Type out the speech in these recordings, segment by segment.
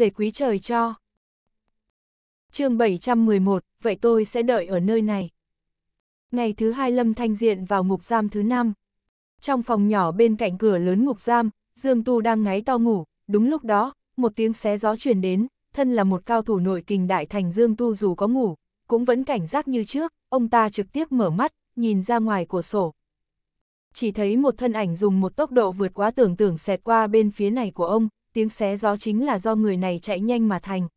dề quý trời cho. chương 711, vậy tôi sẽ đợi ở nơi này. Ngày thứ hai Lâm Thanh Diện vào ngục giam thứ năm. Trong phòng nhỏ bên cạnh cửa lớn ngục giam, Dương Tu đang ngáy to ngủ, đúng lúc đó, một tiếng xé gió truyền đến, thân là một cao thủ nội kình đại thành Dương Tu dù có ngủ, cũng vẫn cảnh giác như trước, ông ta trực tiếp mở mắt, nhìn ra ngoài cửa sổ. Chỉ thấy một thân ảnh dùng một tốc độ vượt quá tưởng tưởng xẹt qua bên phía này của ông, tiếng xé gió chính là do người này chạy nhanh mà thành.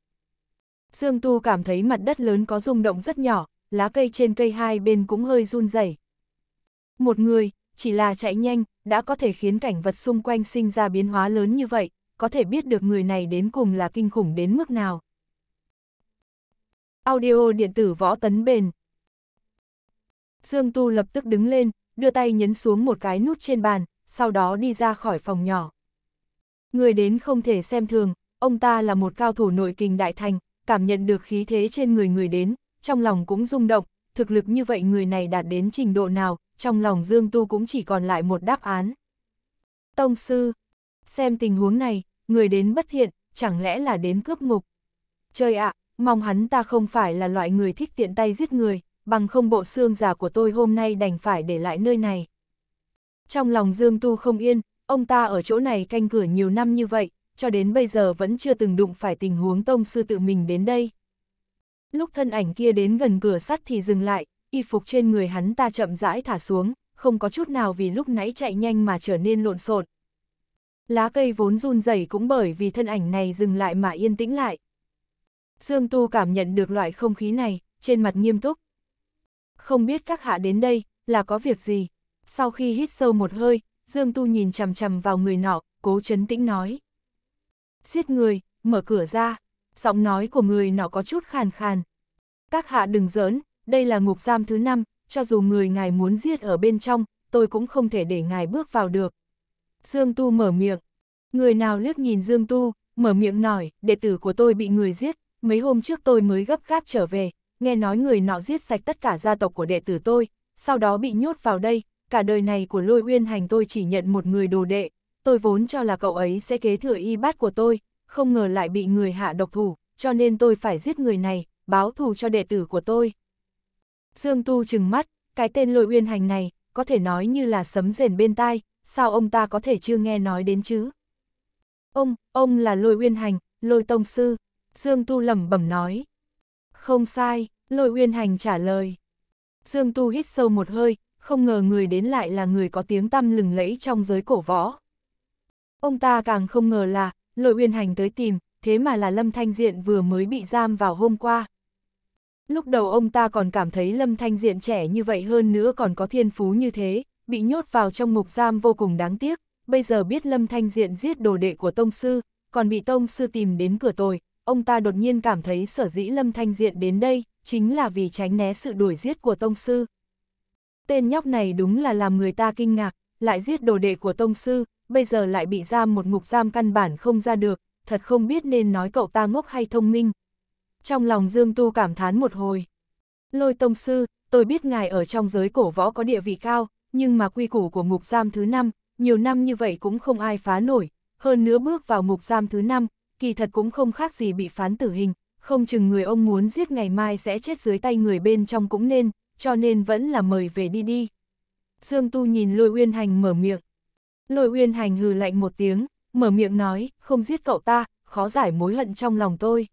Dương Tu cảm thấy mặt đất lớn có rung động rất nhỏ, lá cây trên cây hai bên cũng hơi run rẩy. Một người, chỉ là chạy nhanh, đã có thể khiến cảnh vật xung quanh sinh ra biến hóa lớn như vậy, có thể biết được người này đến cùng là kinh khủng đến mức nào. Audio điện tử võ tấn bền Dương Tu lập tức đứng lên, đưa tay nhấn xuống một cái nút trên bàn, sau đó đi ra khỏi phòng nhỏ. Người đến không thể xem thường, ông ta là một cao thủ nội kình đại thành, cảm nhận được khí thế trên người người đến, trong lòng cũng rung động, thực lực như vậy người này đạt đến trình độ nào, trong lòng Dương Tu cũng chỉ còn lại một đáp án. Tông sư, xem tình huống này, người đến bất thiện, chẳng lẽ là đến cướp ngục. Trời ạ, mong hắn ta không phải là loại người thích tiện tay giết người, bằng không bộ xương già của tôi hôm nay đành phải để lại nơi này. Trong lòng Dương Tu không yên, ông ta ở chỗ này canh cửa nhiều năm như vậy, cho đến bây giờ vẫn chưa từng đụng phải tình huống tông sư tự mình đến đây. Lúc thân ảnh kia đến gần cửa sắt thì dừng lại, y phục trên người hắn ta chậm rãi thả xuống, không có chút nào vì lúc nãy chạy nhanh mà trở nên lộn xộn. Lá cây vốn run rẩy cũng bởi vì thân ảnh này dừng lại mà yên tĩnh lại. Dương Tu cảm nhận được loại không khí này, trên mặt nghiêm túc. Không biết các hạ đến đây, là có việc gì? Sau khi hít sâu một hơi, Dương Tu nhìn chằm chằm vào người nọ, cố chấn tĩnh nói. Giết người, mở cửa ra, giọng nói của người nọ có chút khàn khàn. Các hạ đừng giỡn, đây là ngục giam thứ năm, cho dù người ngài muốn giết ở bên trong, tôi cũng không thể để ngài bước vào được. Dương Tu mở miệng. Người nào liếc nhìn Dương Tu, mở miệng nói, đệ tử của tôi bị người giết, mấy hôm trước tôi mới gấp gáp trở về, nghe nói người nọ giết sạch tất cả gia tộc của đệ tử tôi, sau đó bị nhốt vào đây, cả đời này của lôi uyên hành tôi chỉ nhận một người đồ đệ, tôi vốn cho là cậu ấy sẽ kế thừa y bát của tôi, không ngờ lại bị người hạ độc thủ, cho nên tôi phải giết người này, báo thù cho đệ tử của tôi. Dương Tu trừng mắt, cái tên lôi uyên hành này, có thể nói như là sấm rền bên tai, sao ông ta có thể chưa nghe nói đến chứ? Ông, ông là lôi uyên hành, lôi tông sư, Dương Tu lẩm bẩm nói. Không sai, lôi uyên hành trả lời. Dương Tu hít sâu một hơi, không ngờ người đến lại là người có tiếng tăm lừng lẫy trong giới cổ võ. Ông ta càng không ngờ là, lội uyên hành tới tìm, thế mà là Lâm Thanh Diện vừa mới bị giam vào hôm qua. Lúc đầu ông ta còn cảm thấy Lâm Thanh Diện trẻ như vậy hơn nữa còn có thiên phú như thế, bị nhốt vào trong ngục giam vô cùng đáng tiếc, bây giờ biết Lâm Thanh Diện giết đồ đệ của Tông Sư, còn bị Tông Sư tìm đến cửa tồi, ông ta đột nhiên cảm thấy sở dĩ Lâm Thanh Diện đến đây, chính là vì tránh né sự đuổi giết của Tông Sư. Tên nhóc này đúng là làm người ta kinh ngạc, lại giết đồ đệ của tông sư, bây giờ lại bị giam một ngục giam căn bản không ra được, thật không biết nên nói cậu ta ngốc hay thông minh. Trong lòng Dương Tu cảm thán một hồi. Lôi tông sư, tôi biết ngài ở trong giới cổ võ có địa vị cao, nhưng mà quy củ của ngục giam thứ năm, nhiều năm như vậy cũng không ai phá nổi, hơn nữa bước vào ngục giam thứ năm, kỳ thật cũng không khác gì bị phán tử hình, không chừng người ông muốn giết ngày mai sẽ chết dưới tay người bên trong cũng nên, cho nên vẫn là mời về đi đi. Dương Tu nhìn lôi uyên hành mở miệng. Lôi uyên hành hừ lạnh một tiếng, mở miệng nói, không giết cậu ta, khó giải mối hận trong lòng tôi.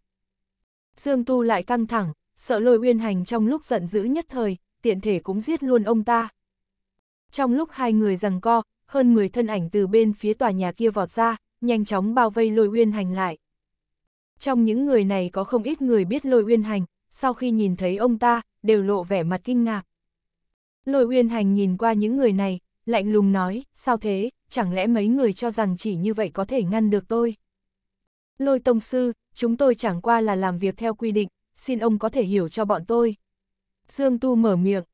Dương Tu lại căng thẳng, sợ lôi uyên hành trong lúc giận dữ nhất thời, tiện thể cũng giết luôn ông ta. Trong lúc hai người rằng co, hơn 10 thân ảnh từ bên phía tòa nhà kia vọt ra, nhanh chóng bao vây lôi uyên hành lại. Trong những người này có không ít người biết lôi uyên hành, sau khi nhìn thấy ông ta, đều lộ vẻ mặt kinh ngạc. Lôi uyên hành nhìn qua những người này, lạnh lùng nói, sao thế, chẳng lẽ mấy người cho rằng chỉ như vậy có thể ngăn được tôi. Lôi tông sư, chúng tôi chẳng qua là làm việc theo quy định, xin ông có thể hiểu cho bọn tôi. Dương Tu mở miệng,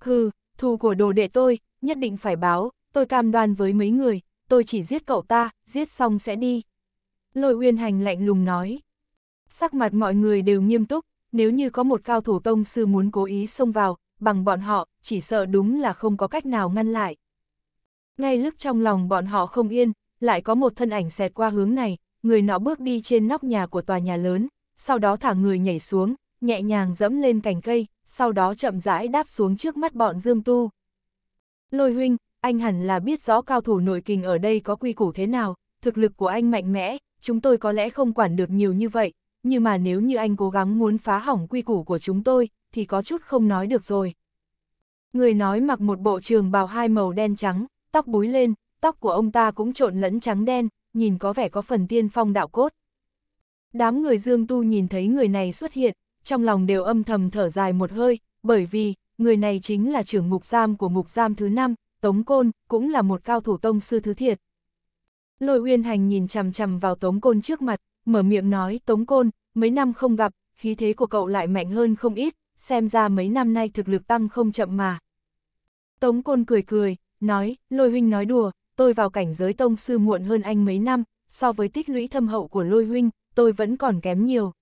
hừ, thù của đồ đệ tôi, nhất định phải báo, tôi cam đoan với mấy người, tôi chỉ giết cậu ta, giết xong sẽ đi. Lôi uyên hành lạnh lùng nói. Sắc mặt mọi người đều nghiêm túc, nếu như có một cao thủ tông sư muốn cố ý xông vào, bằng bọn họ, chỉ sợ đúng là không có cách nào ngăn lại. Ngay lúc trong lòng bọn họ không yên, lại có một thân ảnh xẹt qua hướng này, người nọ bước đi trên nóc nhà của tòa nhà lớn, sau đó thả người nhảy xuống, nhẹ nhàng dẫm lên cành cây, sau đó chậm rãi đáp xuống trước mắt bọn Dương Tu. Lôi huynh, anh hẳn là biết rõ cao thủ nội kình ở đây có quy củ thế nào, thực lực của anh mạnh mẽ, chúng tôi có lẽ không quản được nhiều như vậy, nhưng mà nếu như anh cố gắng muốn phá hỏng quy củ của chúng tôi, thì có chút không nói được rồi. Người nói mặc một bộ trường bào hai màu đen trắng, tóc búi lên, tóc của ông ta cũng trộn lẫn trắng đen, nhìn có vẻ có phần tiên phong đạo cốt. Đám người Dương Tu nhìn thấy người này xuất hiện, trong lòng đều âm thầm thở dài một hơi, bởi vì, người này chính là trưởng ngục giam của ngục giam thứ năm Tống Côn, cũng là một cao thủ tông sư thứ thiệt. Lôi Uyên Hành nhìn chằm chằm vào Tống Côn trước mặt, mở miệng nói Tống Côn, mấy năm không gặp, khí thế của cậu lại mạnh hơn không ít, xem ra mấy năm nay thực lực tăng không chậm mà. Tống Côn cười cười, nói, Lôi Huynh nói đùa, tôi vào cảnh giới tông sư muộn hơn anh mấy năm, so với tích lũy thâm hậu của Lôi Huynh, tôi vẫn còn kém nhiều.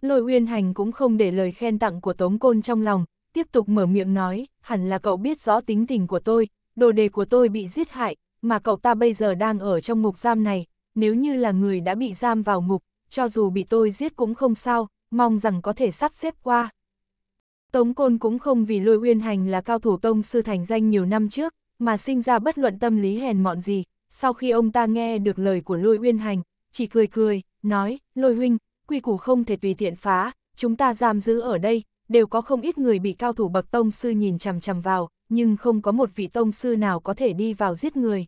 Lôi Uyên Hành cũng không để lời khen tặng của Tống Côn trong lòng, tiếp tục mở miệng nói, hẳn là cậu biết rõ tính tình của tôi, đồ đề của tôi bị giết hại, mà cậu ta bây giờ đang ở trong ngục giam này, nếu như là người đã bị giam vào ngục, cho dù bị tôi giết cũng không sao, mong rằng có thể sắp xếp qua. Tống Côn cũng không vì Lôi Uyên Hành là cao thủ tông sư thành danh nhiều năm trước, mà sinh ra bất luận tâm lý hèn mọn gì, sau khi ông ta nghe được lời của Lôi Uyên Hành, chỉ cười cười, nói, Lôi Huynh, quy củ không thể tùy tiện phá, chúng ta giam giữ ở đây, đều có không ít người bị cao thủ bậc tông sư nhìn chằm chằm vào, nhưng không có một vị tông sư nào có thể đi vào giết người.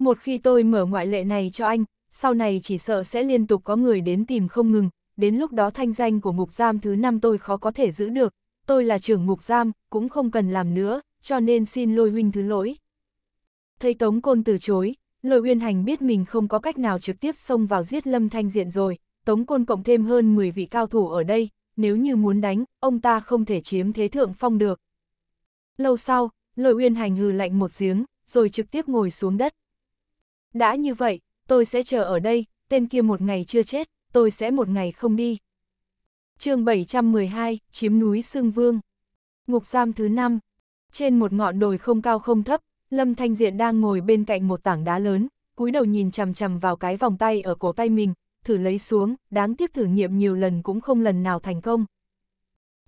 Một khi tôi mở ngoại lệ này cho anh, sau này chỉ sợ sẽ liên tục có người đến tìm không ngừng, đến lúc đó thanh danh của ngục giam thứ năm tôi khó có thể giữ được, tôi là trưởng ngục giam, cũng không cần làm nữa, cho nên xin lôi huynh thứ lỗi. Thấy Tống Côn từ chối, lôi uyên hành biết mình không có cách nào trực tiếp xông vào giết lâm thanh diện rồi, Tống Côn cộng thêm hơn 10 vị cao thủ ở đây, nếu như muốn đánh, ông ta không thể chiếm thế thượng phong được. Lâu sau, lôi uyên hành hừ lạnh một giếng, rồi trực tiếp ngồi xuống đất, đã như vậy, tôi sẽ chờ ở đây, tên kia một ngày chưa chết, tôi sẽ một ngày không đi. chương 712, Chiếm núi Sương Vương Ngục giam thứ 5 Trên một ngọn đồi không cao không thấp, Lâm Thanh Diện đang ngồi bên cạnh một tảng đá lớn, cúi đầu nhìn chằm chằm vào cái vòng tay ở cổ tay mình, thử lấy xuống, đáng tiếc thử nghiệm nhiều lần cũng không lần nào thành công.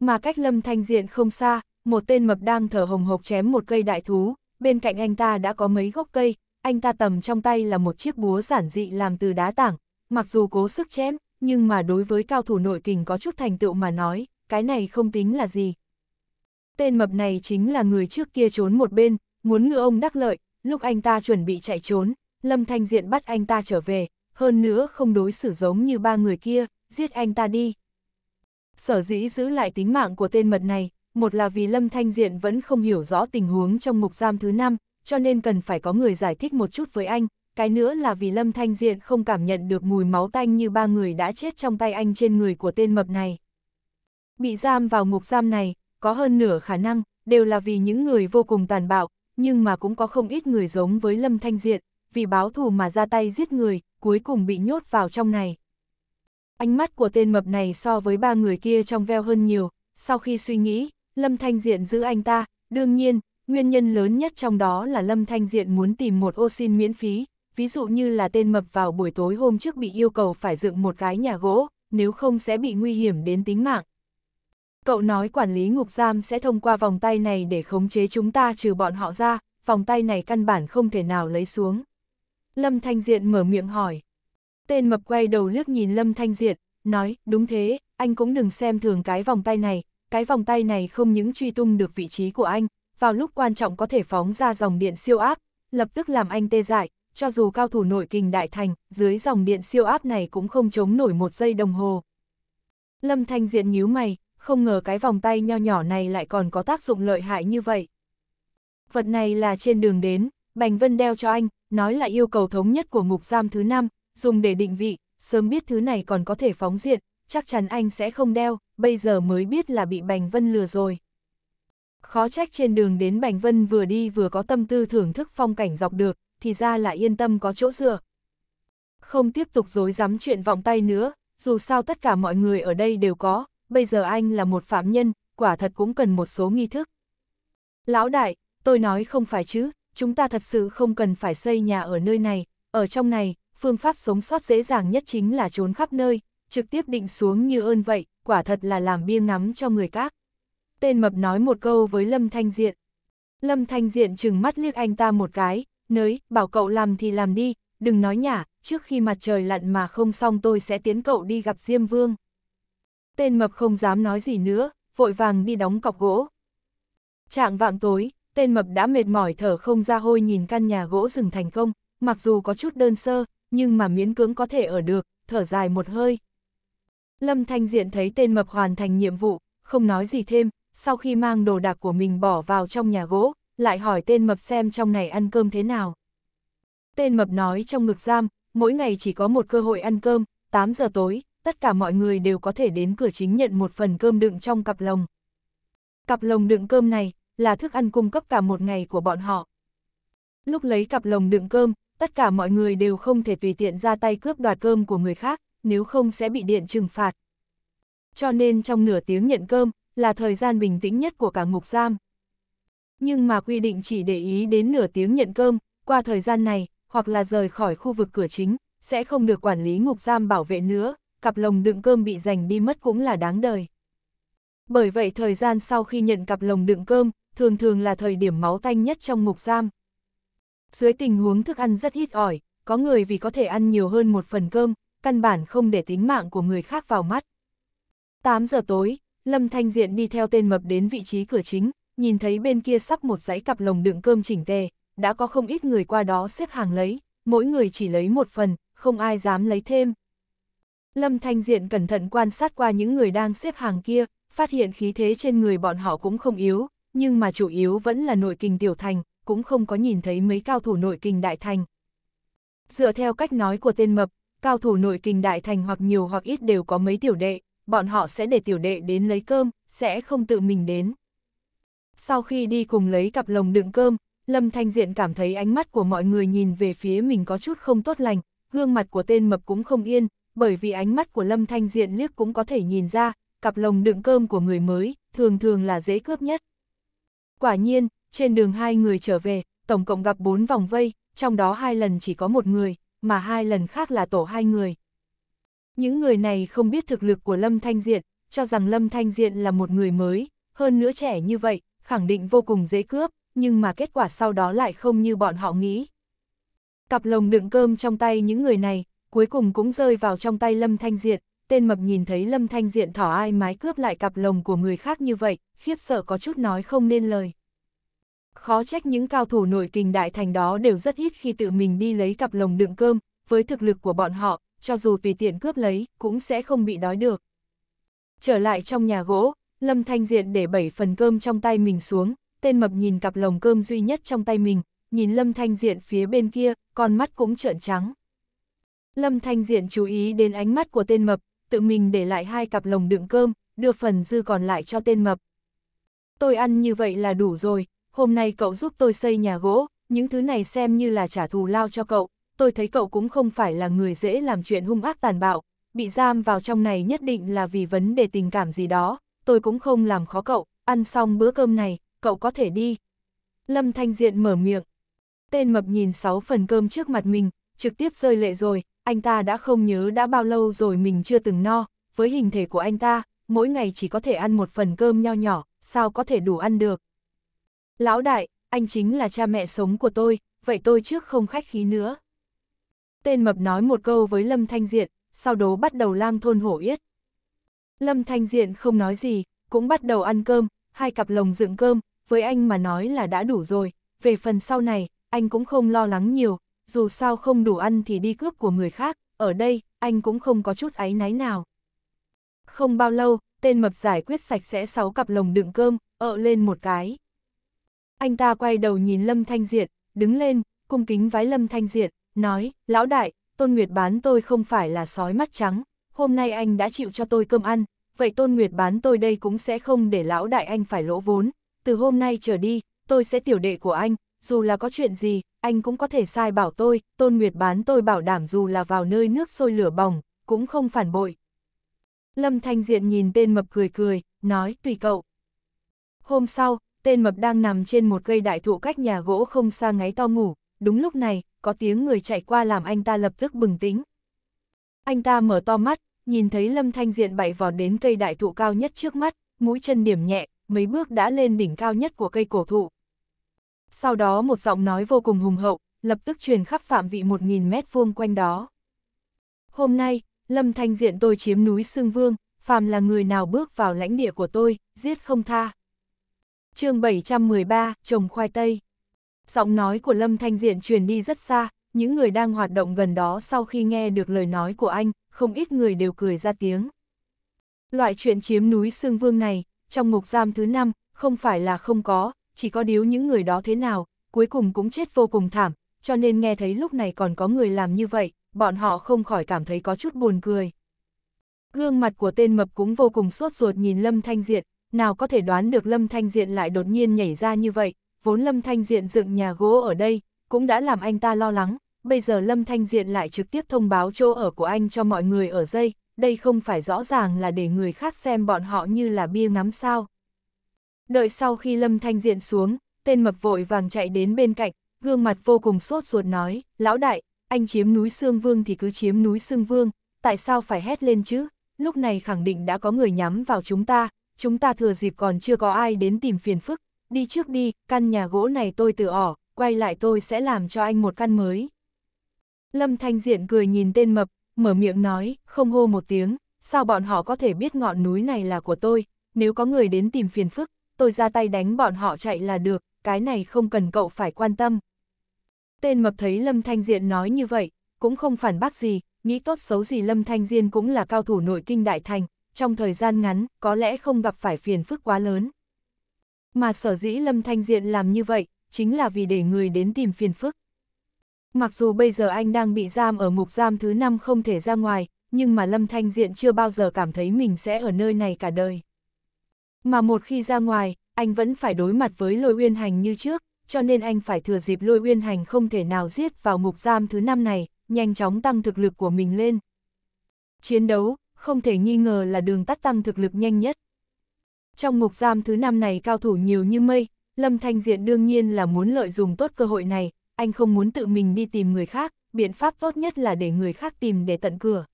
Mà cách Lâm Thanh Diện không xa, một tên mập đang thở hồng hộc chém một cây đại thú, bên cạnh anh ta đã có mấy gốc cây, anh ta tầm trong tay là một chiếc búa giản dị làm từ đá tảng, mặc dù cố sức chém, nhưng mà đối với cao thủ nội kình có chút thành tựu mà nói, cái này không tính là gì. Tên mập này chính là người trước kia trốn một bên, muốn ngựa ông đắc lợi, lúc anh ta chuẩn bị chạy trốn, Lâm Thanh Diện bắt anh ta trở về, hơn nữa không đối xử giống như ba người kia, giết anh ta đi. Sở dĩ giữ lại tính mạng của tên mật này, một là vì Lâm Thanh Diện vẫn không hiểu rõ tình huống trong mục giam thứ năm, cho nên cần phải có người giải thích một chút với anh, cái nữa là vì Lâm Thanh Diện không cảm nhận được mùi máu tanh như ba người đã chết trong tay anh trên người của tên mập này. Bị giam vào ngục giam này, có hơn nửa khả năng, đều là vì những người vô cùng tàn bạo, nhưng mà cũng có không ít người giống với Lâm Thanh Diện, vì báo thù mà ra tay giết người, cuối cùng bị nhốt vào trong này. Ánh mắt của tên mập này so với ba người kia trong veo hơn nhiều, sau khi suy nghĩ, Lâm Thanh Diện giữ anh ta, đương nhiên, Nguyên nhân lớn nhất trong đó là Lâm Thanh Diện muốn tìm một ô xin miễn phí, ví dụ như là tên mập vào buổi tối hôm trước bị yêu cầu phải dựng một cái nhà gỗ, nếu không sẽ bị nguy hiểm đến tính mạng. Cậu nói quản lý ngục giam sẽ thông qua vòng tay này để khống chế chúng ta trừ bọn họ ra, vòng tay này căn bản không thể nào lấy xuống. Lâm Thanh Diện mở miệng hỏi. Tên mập quay đầu liếc nhìn Lâm Thanh Diện, nói, đúng thế, anh cũng đừng xem thường cái vòng tay này, cái vòng tay này không những truy tung được vị trí của anh, vào lúc quan trọng có thể phóng ra dòng điện siêu áp, lập tức làm anh tê dại, cho dù cao thủ nội kình đại thành, dưới dòng điện siêu áp này cũng không chống nổi một giây đồng hồ. Lâm Thanh Diện nhíu mày, không ngờ cái vòng tay nho nhỏ này lại còn có tác dụng lợi hại như vậy. Vật này là trên đường đến, Bành Vân đeo cho anh, nói là yêu cầu thống nhất của ngục giam thứ 5, dùng để định vị, sớm biết thứ này còn có thể phóng diện, chắc chắn anh sẽ không đeo, bây giờ mới biết là bị Bành Vân lừa rồi. Khó trách trên đường đến Bành Vân vừa đi vừa có tâm tư thưởng thức phong cảnh dọc được, thì ra là yên tâm có chỗ dựa. Không tiếp tục dối rắm chuyện vọng tay nữa, dù sao tất cả mọi người ở đây đều có, bây giờ anh là một phạm nhân, quả thật cũng cần một số nghi thức. Lão đại, tôi nói không phải chứ, chúng ta thật sự không cần phải xây nhà ở nơi này, ở trong này, phương pháp sống sót dễ dàng nhất chính là trốn khắp nơi, trực tiếp định xuống như ơn vậy, quả thật là làm bia ngắm cho người khác tên mập nói một câu với Lâm Thanh Diện. Lâm Thanh Diện chừng mắt liếc anh ta một cái, nới, bảo cậu làm thì làm đi, đừng nói nhả, trước khi mặt trời lặn mà không xong tôi sẽ tiến cậu đi gặp Diêm Vương. Tên mập không dám nói gì nữa, vội vàng đi đóng cọc gỗ. Trạng vạng tối, tên mập đã mệt mỏi thở không ra hôi nhìn căn nhà gỗ rừng thành công, mặc dù có chút đơn sơ, nhưng mà miễn cưỡng có thể ở được, thở dài một hơi. Lâm Thanh Diện thấy tên mập hoàn thành nhiệm vụ, không nói gì thêm, sau khi mang đồ đạc của mình bỏ vào trong nhà gỗ, lại hỏi tên mập xem trong này ăn cơm thế nào. Tên mập nói trong ngực giam, mỗi ngày chỉ có một cơ hội ăn cơm, 8 giờ tối, tất cả mọi người đều có thể đến cửa chính nhận một phần cơm đựng trong cặp lồng. Cặp lồng đựng cơm này là thức ăn cung cấp cả một ngày của bọn họ. Lúc lấy cặp lồng đựng cơm, tất cả mọi người đều không thể tùy tiện ra tay cướp đoạt cơm của người khác, nếu không sẽ bị điện trừng phạt. Cho nên trong nửa tiếng nhận cơm, là thời gian bình tĩnh nhất của cả ngục giam. Nhưng mà quy định chỉ để ý đến nửa tiếng nhận cơm, qua thời gian này, hoặc là rời khỏi khu vực cửa chính, sẽ không được quản lý ngục giam bảo vệ nữa, cặp lồng đựng cơm bị giành đi mất cũng là đáng đời. Bởi vậy thời gian sau khi nhận cặp lồng đựng cơm, thường thường là thời điểm máu tanh nhất trong ngục giam. Dưới tình huống thức ăn rất ít ỏi, có người vì có thể ăn nhiều hơn một phần cơm, căn bản không để tính mạng của người khác vào mắt. 8 giờ tối, Lâm Thanh Diện đi theo tên mập đến vị trí cửa chính, nhìn thấy bên kia sắp một dãy cặp lồng đựng cơm chỉnh tề, đã có không ít người qua đó xếp hàng lấy, mỗi người chỉ lấy một phần, không ai dám lấy thêm. Lâm Thanh Diện cẩn thận quan sát qua những người đang xếp hàng kia, phát hiện khí thế trên người bọn họ cũng không yếu, nhưng mà chủ yếu vẫn là nội kình tiểu thành, cũng không có nhìn thấy mấy cao thủ nội kình đại thành. Dựa theo cách nói của tên mập, cao thủ nội kình đại thành hoặc nhiều hoặc ít đều có mấy tiểu đệ, bọn họ sẽ để tiểu đệ đến lấy cơm, sẽ không tự mình đến. Sau khi đi cùng lấy cặp lồng đựng cơm, Lâm Thanh Diện cảm thấy ánh mắt của mọi người nhìn về phía mình có chút không tốt lành, gương mặt của tên mập cũng không yên, bởi vì ánh mắt của Lâm Thanh Diện liếc cũng có thể nhìn ra, cặp lồng đựng cơm của người mới, thường thường là dễ cướp nhất. Quả nhiên, trên đường hai người trở về, tổng cộng gặp bốn vòng vây, trong đó hai lần chỉ có một người, mà hai lần khác là tổ hai người. Những người này không biết thực lực của Lâm Thanh Diện, cho rằng Lâm Thanh Diện là một người mới, hơn nữa trẻ như vậy, khẳng định vô cùng dễ cướp, nhưng mà kết quả sau đó lại không như bọn họ nghĩ. Cặp lồng đựng cơm trong tay những người này, cuối cùng cũng rơi vào trong tay Lâm Thanh Diện, tên mập nhìn thấy Lâm Thanh Diện thỏ ai mái cướp lại cặp lồng của người khác như vậy, khiếp sợ có chút nói không nên lời. Khó trách những cao thủ nội kình đại thành đó đều rất ít khi tự mình đi lấy cặp lồng đựng cơm, với thực lực của bọn họ, cho dù tùy tiện cướp lấy, cũng sẽ không bị đói được. Trở lại trong nhà gỗ, Lâm Thanh Diện để bảy phần cơm trong tay mình xuống, tên mập nhìn cặp lồng cơm duy nhất trong tay mình, nhìn Lâm Thanh Diện phía bên kia, con mắt cũng trợn trắng. Lâm Thanh Diện chú ý đến ánh mắt của tên mập, tự mình để lại hai cặp lồng đựng cơm, đưa phần dư còn lại cho tên mập. Tôi ăn như vậy là đủ rồi, hôm nay cậu giúp tôi xây nhà gỗ, những thứ này xem như là trả thù lao cho cậu, tôi thấy cậu cũng không phải là người dễ làm chuyện hung ác tàn bạo, bị giam vào trong này nhất định là vì vấn đề tình cảm gì đó, tôi cũng không làm khó cậu, ăn xong bữa cơm này, cậu có thể đi. Lâm Thanh Diện mở miệng. Tên mập nhìn sáu phần cơm trước mặt mình, trực tiếp rơi lệ rồi, anh ta đã không nhớ đã bao lâu rồi mình chưa từng no, với hình thể của anh ta, mỗi ngày chỉ có thể ăn một phần cơm nho nhỏ, sao có thể đủ ăn được. Lão đại, anh chính là cha mẹ sống của tôi, vậy tôi trước không khách khí nữa tên mập nói một câu với Lâm Thanh Diện, sau đó bắt đầu lang thôn hổ yết. Lâm Thanh Diện không nói gì, cũng bắt đầu ăn cơm, hai cặp lồng dựng cơm, với anh mà nói là đã đủ rồi, về phần sau này, anh cũng không lo lắng nhiều, dù sao không đủ ăn thì đi cướp của người khác, ở đây, anh cũng không có chút áy náy nào. Không bao lâu, tên mập giải quyết sạch sẽ sáu cặp lồng đựng cơm, ợ lên một cái. Anh ta quay đầu nhìn Lâm Thanh Diện, đứng lên, cung kính vái Lâm Thanh Diện, nói, lão đại, Tôn Nguyệt bán tôi không phải là sói mắt trắng, hôm nay anh đã chịu cho tôi cơm ăn, vậy Tôn Nguyệt bán tôi đây cũng sẽ không để lão đại anh phải lỗ vốn, từ hôm nay trở đi, tôi sẽ tiểu đệ của anh, dù là có chuyện gì, anh cũng có thể sai bảo tôi, Tôn Nguyệt bán tôi bảo đảm dù là vào nơi nước sôi lửa bỏng, cũng không phản bội. Lâm Thanh Diện nhìn tên mập cười cười, nói tùy cậu. Hôm sau, tên mập đang nằm trên một cây đại thụ cách nhà gỗ không xa ngáy to ngủ, đúng lúc này, có tiếng người chạy qua làm anh ta lập tức bừng tính. Anh ta mở to mắt, nhìn thấy Lâm Thanh Diện bậy vò đến cây đại thụ cao nhất trước mắt, mũi chân điểm nhẹ, mấy bước đã lên đỉnh cao nhất của cây cổ thụ. Sau đó một giọng nói vô cùng hùng hậu, lập tức truyền khắp phạm vị 1.000 mét vuông quanh đó. Hôm nay, Lâm Thanh Diện tôi chiếm núi Sương Vương, phàm là người nào bước vào lãnh địa của tôi, giết không tha. chương 713, trồng khoai tây. Giọng nói của Lâm Thanh Diện truyền đi rất xa, những người đang hoạt động gần đó sau khi nghe được lời nói của anh, không ít người đều cười ra tiếng. Loại chuyện chiếm núi Sương Vương này, trong ngục giam thứ năm không phải là không có, chỉ có điếu những người đó thế nào, cuối cùng cũng chết vô cùng thảm, cho nên nghe thấy lúc này còn có người làm như vậy, bọn họ không khỏi cảm thấy có chút buồn cười. Gương mặt của tên mập cũng vô cùng sốt ruột nhìn Lâm Thanh Diện, nào có thể đoán được Lâm Thanh Diện lại đột nhiên nhảy ra như vậy, vốn Lâm Thanh Diện dựng nhà gỗ ở đây, cũng đã làm anh ta lo lắng, bây giờ Lâm Thanh Diện lại trực tiếp thông báo chỗ ở của anh cho mọi người ở dây, đây không phải rõ ràng là để người khác xem bọn họ như là bia ngắm sao. Đợi sau khi Lâm Thanh Diện xuống, tên mập vội vàng chạy đến bên cạnh, gương mặt vô cùng sốt ruột nói, lão đại, anh chiếm núi Sương Vương thì cứ chiếm núi Sương Vương, tại sao phải hét lên chứ, lúc này khẳng định đã có người nhắm vào chúng ta, chúng ta thừa dịp còn chưa có ai đến tìm phiền phức, đi trước đi, căn nhà gỗ này tôi tự ỏ, quay lại tôi sẽ làm cho anh một căn mới. Lâm Thanh Diện cười nhìn tên mập, mở miệng nói, không hô một tiếng, sao bọn họ có thể biết ngọn núi này là của tôi, nếu có người đến tìm phiền phức, tôi ra tay đánh bọn họ chạy là được, cái này không cần cậu phải quan tâm. Tên mập thấy Lâm Thanh Diện nói như vậy, cũng không phản bác gì, nghĩ tốt xấu gì Lâm Thanh Diên cũng là cao thủ nội kinh đại thành, trong thời gian ngắn, có lẽ không gặp phải phiền phức quá lớn. Mà sở dĩ Lâm Thanh Diện làm như vậy, chính là vì để người đến tìm phiền phức. Mặc dù bây giờ anh đang bị giam ở ngục giam thứ năm không thể ra ngoài, nhưng mà Lâm Thanh Diện chưa bao giờ cảm thấy mình sẽ ở nơi này cả đời. Mà một khi ra ngoài, anh vẫn phải đối mặt với lôi uyên hành như trước, cho nên anh phải thừa dịp lôi uyên hành không thể nào giết vào ngục giam thứ năm này, nhanh chóng tăng thực lực của mình lên. Chiến đấu, không thể nghi ngờ là đường tắt tăng thực lực nhanh nhất. Trong ngục giam thứ năm này cao thủ nhiều như mây, Lâm Thanh Diện đương nhiên là muốn lợi dụng tốt cơ hội này, anh không muốn tự mình đi tìm người khác, biện pháp tốt nhất là để người khác tìm để tận cửa.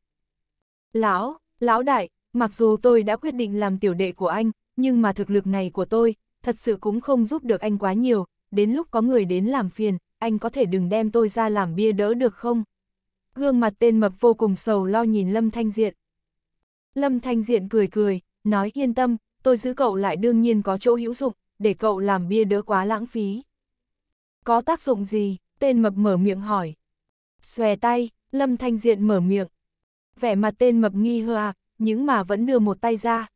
Lão, lão đại, mặc dù tôi đã quyết định làm tiểu đệ của anh, nhưng mà thực lực này của tôi, thật sự cũng không giúp được anh quá nhiều, đến lúc có người đến làm phiền, anh có thể đừng đem tôi ra làm bia đỡ được không? Gương mặt tên mập vô cùng sầu lo nhìn Lâm Thanh Diện. Lâm Thanh Diện cười cười, nói yên tâm, tôi giữ cậu lại đương nhiên có chỗ hữu dụng, để cậu làm bia đỡ quá lãng phí. Có tác dụng gì? Tên mập mở miệng hỏi. Xòe tay, Lâm Thanh Diện mở miệng. Vẻ mặt tên mập nghi hơ ạc, nhưng mà vẫn đưa một tay ra.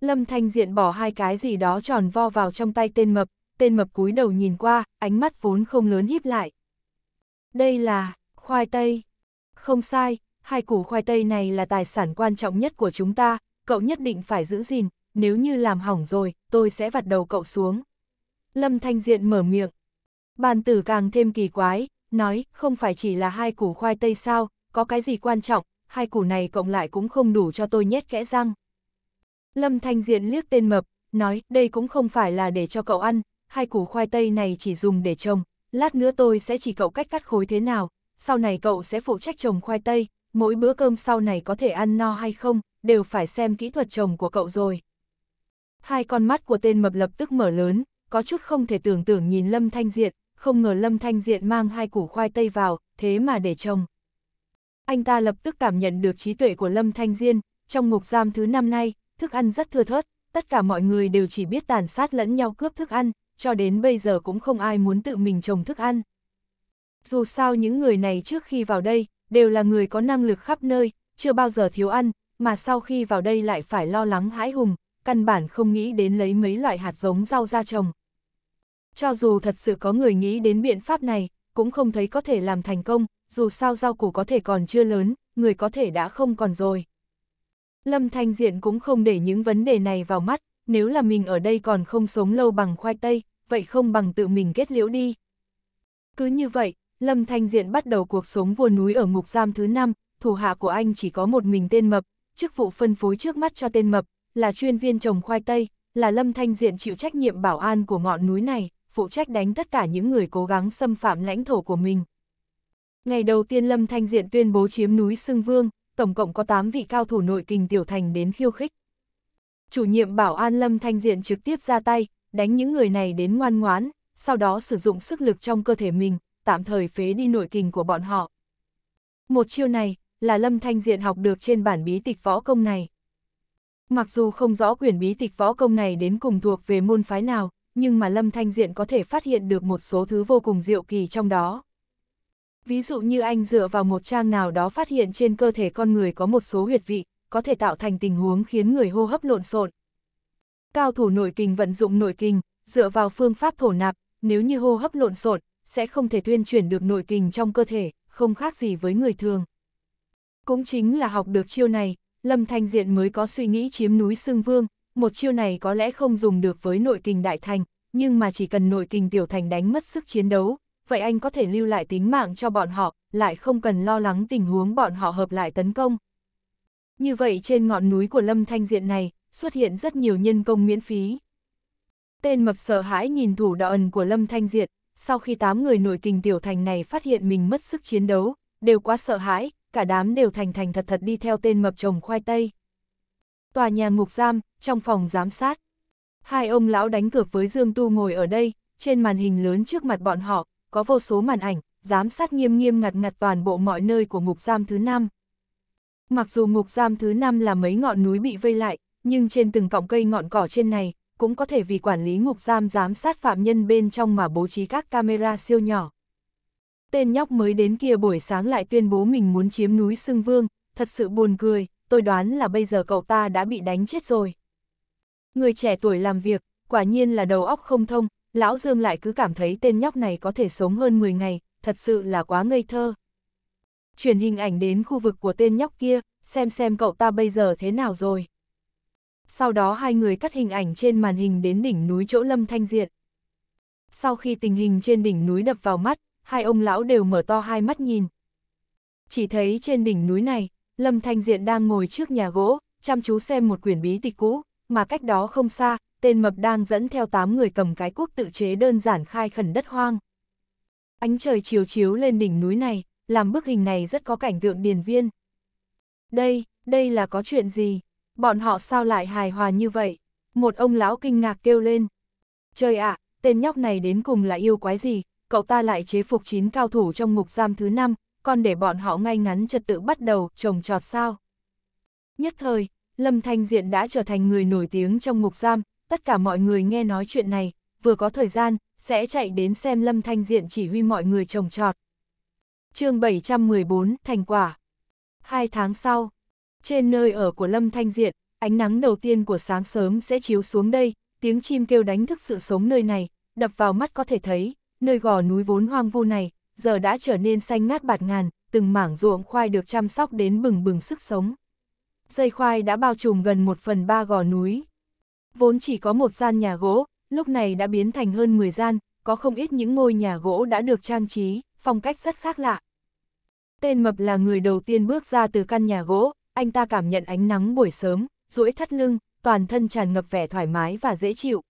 Lâm Thanh Diện bỏ hai cái gì đó tròn vo vào trong tay tên mập, tên mập cúi đầu nhìn qua, ánh mắt vốn không lớn híp lại. Đây là khoai tây. Không sai, hai củ khoai tây này là tài sản quan trọng nhất của chúng ta, cậu nhất định phải giữ gìn, nếu như làm hỏng rồi, tôi sẽ vặt đầu cậu xuống. Lâm Thanh Diện mở miệng. Bàn tử càng thêm kỳ quái, nói, không phải chỉ là hai củ khoai tây sao, có cái gì quan trọng, hai củ này cộng lại cũng không đủ cho tôi nhét kẽ răng. Lâm Thanh Diện liếc tên mập, nói, đây cũng không phải là để cho cậu ăn, hai củ khoai tây này chỉ dùng để trồng, lát nữa tôi sẽ chỉ cậu cách cắt khối thế nào, sau này cậu sẽ phụ trách trồng khoai tây, mỗi bữa cơm sau này có thể ăn no hay không, đều phải xem kỹ thuật trồng của cậu rồi. Hai con mắt của tên mập lập tức mở lớn, có chút không thể tưởng tượng nhìn Lâm Thanh Diện, không ngờ Lâm Thanh Diện mang hai củ khoai tây vào, thế mà để trồng. Anh ta lập tức cảm nhận được trí tuệ của Lâm Thanh Diên, trong ngục giam thứ năm nay, thức ăn rất thưa thớt, tất cả mọi người đều chỉ biết tàn sát lẫn nhau cướp thức ăn, cho đến bây giờ cũng không ai muốn tự mình trồng thức ăn. Dù sao những người này trước khi vào đây, đều là người có năng lực khắp nơi, chưa bao giờ thiếu ăn, mà sau khi vào đây lại phải lo lắng hãi hùng, căn bản không nghĩ đến lấy mấy loại hạt giống rau ra trồng. Cho dù thật sự có người nghĩ đến biện pháp này, cũng không thấy có thể làm thành công, dù sao rau củ có thể còn chưa lớn, người có thể đã không còn rồi. Lâm Thanh Diện cũng không để những vấn đề này vào mắt, nếu là mình ở đây còn không sống lâu bằng khoai tây, vậy không bằng tự mình kết liễu đi. Cứ như vậy, Lâm Thanh Diện bắt đầu cuộc sống vua núi ở ngục giam thứ năm thủ hạ của anh chỉ có một mình tên mập, chức vụ phân phối trước mắt cho tên mập, là chuyên viên trồng khoai tây, là Lâm Thanh Diện chịu trách nhiệm bảo an của ngọn núi này, phụ trách đánh tất cả những người cố gắng xâm phạm lãnh thổ của mình. Ngày đầu tiên Lâm Thanh Diện tuyên bố chiếm núi Sưng Vương, tổng cộng có 8 vị cao thủ nội kình tiểu thành đến khiêu khích. Chủ nhiệm bảo an Lâm Thanh Diện trực tiếp ra tay, đánh những người này đến ngoan ngoãn, sau đó sử dụng sức lực trong cơ thể mình, tạm thời phế đi nội kình của bọn họ. Một chiêu này, là Lâm Thanh Diện học được trên bản bí tịch võ công này. Mặc dù không rõ quyển bí tịch võ công này đến cùng thuộc về môn phái nào, nhưng mà Lâm Thanh Diện có thể phát hiện được một số thứ vô cùng diệu kỳ trong đó. Ví dụ như anh dựa vào một trang nào đó phát hiện trên cơ thể con người có một số huyệt vị, có thể tạo thành tình huống khiến người hô hấp lộn xộn. Cao thủ nội kinh vận dụng nội kinh, dựa vào phương pháp thổ nạp, nếu như hô hấp lộn xộn, sẽ không thể tuyên chuyển được nội kinh trong cơ thể, không khác gì với người thường. Cũng chính là học được chiêu này, Lâm Thanh Diện mới có suy nghĩ chiếm núi Sương Vương, một chiêu này có lẽ không dùng được với nội kình đại thành, nhưng mà chỉ cần nội kình tiểu thành đánh mất sức chiến đấu, vậy anh có thể lưu lại tính mạng cho bọn họ, lại không cần lo lắng tình huống bọn họ hợp lại tấn công. Như vậy trên ngọn núi của Lâm Thanh Diện này, xuất hiện rất nhiều nhân công miễn phí. Tên mập sợ hãi nhìn thủ đạo ẩn của Lâm Thanh Diện, sau khi 8 người nội kình tiểu thành này phát hiện mình mất sức chiến đấu, đều quá sợ hãi, cả đám đều thành thành thật thật đi theo tên mập trồng khoai tây. Tòa nhà ngục giam, trong phòng giám sát. Hai ông lão đánh cược với Dương Tu ngồi ở đây, trên màn hình lớn trước mặt bọn họ, có vô số màn ảnh, giám sát nghiêm nghiêm ngặt ngặt toàn bộ mọi nơi của ngục giam thứ năm. Mặc dù ngục giam thứ năm là mấy ngọn núi bị vây lại, nhưng trên từng cọng cây ngọn cỏ trên này, cũng có thể vì quản lý ngục giam giám sát phạm nhân bên trong mà bố trí các camera siêu nhỏ tên nhóc mới đến kia buổi sáng lại tuyên bố mình muốn chiếm núi sưng Vương, thật sự buồn cười, tôi đoán là bây giờ cậu ta đã bị đánh chết rồi. Người trẻ tuổi làm việc, quả nhiên là đầu óc không thông, Lão Dương lại cứ cảm thấy tên nhóc này có thể sống hơn 10 ngày, thật sự là quá ngây thơ. Chuyển hình ảnh đến khu vực của tên nhóc kia, xem xem cậu ta bây giờ thế nào rồi. Sau đó hai người cắt hình ảnh trên màn hình đến đỉnh núi chỗ Lâm Thanh Diện. Sau khi tình hình trên đỉnh núi đập vào mắt, hai ông lão đều mở to hai mắt nhìn. Chỉ thấy trên đỉnh núi này, Lâm Thanh Diện đang ngồi trước nhà gỗ, chăm chú xem một quyển bí tịch cũ, mà cách đó không xa, tên mập đang dẫn theo tám người cầm cái cuốc tự chế đơn giản khai khẩn đất hoang. Ánh trời chiều chiếu lên đỉnh núi này, làm bức hình này rất có cảnh tượng điền viên. Đây, đây là có chuyện gì? Bọn họ sao lại hài hòa như vậy? Một ông lão kinh ngạc kêu lên. Trời ạ, à, tên nhóc này đến cùng là yêu quái gì, cậu ta lại chế phục chín cao thủ trong ngục giam thứ năm, còn để bọn họ ngay ngắn trật tự bắt đầu trồng trọt sao. Nhất thời, Lâm Thanh Diện đã trở thành người nổi tiếng trong ngục giam, tất cả mọi người nghe nói chuyện này, vừa có thời gian, sẽ chạy đến xem Lâm Thanh Diện chỉ huy mọi người trồng trọt. chương 714, Thành quả Hai tháng sau, trên nơi ở của Lâm Thanh Diện, ánh nắng đầu tiên của sáng sớm sẽ chiếu xuống đây, tiếng chim kêu đánh thức sự sống nơi này, đập vào mắt có thể thấy, nơi gò núi vốn hoang vu này, giờ đã trở nên xanh ngát bạt ngàn, từng mảng ruộng khoai được chăm sóc đến bừng bừng sức sống. Dây khoai đã bao trùm gần một phần ba gò núi. Vốn chỉ có một gian nhà gỗ, lúc này đã biến thành hơn 10 gian, có không ít những ngôi nhà gỗ đã được trang trí, phong cách rất khác lạ. Tên Mập là người đầu tiên bước ra từ căn nhà gỗ, anh ta cảm nhận ánh nắng buổi sớm, duỗi thắt lưng, toàn thân tràn ngập vẻ thoải mái và dễ chịu.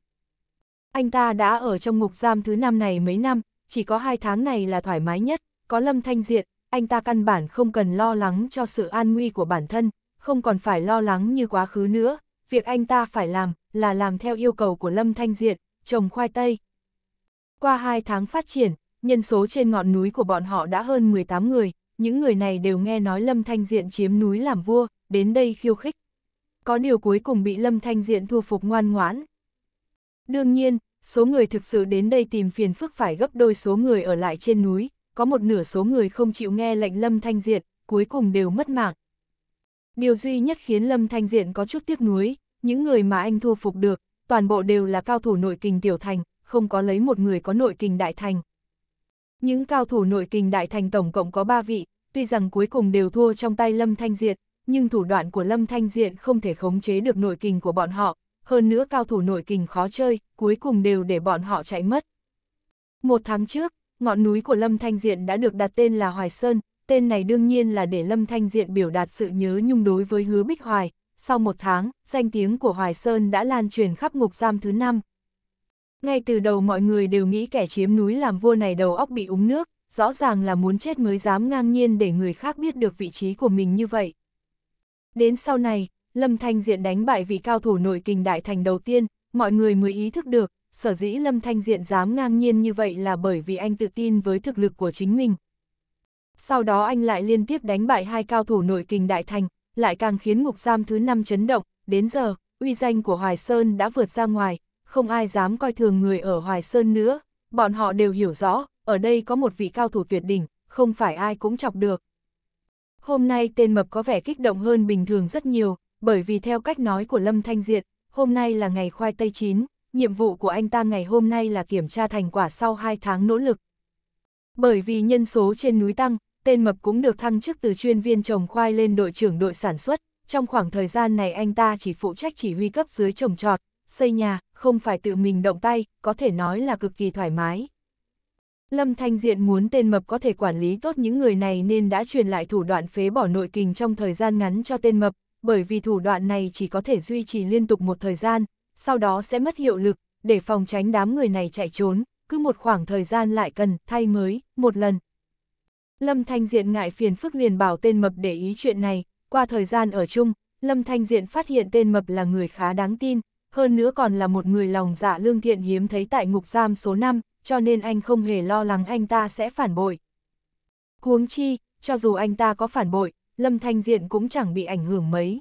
Anh ta đã ở trong ngục giam thứ năm này mấy năm, chỉ có hai tháng này là thoải mái nhất, có lâm thanh diện, anh ta căn bản không cần lo lắng cho sự an nguy của bản thân, không còn phải lo lắng như quá khứ nữa, việc anh ta phải làm là làm theo yêu cầu của lâm thanh diện, trồng khoai tây. Qua hai tháng phát triển, nhân số trên ngọn núi của bọn họ đã hơn 18 người, những người này đều nghe nói lâm thanh diện chiếm núi làm vua, đến đây khiêu khích. Có điều cuối cùng bị lâm thanh diện thua phục ngoan ngoãn, Đương nhiên, số người thực sự đến đây tìm phiền phức phải gấp đôi số người ở lại trên núi, có một nửa số người không chịu nghe lệnh Lâm Thanh Diện, cuối cùng đều mất mạng. Điều duy nhất khiến Lâm Thanh Diện có chút tiếc nuối, những người mà anh thua phục được, toàn bộ đều là cao thủ nội kình tiểu thành, không có lấy một người có nội kình đại thành. Những cao thủ nội kình đại thành tổng cộng có 3 vị, tuy rằng cuối cùng đều thua trong tay Lâm Thanh Diện, nhưng thủ đoạn của Lâm Thanh Diện không thể khống chế được nội kình của bọn họ, hơn nữa cao thủ nội kình khó chơi, cuối cùng đều để bọn họ chạy mất. Một tháng trước, ngọn núi của Lâm Thanh Diện đã được đặt tên là Hoài Sơn, tên này đương nhiên là để Lâm Thanh Diện biểu đạt sự nhớ nhung đối với hứa Bích Hoài. Sau một tháng, danh tiếng của Hoài Sơn đã lan truyền khắp ngục giam thứ năm. Ngay từ đầu mọi người đều nghĩ kẻ chiếm núi làm vua này đầu óc bị úng nước, rõ ràng là muốn chết mới dám ngang nhiên để người khác biết được vị trí của mình như vậy. Đến sau này, Lâm Thanh Diện đánh bại vị cao thủ nội kình đại thành đầu tiên, mọi người mới ý thức được, sở dĩ Lâm Thanh Diện dám ngang nhiên như vậy là bởi vì anh tự tin với thực lực của chính mình. Sau đó anh lại liên tiếp đánh bại hai cao thủ nội kình đại thành, lại càng khiến ngục giam thứ năm chấn động, đến giờ, uy danh của Hoài Sơn đã vượt ra ngoài, không ai dám coi thường người ở Hoài Sơn nữa, bọn họ đều hiểu rõ, ở đây có một vị cao thủ tuyệt đỉnh, không phải ai cũng chọc được. Hôm nay tên mập có vẻ kích động hơn bình thường rất nhiều, bởi vì theo cách nói của Lâm Thanh Diện, hôm nay là ngày khoai tây chín, nhiệm vụ của anh ta ngày hôm nay là kiểm tra thành quả sau 2 tháng nỗ lực. Bởi vì nhân số trên núi tăng, tên Mập cũng được thăng chức từ chuyên viên trồng khoai lên đội trưởng đội sản xuất, trong khoảng thời gian này anh ta chỉ phụ trách chỉ huy cấp dưới trồng trọt, xây nhà, không phải tự mình động tay, có thể nói là cực kỳ thoải mái. Lâm Thanh Diện muốn tên Mập có thể quản lý tốt những người này nên đã truyền lại thủ đoạn phế bỏ nội kình trong thời gian ngắn cho tên Mập, bởi vì thủ đoạn này chỉ có thể duy trì liên tục một thời gian, sau đó sẽ mất hiệu lực, để phòng tránh đám người này chạy trốn, cứ một khoảng thời gian lại cần thay mới, một lần. Lâm Thanh Diện ngại phiền phức liền bảo tên mập để ý chuyện này, qua thời gian ở chung, Lâm Thanh Diện phát hiện tên mập là người khá đáng tin, hơn nữa còn là một người lòng dạ lương thiện hiếm thấy tại ngục giam số 5, cho nên anh không hề lo lắng anh ta sẽ phản bội. Huống chi, cho dù anh ta có phản bội, Lâm Thanh Diện cũng chẳng bị ảnh hưởng mấy.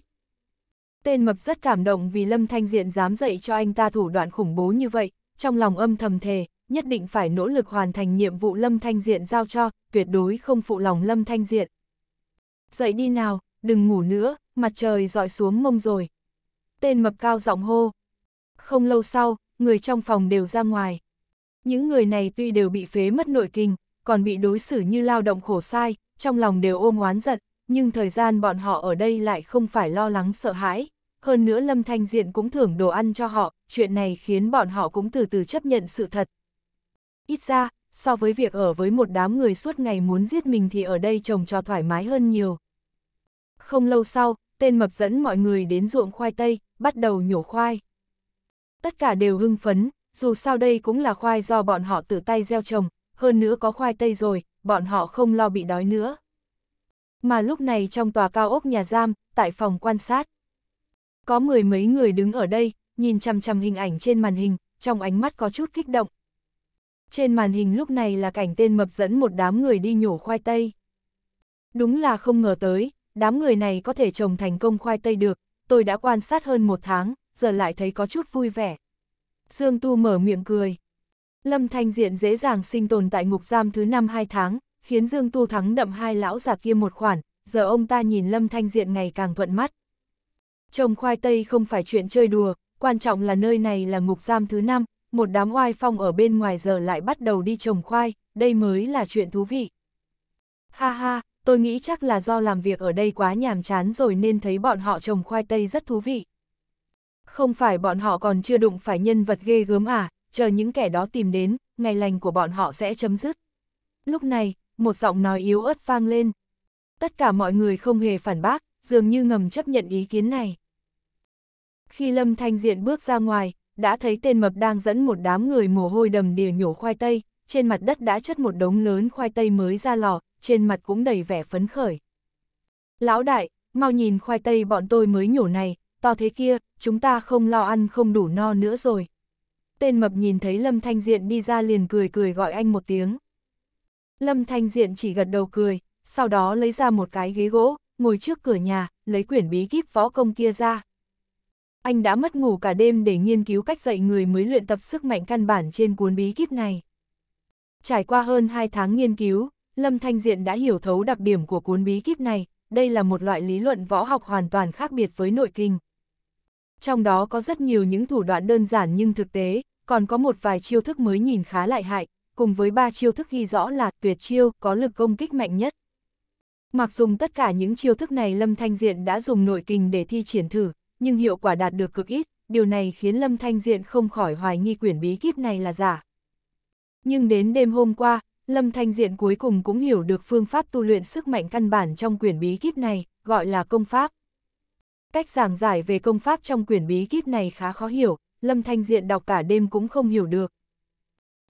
Tên mập rất cảm động vì Lâm Thanh Diện dám dạy cho anh ta thủ đoạn khủng bố như vậy, trong lòng âm thầm thề, nhất định phải nỗ lực hoàn thành nhiệm vụ Lâm Thanh Diện giao cho, tuyệt đối không phụ lòng Lâm Thanh Diện. Dậy đi nào, đừng ngủ nữa, mặt trời dọi xuống mông rồi. Tên mập cao giọng hô. Không lâu sau, người trong phòng đều ra ngoài. Những người này tuy đều bị phế mất nội kinh, còn bị đối xử như lao động khổ sai, trong lòng đều ôm oán giận, nhưng thời gian bọn họ ở đây lại không phải lo lắng sợ hãi. Hơn nữa Lâm Thanh Diện cũng thưởng đồ ăn cho họ, chuyện này khiến bọn họ cũng từ từ chấp nhận sự thật. Ít ra, so với việc ở với một đám người suốt ngày muốn giết mình thì ở đây trồng cho thoải mái hơn nhiều. Không lâu sau, tên mập dẫn mọi người đến ruộng khoai tây, bắt đầu nhổ khoai. Tất cả đều hưng phấn, dù sao đây cũng là khoai do bọn họ tự tay gieo trồng, hơn nữa có khoai tây rồi, bọn họ không lo bị đói nữa. Mà lúc này trong tòa cao ốc nhà giam, tại phòng quan sát, có mười mấy người đứng ở đây, nhìn chằm chằm hình ảnh trên màn hình, trong ánh mắt có chút kích động. Trên màn hình lúc này là cảnh tên mập dẫn một đám người đi nhổ khoai tây. Đúng là không ngờ tới, đám người này có thể trồng thành công khoai tây được, tôi đã quan sát hơn một tháng, giờ lại thấy có chút vui vẻ. Dương Tu mở miệng cười. Lâm Thanh Diện dễ dàng sinh tồn tại ngục giam thứ năm hai tháng, khiến Dương Tu Thắng đậm hai lão già kia một khoản, giờ ông ta nhìn Lâm Thanh Diện ngày càng thuận mắt. Trồng khoai tây không phải chuyện chơi đùa, quan trọng là nơi này là ngục giam thứ năm, một đám oai phong ở bên ngoài giờ lại bắt đầu đi trồng khoai, đây mới là chuyện thú vị. Ha ha, tôi nghĩ chắc là do làm việc ở đây quá nhàm chán rồi nên thấy bọn họ trồng khoai tây rất thú vị. Không phải bọn họ còn chưa đụng phải nhân vật ghê gớm à, chờ những kẻ đó tìm đến, ngày lành của bọn họ sẽ chấm dứt. Lúc này, một giọng nói yếu ớt vang lên. Tất cả mọi người không hề phản bác, dường như ngầm chấp nhận ý kiến này. Khi Lâm Thanh Diện bước ra ngoài, đã thấy tên mập đang dẫn một đám người mồ hôi đầm đìa nhổ khoai tây, trên mặt đất đã chất một đống lớn khoai tây mới ra lò, trên mặt cũng đầy vẻ phấn khởi. Lão đại, mau nhìn khoai tây bọn tôi mới nhổ này, to thế kia, chúng ta không lo ăn không đủ no nữa rồi. Tên mập nhìn thấy Lâm Thanh Diện đi ra liền cười cười gọi anh một tiếng. Lâm Thanh Diện chỉ gật đầu cười, sau đó lấy ra một cái ghế gỗ, ngồi trước cửa nhà, lấy quyển bí kíp võ công kia ra. Anh đã mất ngủ cả đêm để nghiên cứu cách dạy người mới luyện tập sức mạnh căn bản trên cuốn bí kíp này. Trải qua hơn 2 tháng nghiên cứu, Lâm Thanh Diện đã hiểu thấu đặc điểm của cuốn bí kíp này, đây là một loại lý luận võ học hoàn toàn khác biệt với nội kinh. Trong đó có rất nhiều những thủ đoạn đơn giản nhưng thực tế, còn có một vài chiêu thức mới nhìn khá lại hại, cùng với ba chiêu thức ghi rõ là tuyệt chiêu có lực công kích mạnh nhất. Mặc dùng tất cả những chiêu thức này Lâm Thanh Diện đã dùng nội kinh để thi triển thử, nhưng hiệu quả đạt được cực ít, điều này khiến Lâm Thanh Diện không khỏi hoài nghi quyển bí kíp này là giả. Nhưng đến đêm hôm qua, Lâm Thanh Diện cuối cùng cũng hiểu được phương pháp tu luyện sức mạnh căn bản trong quyển bí kíp này, gọi là công pháp. Cách giảng giải về công pháp trong quyển bí kíp này khá khó hiểu, Lâm Thanh Diện đọc cả đêm cũng không hiểu được,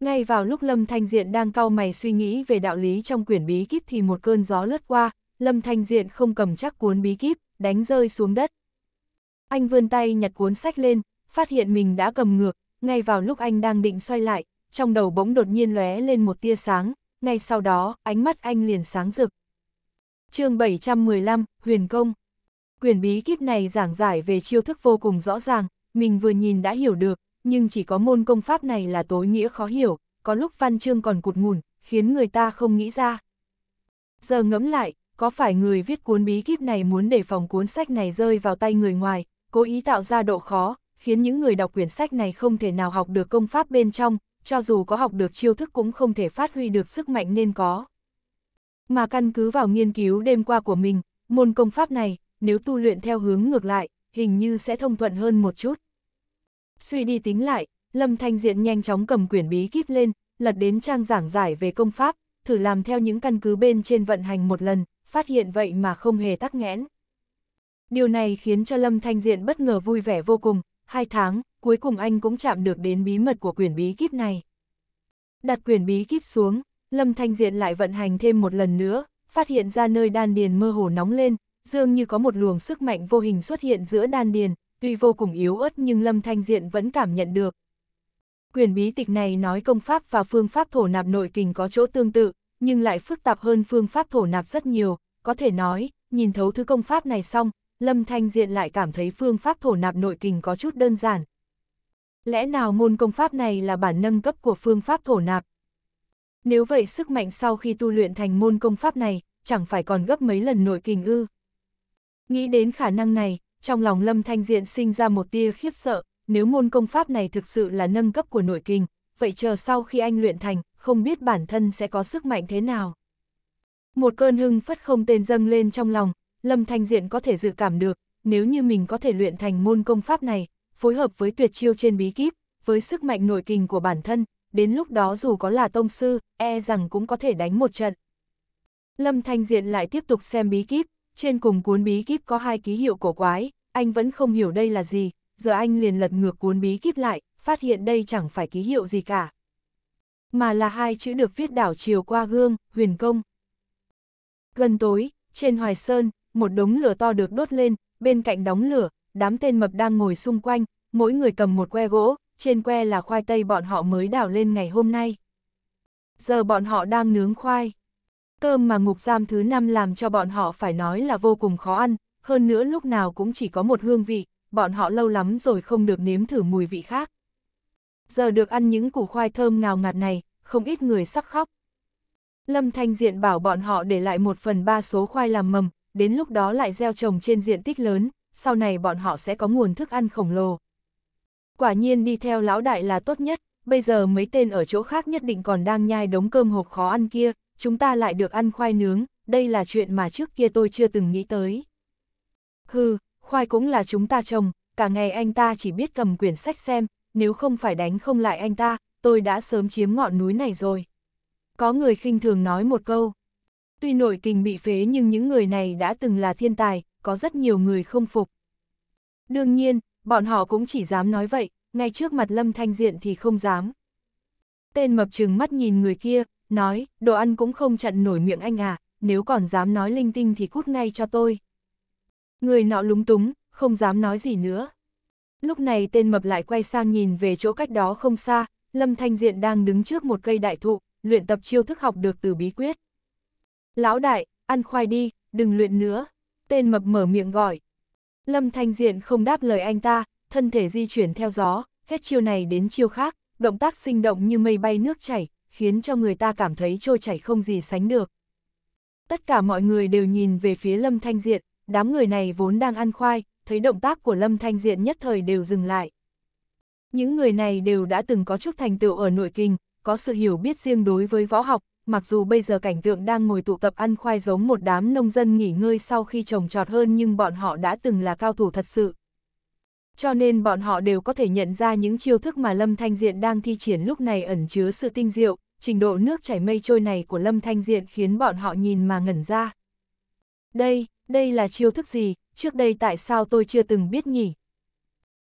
ngay vào lúc Lâm Thanh Diện đang cau mày suy nghĩ về đạo lý trong quyển bí kíp thì một cơn gió lướt qua, Lâm Thanh Diện không cầm chắc cuốn bí kíp, đánh rơi xuống đất. Anh vươn tay nhặt cuốn sách lên, phát hiện mình đã cầm ngược, ngay vào lúc anh đang định xoay lại, trong đầu bỗng đột nhiên lóe lên một tia sáng, ngay sau đó, ánh mắt anh liền sáng rực. chương 715, Huyền Công Quyển bí kíp này giảng giải về chiêu thức vô cùng rõ ràng, mình vừa nhìn đã hiểu được, nhưng chỉ có môn công pháp này là tối nghĩa khó hiểu, có lúc văn chương còn cụt ngủn, khiến người ta không nghĩ ra. Giờ ngẫm lại, có phải người viết cuốn bí kíp này muốn để phòng cuốn sách này rơi vào tay người ngoài, cố ý tạo ra độ khó, khiến những người đọc quyển sách này không thể nào học được công pháp bên trong, cho dù có học được chiêu thức cũng không thể phát huy được sức mạnh nên có. Mà căn cứ vào nghiên cứu đêm qua của mình, môn công pháp này, nếu tu luyện theo hướng ngược lại, hình như sẽ thông thuận hơn một chút. Suy đi tính lại, Lâm Thanh Diện nhanh chóng cầm quyển bí kíp lên, lật đến trang giảng giải về công pháp, thử làm theo những căn cứ bên trên vận hành một lần, phát hiện vậy mà không hề tắc nghẽn. Điều này khiến cho Lâm Thanh Diện bất ngờ vui vẻ vô cùng, hai tháng, cuối cùng anh cũng chạm được đến bí mật của quyển bí kíp này. Đặt quyển bí kíp xuống, Lâm Thanh Diện lại vận hành thêm một lần nữa, phát hiện ra nơi đan điền mơ hồ nóng lên, dường như có một luồng sức mạnh vô hình xuất hiện giữa đan điền, tuy vô cùng yếu ớt nhưng Lâm Thanh Diện vẫn cảm nhận được. Quyền bí tịch này nói công pháp và phương pháp thổ nạp nội kình có chỗ tương tự, nhưng lại phức tạp hơn phương pháp thổ nạp rất nhiều, có thể nói, nhìn thấu thứ công pháp này xong, Lâm Thanh Diện lại cảm thấy phương pháp thổ nạp nội kình có chút đơn giản. Lẽ nào môn công pháp này là bản nâng cấp của phương pháp thổ nạp? Nếu vậy sức mạnh sau khi tu luyện thành môn công pháp này, chẳng phải còn gấp mấy lần nội kình ư? Nghĩ đến khả năng này, trong lòng Lâm Thanh Diện sinh ra một tia khiếp sợ, nếu môn công pháp này thực sự là nâng cấp của nội kinh, vậy chờ sau khi anh luyện thành, không biết bản thân sẽ có sức mạnh thế nào. Một cơn hưng phất không tên dâng lên trong lòng, Lâm Thanh Diện có thể dự cảm được, nếu như mình có thể luyện thành môn công pháp này, phối hợp với tuyệt chiêu trên bí kíp, với sức mạnh nội kinh của bản thân, đến lúc đó dù có là tông sư, e rằng cũng có thể đánh một trận. Lâm Thanh Diện lại tiếp tục xem bí kíp, trên cùng cuốn bí kíp có hai ký hiệu cổ quái, anh vẫn không hiểu đây là gì, giờ anh liền lật ngược cuốn bí kíp lại, phát hiện đây chẳng phải ký hiệu gì cả. Mà là hai chữ được viết đảo chiều qua gương, huyền công. Gần tối, trên hoài sơn, một đống lửa to được đốt lên, bên cạnh đóng lửa, đám tên mập đang ngồi xung quanh, mỗi người cầm một que gỗ, trên que là khoai tây bọn họ mới đảo lên ngày hôm nay. Giờ bọn họ đang nướng khoai. Cơm mà ngục giam thứ năm làm cho bọn họ phải nói là vô cùng khó ăn, hơn nữa lúc nào cũng chỉ có một hương vị, bọn họ lâu lắm rồi không được nếm thử mùi vị khác. Giờ được ăn những củ khoai thơm ngào ngạt này, không ít người sắp khóc. Lâm Thanh Diện bảo bọn họ để lại một phần ba số khoai làm mầm, đến lúc đó lại gieo trồng trên diện tích lớn, sau này bọn họ sẽ có nguồn thức ăn khổng lồ. Quả nhiên đi theo lão đại là tốt nhất, bây giờ mấy tên ở chỗ khác nhất định còn đang nhai đống cơm hộp khó ăn kia, chúng ta lại được ăn khoai nướng, đây là chuyện mà trước kia tôi chưa từng nghĩ tới. Hừ, khoai cũng là chúng ta trồng, cả ngày anh ta chỉ biết cầm quyển sách xem, nếu không phải đánh không lại anh ta, tôi đã sớm chiếm ngọn núi này rồi. Có người khinh thường nói một câu. Tuy nội kình bị phế nhưng những người này đã từng là thiên tài, có rất nhiều người không phục. Đương nhiên, bọn họ cũng chỉ dám nói vậy, ngay trước mặt Lâm Thanh Diện thì không dám. Tên mập trừng mắt nhìn người kia, nói, đồ ăn cũng không chặn nổi miệng anh à, nếu còn dám nói linh tinh thì cút ngay cho tôi. Người nọ lúng túng, không dám nói gì nữa. Lúc này tên mập lại quay sang nhìn về chỗ cách đó không xa, Lâm Thanh Diện đang đứng trước một cây đại thụ, luyện tập chiêu thức học được từ bí quyết. Lão đại, ăn khoai đi, đừng luyện nữa. Tên mập mở miệng gọi. Lâm Thanh Diện không đáp lời anh ta, thân thể di chuyển theo gió, hết chiêu này đến chiêu khác, động tác sinh động như mây bay nước chảy, khiến cho người ta cảm thấy trôi chảy không gì sánh được. Tất cả mọi người đều nhìn về phía Lâm Thanh Diện, đám người này vốn đang ăn khoai, thấy động tác của Lâm Thanh Diện nhất thời đều dừng lại. Những người này đều đã từng có chút thành tựu ở nội kinh, có sự hiểu biết riêng đối với võ học, mặc dù bây giờ cảnh tượng đang ngồi tụ tập ăn khoai giống một đám nông dân nghỉ ngơi sau khi trồng trọt hơn nhưng bọn họ đã từng là cao thủ thật sự cho nên bọn họ đều có thể nhận ra những chiêu thức mà Lâm Thanh Diện đang thi triển lúc này ẩn chứa sự tinh diệu, trình độ nước chảy mây trôi này của Lâm Thanh Diện khiến bọn họ nhìn mà ngẩn ra. Đây, đây là chiêu thức gì, trước đây tại sao tôi chưa từng biết nhỉ?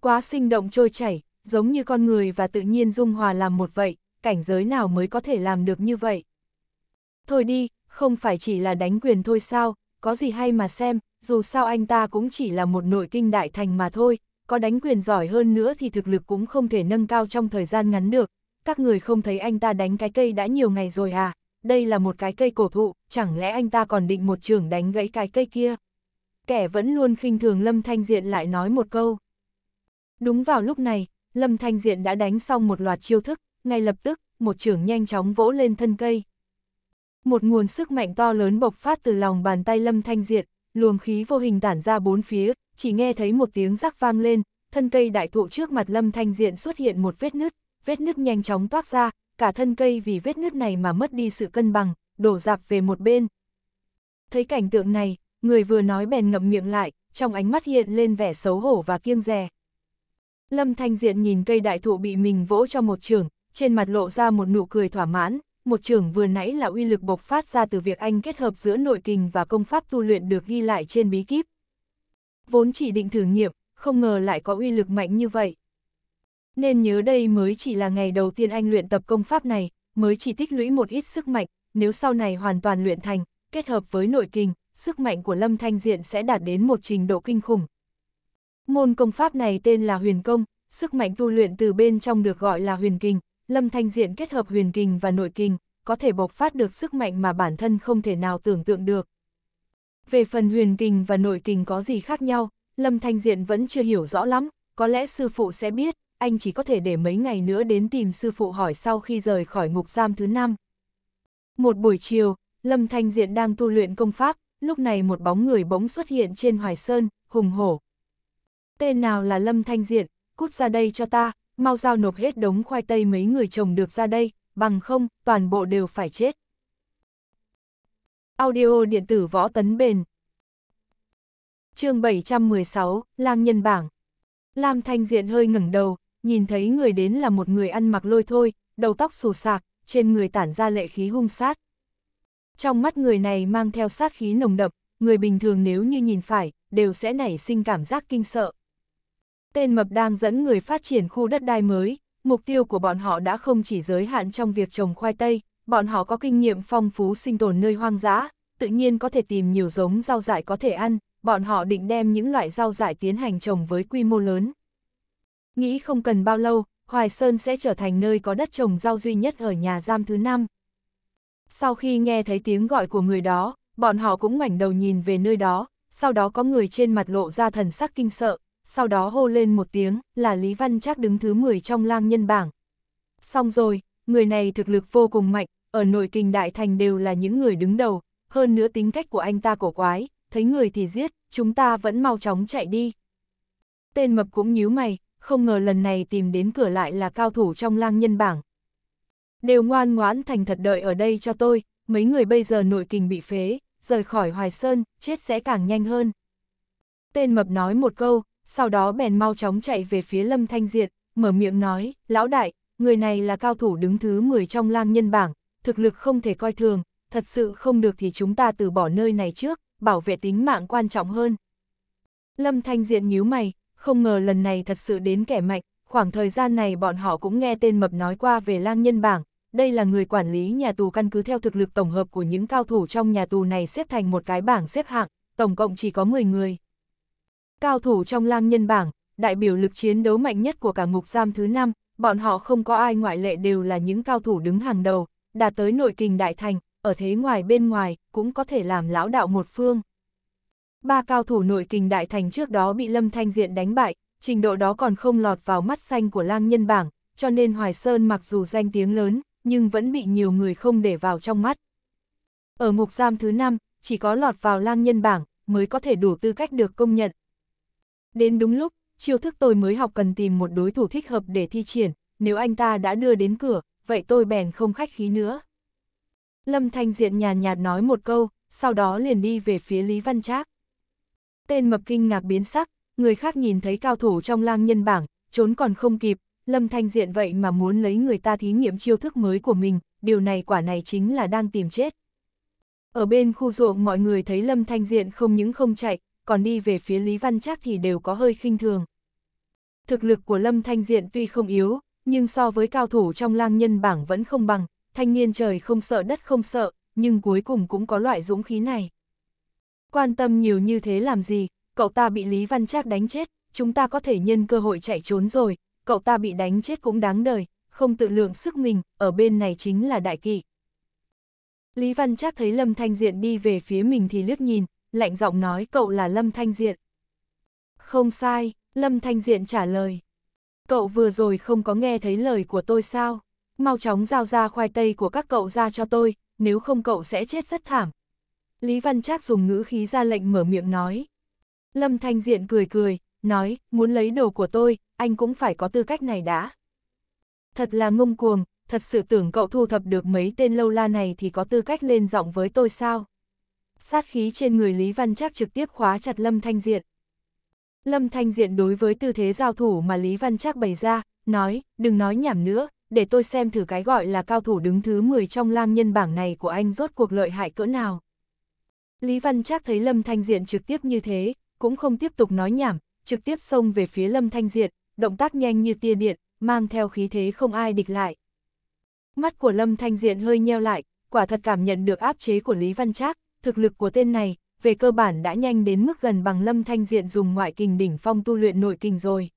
Quá sinh động trôi chảy, giống như con người và tự nhiên dung hòa làm một vậy, cảnh giới nào mới có thể làm được như vậy? Thôi đi, không phải chỉ là đánh quyền thôi sao, có gì hay mà xem, dù sao anh ta cũng chỉ là một nội kinh đại thành mà thôi, có đánh quyền giỏi hơn nữa thì thực lực cũng không thể nâng cao trong thời gian ngắn được. Các người không thấy anh ta đánh cái cây đã nhiều ngày rồi à? Đây là một cái cây cổ thụ, chẳng lẽ anh ta còn định một trường đánh gãy cái cây kia? Kẻ vẫn luôn khinh thường Lâm Thanh Diện lại nói một câu. Đúng vào lúc này, Lâm Thanh Diện đã đánh xong một loạt chiêu thức, ngay lập tức, một trường nhanh chóng vỗ lên thân cây. Một nguồn sức mạnh to lớn bộc phát từ lòng bàn tay Lâm Thanh Diện, luồng khí vô hình tản ra bốn phía, chỉ nghe thấy một tiếng rắc vang lên, thân cây đại thụ trước mặt Lâm Thanh Diện xuất hiện một vết nứt, vết nứt nhanh chóng toát ra, cả thân cây vì vết nứt này mà mất đi sự cân bằng, đổ dạp về một bên. Thấy cảnh tượng này, người vừa nói bèn ngậm miệng lại, trong ánh mắt hiện lên vẻ xấu hổ và kiêng dè. Lâm Thanh Diện nhìn cây đại thụ bị mình vỗ cho một trường, trên mặt lộ ra một nụ cười thỏa mãn, một trường vừa nãy là uy lực bộc phát ra từ việc anh kết hợp giữa nội kình và công pháp tu luyện được ghi lại trên bí kíp. Vốn chỉ định thử nghiệm, không ngờ lại có uy lực mạnh như vậy. Nên nhớ đây mới chỉ là ngày đầu tiên anh luyện tập công pháp này, mới chỉ tích lũy một ít sức mạnh, nếu sau này hoàn toàn luyện thành, kết hợp với nội kình, sức mạnh của Lâm Thanh Diện sẽ đạt đến một trình độ kinh khủng. Môn công pháp này tên là huyền công, sức mạnh tu luyện từ bên trong được gọi là huyền Kình. Lâm Thanh Diện kết hợp huyền kình và nội kình, có thể bộc phát được sức mạnh mà bản thân không thể nào tưởng tượng được. Về phần huyền kình và nội kình có gì khác nhau, Lâm Thanh Diện vẫn chưa hiểu rõ lắm, có lẽ sư phụ sẽ biết, anh chỉ có thể để mấy ngày nữa đến tìm sư phụ hỏi sau khi rời khỏi ngục giam thứ năm. Một buổi chiều, Lâm Thanh Diện đang tu luyện công pháp, lúc này một bóng người bỗng xuất hiện trên hoài sơn, hùng hổ. Tên nào là Lâm Thanh Diện, cút ra đây cho ta, mau giao nộp hết đống khoai tây mấy người trồng được ra đây, bằng không, toàn bộ đều phải chết. Audio điện tử võ tấn bền chương 716, lang nhân bảng. Lam Thanh Diện hơi ngẩng đầu, nhìn thấy người đến là một người ăn mặc lôi thôi, đầu tóc xù sạc, trên người tản ra lệ khí hung sát. Trong mắt người này mang theo sát khí nồng đậm, người bình thường nếu như nhìn phải, đều sẽ nảy sinh cảm giác kinh sợ tên mập đang dẫn người phát triển khu đất đai mới, mục tiêu của bọn họ đã không chỉ giới hạn trong việc trồng khoai tây, bọn họ có kinh nghiệm phong phú sinh tồn nơi hoang dã, tự nhiên có thể tìm nhiều giống rau dại có thể ăn, bọn họ định đem những loại rau dại tiến hành trồng với quy mô lớn. Nghĩ không cần bao lâu, Hoài Sơn sẽ trở thành nơi có đất trồng rau duy nhất ở nhà giam thứ năm. Sau khi nghe thấy tiếng gọi của người đó, bọn họ cũng ngoảnh đầu nhìn về nơi đó, sau đó có người trên mặt lộ ra thần sắc kinh sợ, sau đó hô lên một tiếng, là Lý Văn Trác đứng thứ 10 trong lang nhân bảng. Xong rồi, người này thực lực vô cùng mạnh, ở nội kinh đại thành đều là những người đứng đầu, hơn nữa tính cách của anh ta cổ quái, thấy người thì giết, chúng ta vẫn mau chóng chạy đi. Tên mập cũng nhíu mày, không ngờ lần này tìm đến cửa lại là cao thủ trong lang nhân bảng. Đều ngoan ngoãn thành thật đợi ở đây cho tôi, mấy người bây giờ nội kinh bị phế, rời khỏi Hoài Sơn, chết sẽ càng nhanh hơn. Tên mập nói một câu, sau đó bèn mau chóng chạy về phía Lâm Thanh Diệt, mở miệng nói, lão đại, người này là cao thủ đứng thứ 10 trong lang nhân bảng, thực lực không thể coi thường, thật sự không được thì chúng ta từ bỏ nơi này trước, bảo vệ tính mạng quan trọng hơn. Lâm Thanh Diện nhíu mày, không ngờ lần này thật sự đến kẻ mạnh, khoảng thời gian này bọn họ cũng nghe tên mập nói qua về lang nhân bảng, đây là người quản lý nhà tù căn cứ theo thực lực tổng hợp của những cao thủ trong nhà tù này xếp thành một cái bảng xếp hạng, tổng cộng chỉ có 10 người cao thủ trong lang nhân bảng, đại biểu lực chiến đấu mạnh nhất của cả ngục giam thứ năm, bọn họ không có ai ngoại lệ đều là những cao thủ đứng hàng đầu, đạt tới nội kình đại thành, ở thế ngoài bên ngoài, cũng có thể làm lão đạo một phương. Ba cao thủ nội kình đại thành trước đó bị Lâm Thanh Diện đánh bại, trình độ đó còn không lọt vào mắt xanh của lang nhân bảng, cho nên Hoài Sơn mặc dù danh tiếng lớn, nhưng vẫn bị nhiều người không để vào trong mắt. Ở ngục giam thứ năm chỉ có lọt vào lang nhân bảng mới có thể đủ tư cách được công nhận, Đến đúng lúc, chiêu thức tôi mới học cần tìm một đối thủ thích hợp để thi triển, nếu anh ta đã đưa đến cửa, vậy tôi bèn không khách khí nữa. Lâm Thanh Diện nhàn nhạt nói một câu, sau đó liền đi về phía Lý Văn Trác. Tên mập kinh ngạc biến sắc, người khác nhìn thấy cao thủ trong lang nhân bảng, trốn còn không kịp, Lâm Thanh Diện vậy mà muốn lấy người ta thí nghiệm chiêu thức mới của mình, điều này quả này chính là đang tìm chết. Ở bên khu ruộng mọi người thấy Lâm Thanh Diện không những không chạy, còn đi về phía Lý Văn Trác thì đều có hơi khinh thường. Thực lực của Lâm Thanh Diện tuy không yếu, nhưng so với cao thủ trong lang nhân bảng vẫn không bằng, thanh niên trời không sợ đất không sợ, nhưng cuối cùng cũng có loại dũng khí này. Quan tâm nhiều như thế làm gì, cậu ta bị Lý Văn Trác đánh chết, chúng ta có thể nhân cơ hội chạy trốn rồi, cậu ta bị đánh chết cũng đáng đời, không tự lượng sức mình, ở bên này chính là đại kỵ. Lý Văn Trác thấy Lâm Thanh Diện đi về phía mình thì liếc nhìn, lạnh giọng nói cậu là Lâm Thanh Diện. Không sai, Lâm Thanh Diện trả lời. Cậu vừa rồi không có nghe thấy lời của tôi sao? Mau chóng giao ra khoai tây của các cậu ra cho tôi, nếu không cậu sẽ chết rất thảm. Lý Văn Trác dùng ngữ khí ra lệnh mở miệng nói. Lâm Thanh Diện cười cười, nói, muốn lấy đồ của tôi, anh cũng phải có tư cách này đã. Thật là ngông cuồng, thật sự tưởng cậu thu thập được mấy tên lâu la này thì có tư cách lên giọng với tôi sao? sát khí trên người Lý Văn Trác trực tiếp khóa chặt Lâm Thanh Diện. Lâm Thanh Diện đối với tư thế giao thủ mà Lý Văn Trác bày ra, nói, đừng nói nhảm nữa, để tôi xem thử cái gọi là cao thủ đứng thứ 10 trong lang nhân bảng này của anh rốt cuộc lợi hại cỡ nào. Lý Văn Trác thấy Lâm Thanh Diện trực tiếp như thế, cũng không tiếp tục nói nhảm, trực tiếp xông về phía Lâm Thanh Diện, động tác nhanh như tia điện, mang theo khí thế không ai địch lại. Mắt của Lâm Thanh Diện hơi nheo lại, quả thật cảm nhận được áp chế của Lý Văn Trác, thực lực của tên này, về cơ bản đã nhanh đến mức gần bằng lâm thanh diện dùng ngoại kình đỉnh phong tu luyện nội kình rồi.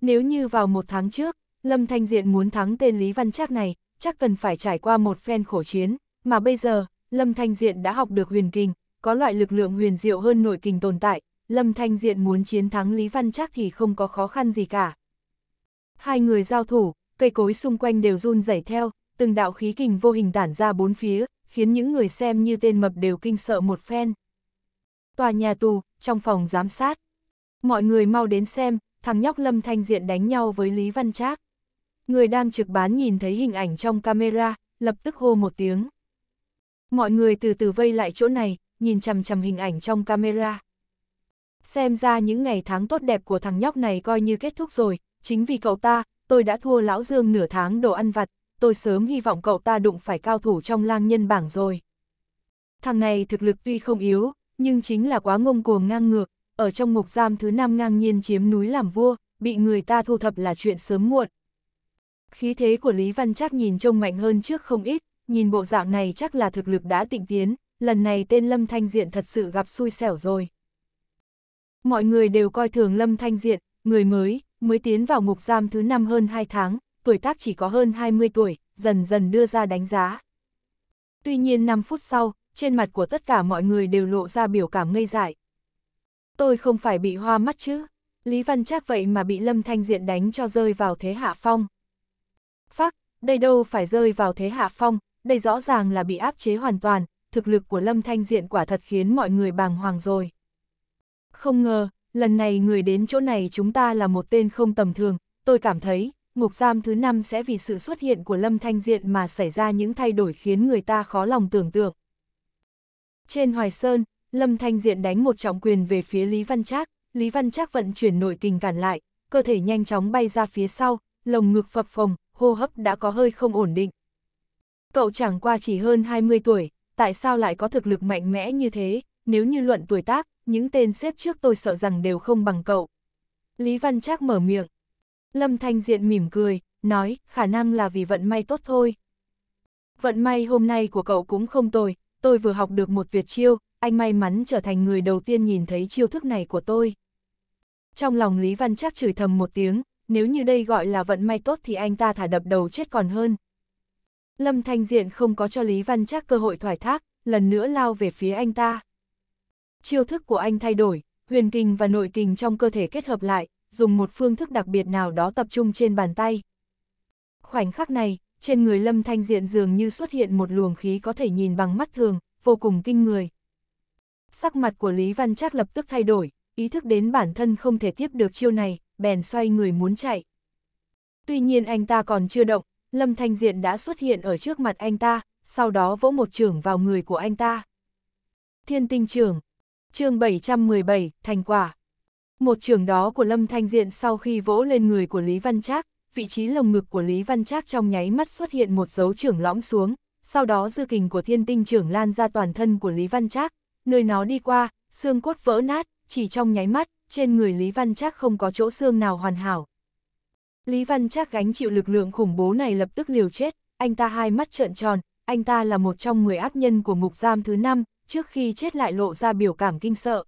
Nếu như vào một tháng trước, lâm thanh diện muốn thắng tên Lý Văn Trác này, chắc cần phải trải qua một phen khổ chiến, mà bây giờ, lâm thanh diện đã học được huyền kình, có loại lực lượng huyền diệu hơn nội kình tồn tại, lâm thanh diện muốn chiến thắng Lý Văn Trác thì không có khó khăn gì cả. Hai người giao thủ, cây cối xung quanh đều run rẩy theo, từng đạo khí kình vô hình tản ra bốn phía, khiến những người xem như tên mập đều kinh sợ một phen. Tòa nhà tù, trong phòng giám sát. Mọi người mau đến xem, thằng nhóc Lâm Thanh Diện đánh nhau với Lý Văn Trác. Người đang trực bán nhìn thấy hình ảnh trong camera, lập tức hô một tiếng. Mọi người từ từ vây lại chỗ này, nhìn chằm chằm hình ảnh trong camera. Xem ra những ngày tháng tốt đẹp của thằng nhóc này coi như kết thúc rồi, chính vì cậu ta, tôi đã thua lão Dương nửa tháng đồ ăn vặt tôi sớm hy vọng cậu ta đụng phải cao thủ trong lang nhân bảng rồi. Thằng này thực lực tuy không yếu, nhưng chính là quá ngông cuồng ngang ngược, ở trong ngục giam thứ năm ngang nhiên chiếm núi làm vua, bị người ta thu thập là chuyện sớm muộn. Khí thế của Lý Văn chắc nhìn trông mạnh hơn trước không ít, nhìn bộ dạng này chắc là thực lực đã tịnh tiến, lần này tên Lâm Thanh Diện thật sự gặp xui xẻo rồi. Mọi người đều coi thường Lâm Thanh Diện, người mới, mới tiến vào ngục giam thứ năm hơn 2 tháng, tuổi tác chỉ có hơn 20 tuổi, dần dần đưa ra đánh giá. Tuy nhiên 5 phút sau, trên mặt của tất cả mọi người đều lộ ra biểu cảm ngây dại. Tôi không phải bị hoa mắt chứ, Lý Văn Trác vậy mà bị Lâm Thanh Diện đánh cho rơi vào thế hạ phong. Phác, đây đâu phải rơi vào thế hạ phong, đây rõ ràng là bị áp chế hoàn toàn, thực lực của Lâm Thanh Diện quả thật khiến mọi người bàng hoàng rồi. Không ngờ, lần này người đến chỗ này chúng ta là một tên không tầm thường, tôi cảm thấy, ngục giam thứ năm sẽ vì sự xuất hiện của Lâm Thanh Diện mà xảy ra những thay đổi khiến người ta khó lòng tưởng tượng. Trên Hoài Sơn, Lâm Thanh Diện đánh một trọng quyền về phía Lý Văn Trác, Lý Văn Trác vận chuyển nội kình cản lại, cơ thể nhanh chóng bay ra phía sau, lồng ngực phập phồng, hô hấp đã có hơi không ổn định. Cậu chẳng qua chỉ hơn 20 tuổi, tại sao lại có thực lực mạnh mẽ như thế, nếu như luận tuổi tác, những tên xếp trước tôi sợ rằng đều không bằng cậu. Lý Văn Trác mở miệng. Lâm Thanh Diện mỉm cười, nói, khả năng là vì vận may tốt thôi. Vận may hôm nay của cậu cũng không tồi, tôi vừa học được một Việt chiêu, anh may mắn trở thành người đầu tiên nhìn thấy chiêu thức này của tôi. Trong lòng Lý Văn Trác chửi thầm một tiếng, nếu như đây gọi là vận may tốt thì anh ta thả đập đầu chết còn hơn. Lâm Thanh Diện không có cho Lý Văn Trác cơ hội thoải thác, lần nữa lao về phía anh ta. Chiêu thức của anh thay đổi, huyền kình và nội kình trong cơ thể kết hợp lại, dùng một phương thức đặc biệt nào đó tập trung trên bàn tay. Khoảnh khắc này, trên người Lâm Thanh Diện dường như xuất hiện một luồng khí có thể nhìn bằng mắt thường, vô cùng kinh người. Sắc mặt của Lý Văn Trác lập tức thay đổi, ý thức đến bản thân không thể tiếp được chiêu này, bèn xoay người muốn chạy. Tuy nhiên anh ta còn chưa động, Lâm Thanh Diện đã xuất hiện ở trước mặt anh ta, sau đó vỗ một trưởng vào người của anh ta. Thiên tinh trường chương 717, thành quả. Một trường đó của Lâm Thanh Diện sau khi vỗ lên người của Lý Văn Trác, vị trí lồng ngực của Lý Văn Trác trong nháy mắt xuất hiện một dấu trưởng lõm xuống, sau đó dư kình của thiên tinh trưởng lan ra toàn thân của Lý Văn Trác, nơi nó đi qua, xương cốt vỡ nát, chỉ trong nháy mắt, trên người Lý Văn Trác không có chỗ xương nào hoàn hảo. Lý Văn Trác gánh chịu lực lượng khủng bố này lập tức liều chết, anh ta hai mắt trợn tròn, anh ta là một trong 10 ác nhân của ngục giam thứ năm, trước khi chết lại lộ ra biểu cảm kinh sợ,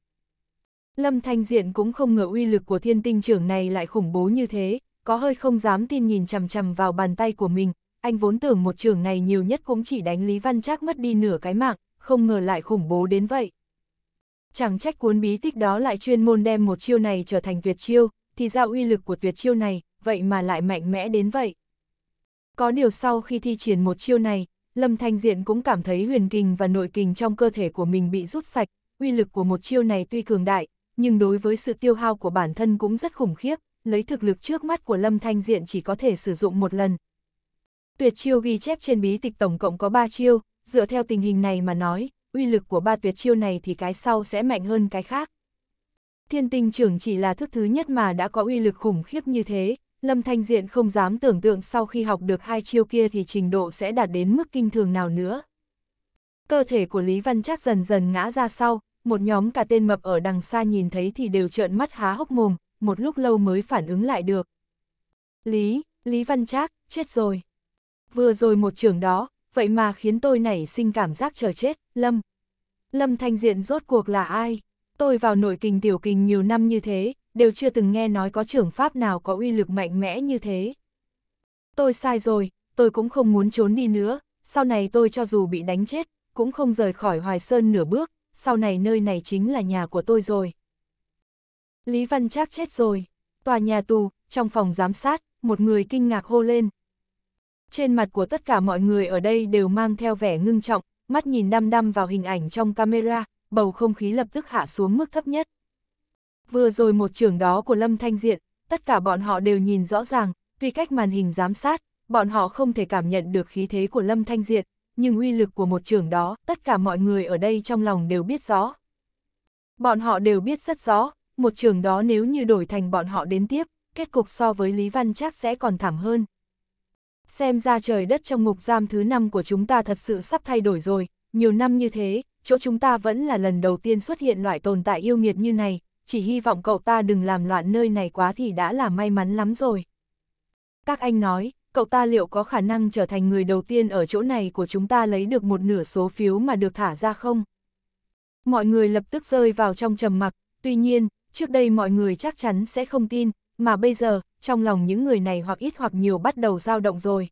Lâm Thanh Diện cũng không ngờ uy lực của thiên tinh trưởng này lại khủng bố như thế, có hơi không dám tin nhìn chằm chằm vào bàn tay của mình, anh vốn tưởng một trưởng này nhiều nhất cũng chỉ đánh Lý Văn Trác mất đi nửa cái mạng, không ngờ lại khủng bố đến vậy. Chẳng trách cuốn bí tích đó lại chuyên môn đem một chiêu này trở thành tuyệt chiêu, thì ra uy lực của tuyệt chiêu này, vậy mà lại mạnh mẽ đến vậy. Có điều sau khi thi triển một chiêu này, Lâm Thanh Diện cũng cảm thấy huyền kình và nội kình trong cơ thể của mình bị rút sạch, uy lực của một chiêu này tuy cường đại, nhưng đối với sự tiêu hao của bản thân cũng rất khủng khiếp, lấy thực lực trước mắt của Lâm Thanh Diện chỉ có thể sử dụng một lần. Tuyệt chiêu ghi chép trên bí tịch tổng cộng có 3 chiêu, dựa theo tình hình này mà nói, uy lực của ba tuyệt chiêu này thì cái sau sẽ mạnh hơn cái khác. Thiên tinh trưởng chỉ là thức thứ nhất mà đã có uy lực khủng khiếp như thế, Lâm Thanh Diện không dám tưởng tượng sau khi học được hai chiêu kia thì trình độ sẽ đạt đến mức kinh thường nào nữa. Cơ thể của Lý Văn Trác dần dần ngã ra sau, một nhóm cả tên mập ở đằng xa nhìn thấy thì đều trợn mắt há hốc mồm, một lúc lâu mới phản ứng lại được. Lý, Lý Văn Trác, chết rồi. Vừa rồi một trưởng đó, vậy mà khiến tôi nảy sinh cảm giác chờ chết, Lâm. Lâm Thanh Diện rốt cuộc là ai? Tôi vào nội kình tiểu kình nhiều năm như thế, đều chưa từng nghe nói có trưởng pháp nào có uy lực mạnh mẽ như thế. Tôi sai rồi, tôi cũng không muốn trốn đi nữa, sau này tôi cho dù bị đánh chết, cũng không rời khỏi Hoài Sơn nửa bước, sau này nơi này chính là nhà của tôi rồi. Lý Văn Trác chết rồi, tòa nhà tù, trong phòng giám sát, một người kinh ngạc hô lên. Trên mặt của tất cả mọi người ở đây đều mang theo vẻ ngưng trọng, mắt nhìn đăm đăm vào hình ảnh trong camera, bầu không khí lập tức hạ xuống mức thấp nhất. Vừa rồi một trưởng đó của Lâm Thanh Diện, tất cả bọn họ đều nhìn rõ ràng, tuy cách màn hình giám sát, bọn họ không thể cảm nhận được khí thế của Lâm Thanh Diện, nhưng uy lực của một trường đó, tất cả mọi người ở đây trong lòng đều biết rõ. Bọn họ đều biết rất rõ, một trường đó nếu như đổi thành bọn họ đến tiếp, kết cục so với Lý Văn chắc sẽ còn thảm hơn. Xem ra trời đất trong ngục giam thứ năm của chúng ta thật sự sắp thay đổi rồi, nhiều năm như thế, chỗ chúng ta vẫn là lần đầu tiên xuất hiện loại tồn tại yêu nghiệt như này, chỉ hy vọng cậu ta đừng làm loạn nơi này quá thì đã là may mắn lắm rồi. Các anh nói, cậu ta liệu có khả năng trở thành người đầu tiên ở chỗ này của chúng ta lấy được một nửa số phiếu mà được thả ra không? Mọi người lập tức rơi vào trong trầm mặc, tuy nhiên, trước đây mọi người chắc chắn sẽ không tin, mà bây giờ, trong lòng những người này hoặc ít hoặc nhiều bắt đầu dao động rồi.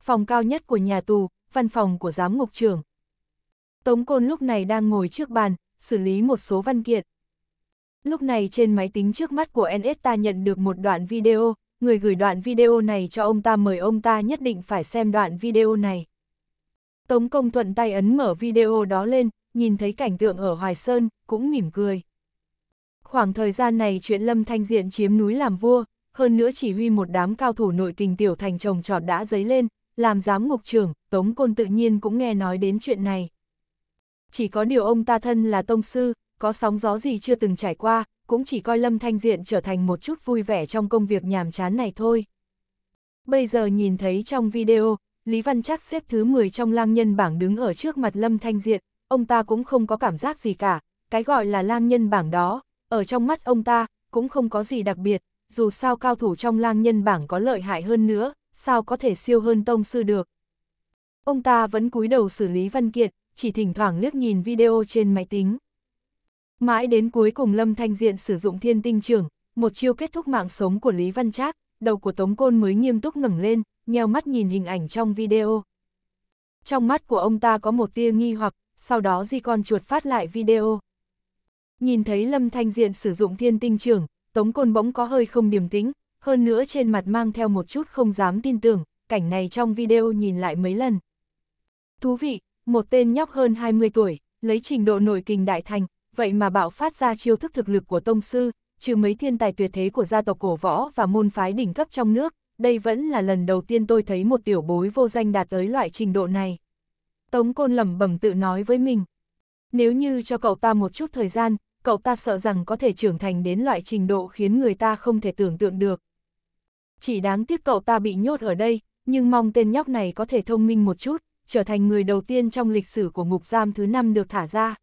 Phòng cao nhất của nhà tù, văn phòng của giám ngục trưởng. Tống Côn lúc này đang ngồi trước bàn, xử lý một số văn kiện. Lúc này trên máy tính trước mắt của NS ta nhận được một đoạn video, người gửi đoạn video này cho ông ta mời ông ta nhất định phải xem đoạn video này. Tống công thuận tay ấn mở video đó lên, nhìn thấy cảnh tượng ở Hoài Sơn, cũng mỉm cười. Khoảng thời gian này chuyện Lâm Thanh Diện chiếm núi làm vua, hơn nữa chỉ huy một đám cao thủ nội tình tiểu thành trồng trọt đã dấy lên, làm giám ngục trưởng, Tống Côn tự nhiên cũng nghe nói đến chuyện này. Chỉ có điều ông ta thân là tông sư, có sóng gió gì chưa từng trải qua, cũng chỉ coi Lâm Thanh Diện trở thành một chút vui vẻ trong công việc nhàm chán này thôi. Bây giờ nhìn thấy trong video, Lý Văn chắc xếp thứ 10 trong lang nhân bảng đứng ở trước mặt Lâm Thanh Diện, ông ta cũng không có cảm giác gì cả, cái gọi là lang nhân bảng đó, ở trong mắt ông ta, cũng không có gì đặc biệt, dù sao cao thủ trong lang nhân bảng có lợi hại hơn nữa, sao có thể siêu hơn tông sư được. Ông ta vẫn cúi đầu xử lý văn kiện, chỉ thỉnh thoảng liếc nhìn video trên máy tính. Mãi đến cuối cùng Lâm Thanh Diện sử dụng thiên tinh trưởng, một chiêu kết thúc mạng sống của Lý Văn Trác, đầu của Tống Côn mới nghiêm túc ngẩng lên, nheo mắt nhìn hình ảnh trong video. Trong mắt của ông ta có một tia nghi hoặc, sau đó di con chuột phát lại video. Nhìn thấy Lâm Thanh Diện sử dụng thiên tinh trưởng, Tống Côn bỗng có hơi không điềm tĩnh, hơn nữa trên mặt mang theo một chút không dám tin tưởng, cảnh này trong video nhìn lại mấy lần. Thú vị, một tên nhóc hơn 20 tuổi, lấy trình độ nội kình đại thành, vậy mà bạo phát ra chiêu thức thực lực của tông sư, trừ mấy thiên tài tuyệt thế của gia tộc cổ võ và môn phái đỉnh cấp trong nước, đây vẫn là lần đầu tiên tôi thấy một tiểu bối vô danh đạt tới loại trình độ này. Tống Côn lẩm bẩm tự nói với mình. Nếu như cho cậu ta một chút thời gian, cậu ta sợ rằng có thể trưởng thành đến loại trình độ khiến người ta không thể tưởng tượng được. Chỉ đáng tiếc cậu ta bị nhốt ở đây, nhưng mong tên nhóc này có thể thông minh một chút, trở thành người đầu tiên trong lịch sử của ngục giam thứ năm được thả ra.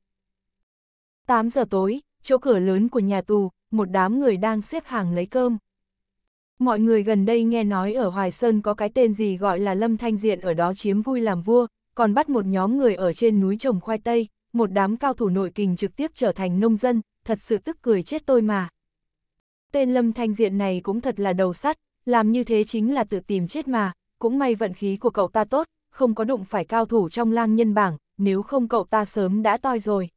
8 giờ tối, chỗ cửa lớn của nhà tù, một đám người đang xếp hàng lấy cơm. Mọi người gần đây nghe nói ở Hoài Sơn có cái tên gì gọi là Lâm Thanh Diện ở đó chiếm vui làm vua, còn bắt một nhóm người ở trên núi trồng khoai tây, một đám cao thủ nội kình trực tiếp trở thành nông dân, thật sự tức cười chết tôi mà. Tên Lâm Thanh Diện này cũng thật là đầu sắt, làm như thế chính là tự tìm chết mà, cũng may vận khí của cậu ta tốt, không có đụng phải cao thủ trong lang nhân bảng, nếu không cậu ta sớm đã toi rồi.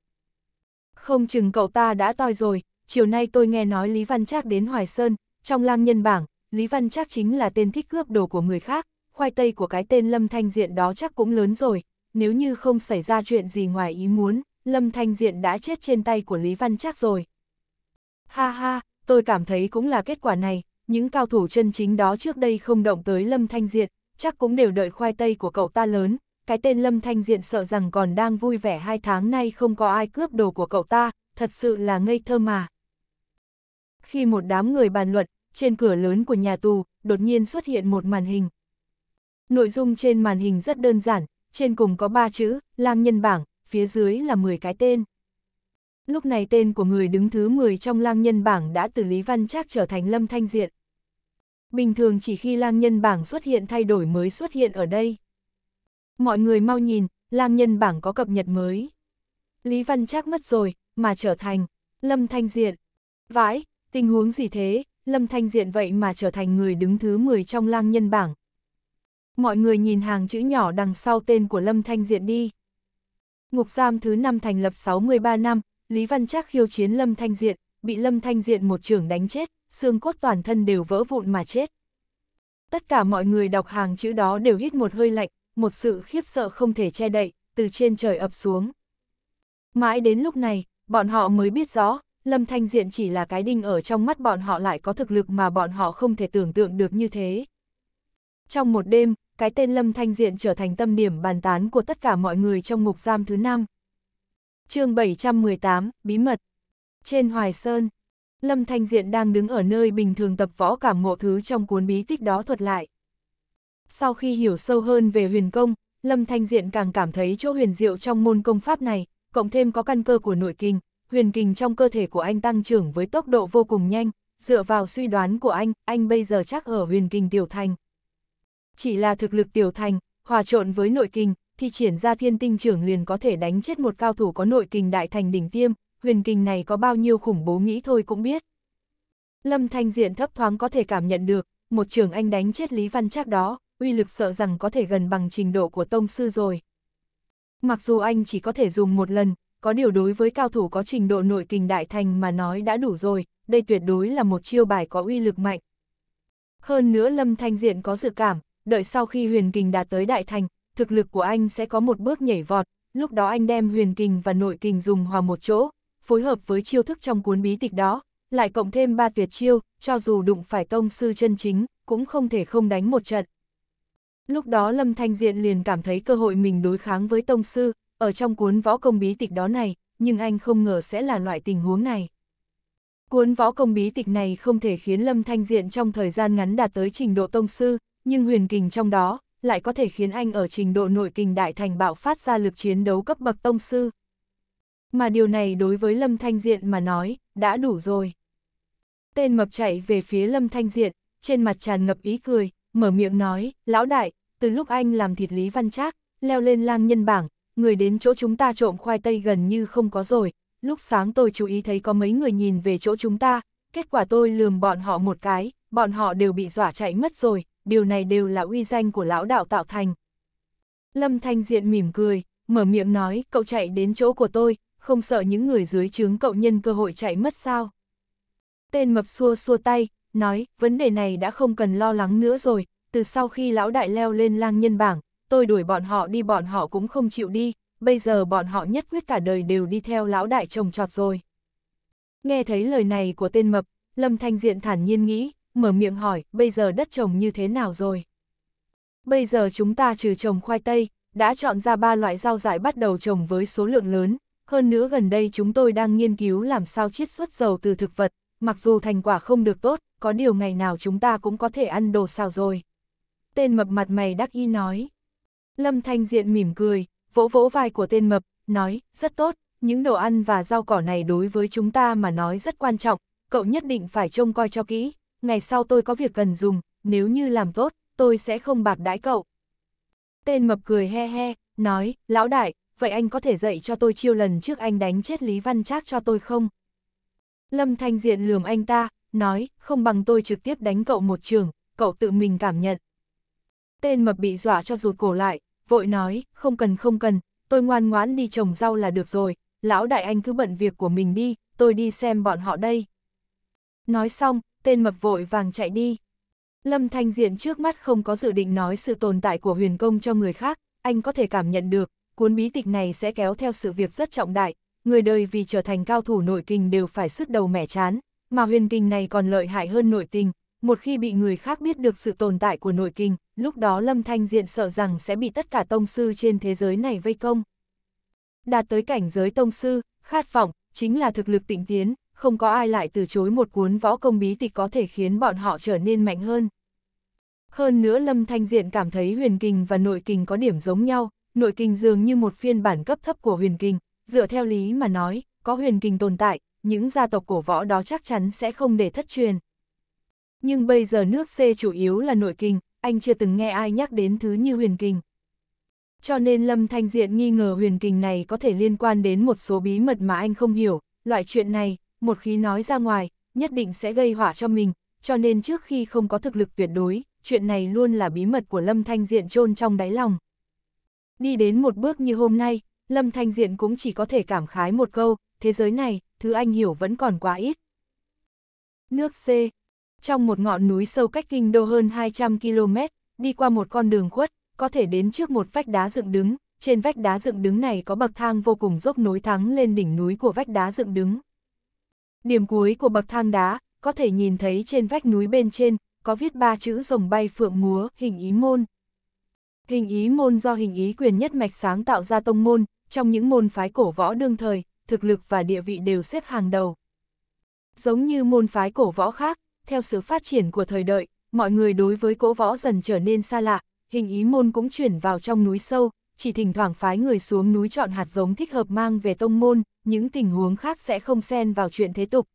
Không chừng cậu ta đã toi rồi, chiều nay tôi nghe nói Lý Văn Trác đến Hoài Sơn, trong lang nhân bảng, Lý Văn Trác chính là tên thích cướp đồ của người khác, khoai tây của cái tên Lâm Thanh Diện đó chắc cũng lớn rồi, nếu như không xảy ra chuyện gì ngoài ý muốn, Lâm Thanh Diện đã chết trên tay của Lý Văn Trác rồi. Ha ha, tôi cảm thấy cũng là kết quả này, những cao thủ chân chính đó trước đây không động tới Lâm Thanh Diện, chắc cũng đều đợi khoai tây của cậu ta lớn, cái tên Lâm Thanh Diện sợ rằng còn đang vui vẻ hai tháng nay không có ai cướp đồ của cậu ta, thật sự là ngây thơ mà. Khi một đám người bàn luận, trên cửa lớn của nhà tù, đột nhiên xuất hiện một màn hình. Nội dung trên màn hình rất đơn giản, trên cùng có ba chữ, lang nhân bảng, phía dưới là 10 cái tên. Lúc này tên của người đứng thứ 10 trong lang nhân bảng đã từ Lý Văn Trác trở thành Lâm Thanh Diện. Bình thường chỉ khi lang nhân bảng xuất hiện thay đổi mới xuất hiện ở đây. Mọi người mau nhìn, lang nhân bảng có cập nhật mới. Lý Văn Trác mất rồi, mà trở thành Lâm Thanh Diện. Vãi, tình huống gì thế, Lâm Thanh Diện vậy mà trở thành người đứng thứ 10 trong lang nhân bảng. Mọi người nhìn hàng chữ nhỏ đằng sau tên của Lâm Thanh Diện đi. Ngục giam thứ năm thành lập 63 năm, Lý Văn Trác khiêu chiến Lâm Thanh Diện, bị Lâm Thanh Diện một trưởng đánh chết, xương cốt toàn thân đều vỡ vụn mà chết. Tất cả mọi người đọc hàng chữ đó đều hít một hơi lạnh, một sự khiếp sợ không thể che đậy, từ trên trời ập xuống. Mãi đến lúc này, bọn họ mới biết rõ, Lâm Thanh Diện chỉ là cái đinh ở trong mắt bọn họ lại có thực lực mà bọn họ không thể tưởng tượng được như thế. Trong một đêm, cái tên Lâm Thanh Diện trở thành tâm điểm bàn tán của tất cả mọi người trong ngục giam thứ năm. chương 718, Bí mật Trên Hoài Sơn, Lâm Thanh Diện đang đứng ở nơi bình thường tập võ cảm ngộ thứ trong cuốn bí tích đó thuật lại. Sau khi hiểu sâu hơn về huyền công, Lâm Thanh Diện càng cảm thấy chỗ huyền diệu trong môn công pháp này, cộng thêm có căn cơ của nội kinh, huyền kinh trong cơ thể của anh tăng trưởng với tốc độ vô cùng nhanh, dựa vào suy đoán của anh, anh bây giờ chắc ở huyền kinh tiểu thành. Chỉ là thực lực tiểu thành, hòa trộn với nội kinh, thì triển ra thiên tinh trưởng liền có thể đánh chết một cao thủ có nội kinh đại thành đỉnh tiêm, huyền kinh này có bao nhiêu khủng bố nghĩ thôi cũng biết. Lâm Thanh Diện thấp thoáng có thể cảm nhận được, một trường anh đánh chết Lý Văn chắc đó, uy lực sợ rằng có thể gần bằng trình độ của tông sư rồi. Mặc dù anh chỉ có thể dùng một lần, có điều đối với cao thủ có trình độ nội kình đại thành mà nói đã đủ rồi, đây tuyệt đối là một chiêu bài có uy lực mạnh. Hơn nữa Lâm Thanh Diện có dự cảm, đợi sau khi huyền kình đạt tới đại thành, thực lực của anh sẽ có một bước nhảy vọt, lúc đó anh đem huyền kình và nội kình dùng hòa một chỗ, phối hợp với chiêu thức trong cuốn bí tịch đó, lại cộng thêm ba tuyệt chiêu, cho dù đụng phải tông sư chân chính, cũng không thể không đánh một trận. Lúc đó Lâm Thanh Diện liền cảm thấy cơ hội mình đối kháng với Tông Sư, ở trong cuốn võ công bí tịch đó này, nhưng anh không ngờ sẽ là loại tình huống này. Cuốn võ công bí tịch này không thể khiến Lâm Thanh Diện trong thời gian ngắn đạt tới trình độ Tông Sư, nhưng huyền kình trong đó lại có thể khiến anh ở trình độ nội kình đại thành bạo phát ra lực chiến đấu cấp bậc Tông Sư. Mà điều này đối với Lâm Thanh Diện mà nói, đã đủ rồi. Tên mập chạy về phía Lâm Thanh Diện, trên mặt tràn ngập ý cười, mở miệng nói, lão đại, từ lúc anh làm thịt Lý Văn Trác, leo lên lang nhân bảng, người đến chỗ chúng ta trộm khoai tây gần như không có rồi, lúc sáng tôi chú ý thấy có mấy người nhìn về chỗ chúng ta, kết quả tôi lườm bọn họ một cái, bọn họ đều bị dọa chạy mất rồi, điều này đều là uy danh của lão đạo tạo thành. Lâm Thanh Diện mỉm cười, mở miệng nói, cậu chạy đến chỗ của tôi, không sợ những người dưới trướng cậu nhân cơ hội chạy mất sao. Tên mập xua xua tay, nói, vấn đề này đã không cần lo lắng nữa rồi, từ sau khi lão đại leo lên lang nhân bảng, tôi đuổi bọn họ đi bọn họ cũng không chịu đi, bây giờ bọn họ nhất quyết cả đời đều đi theo lão đại trồng trọt rồi. Nghe thấy lời này của tên mập, Lâm Thanh Diện thản nhiên nghĩ, mở miệng hỏi, bây giờ đất trồng như thế nào rồi? Bây giờ chúng ta trừ trồng khoai tây, đã chọn ra ba loại rau dại bắt đầu trồng với số lượng lớn, hơn nữa gần đây chúng tôi đang nghiên cứu làm sao chiết xuất dầu từ thực vật, mặc dù thành quả không được tốt, có điều ngày nào chúng ta cũng có thể ăn đồ xào rồi. Tên mập mặt mày đắc y nói. Lâm Thanh Diện mỉm cười, vỗ vỗ vai của tên mập, nói, rất tốt, những đồ ăn và rau cỏ này đối với chúng ta mà nói rất quan trọng, cậu nhất định phải trông coi cho kỹ, ngày sau tôi có việc cần dùng, nếu như làm tốt, tôi sẽ không bạc đãi cậu. Tên mập cười he he, nói, lão đại, vậy anh có thể dạy cho tôi chiêu lần trước anh đánh chết Lý Văn Trác cho tôi không? Lâm Thanh Diện lườm anh ta, nói, không bằng tôi trực tiếp đánh cậu một trường, cậu tự mình cảm nhận. Tên mập bị dọa cho rụt cổ lại, vội nói, không cần không cần, tôi ngoan ngoãn đi trồng rau là được rồi, lão đại anh cứ bận việc của mình đi, tôi đi xem bọn họ đây. Nói xong, tên mập vội vàng chạy đi. Lâm Thanh Diện trước mắt không có dự định nói sự tồn tại của huyền công cho người khác, anh có thể cảm nhận được, cuốn bí tịch này sẽ kéo theo sự việc rất trọng đại, người đời vì trở thành cao thủ nội kinh đều phải sứt đầu mẻ chán, mà huyền kinh này còn lợi hại hơn nội tình, một khi bị người khác biết được sự tồn tại của nội kinh, lúc đó Lâm Thanh Diện sợ rằng sẽ bị tất cả tông sư trên thế giới này vây công. Đạt tới cảnh giới tông sư, khát vọng, chính là thực lực tịnh tiến, không có ai lại từ chối một cuốn võ công bí tịch có thể khiến bọn họ trở nên mạnh hơn. Hơn nữa Lâm Thanh Diện cảm thấy huyền kinh và nội kinh có điểm giống nhau, nội kinh dường như một phiên bản cấp thấp của huyền kinh, dựa theo lý mà nói, có huyền kình tồn tại, những gia tộc cổ võ đó chắc chắn sẽ không để thất truyền. Nhưng bây giờ nước C chủ yếu là nội kình, anh chưa từng nghe ai nhắc đến thứ như huyền kình. Cho nên Lâm Thanh Diện nghi ngờ huyền kình này có thể liên quan đến một số bí mật mà anh không hiểu, loại chuyện này, một khi nói ra ngoài, nhất định sẽ gây hỏa cho mình, cho nên trước khi không có thực lực tuyệt đối, chuyện này luôn là bí mật của Lâm Thanh Diện chôn trong đáy lòng. Đi đến một bước như hôm nay, Lâm Thanh Diện cũng chỉ có thể cảm khái một câu, thế giới này, thứ anh hiểu vẫn còn quá ít. Nước C. Trong một ngọn núi sâu cách kinh đô hơn 200 km, đi qua một con đường khuất, có thể đến trước một vách đá dựng đứng, trên vách đá dựng đứng này có bậc thang vô cùng dốc nối thắng lên đỉnh núi của vách đá dựng đứng. Điểm cuối của bậc thang đá, có thể nhìn thấy trên vách núi bên trên, có viết ba chữ rồng bay phượng múa, hình ý môn. Hình ý môn do hình ý quyền nhất mạch sáng tạo ra tông môn, trong những môn phái cổ võ đương thời, thực lực và địa vị đều xếp hàng đầu. Giống như môn phái cổ võ khác, theo sự phát triển của thời đợi, mọi người đối với cổ võ dần trở nên xa lạ, hình ý môn cũng chuyển vào trong núi sâu, chỉ thỉnh thoảng phái người xuống núi chọn hạt giống thích hợp mang về tông môn, những tình huống khác sẽ không xen vào chuyện thế tục.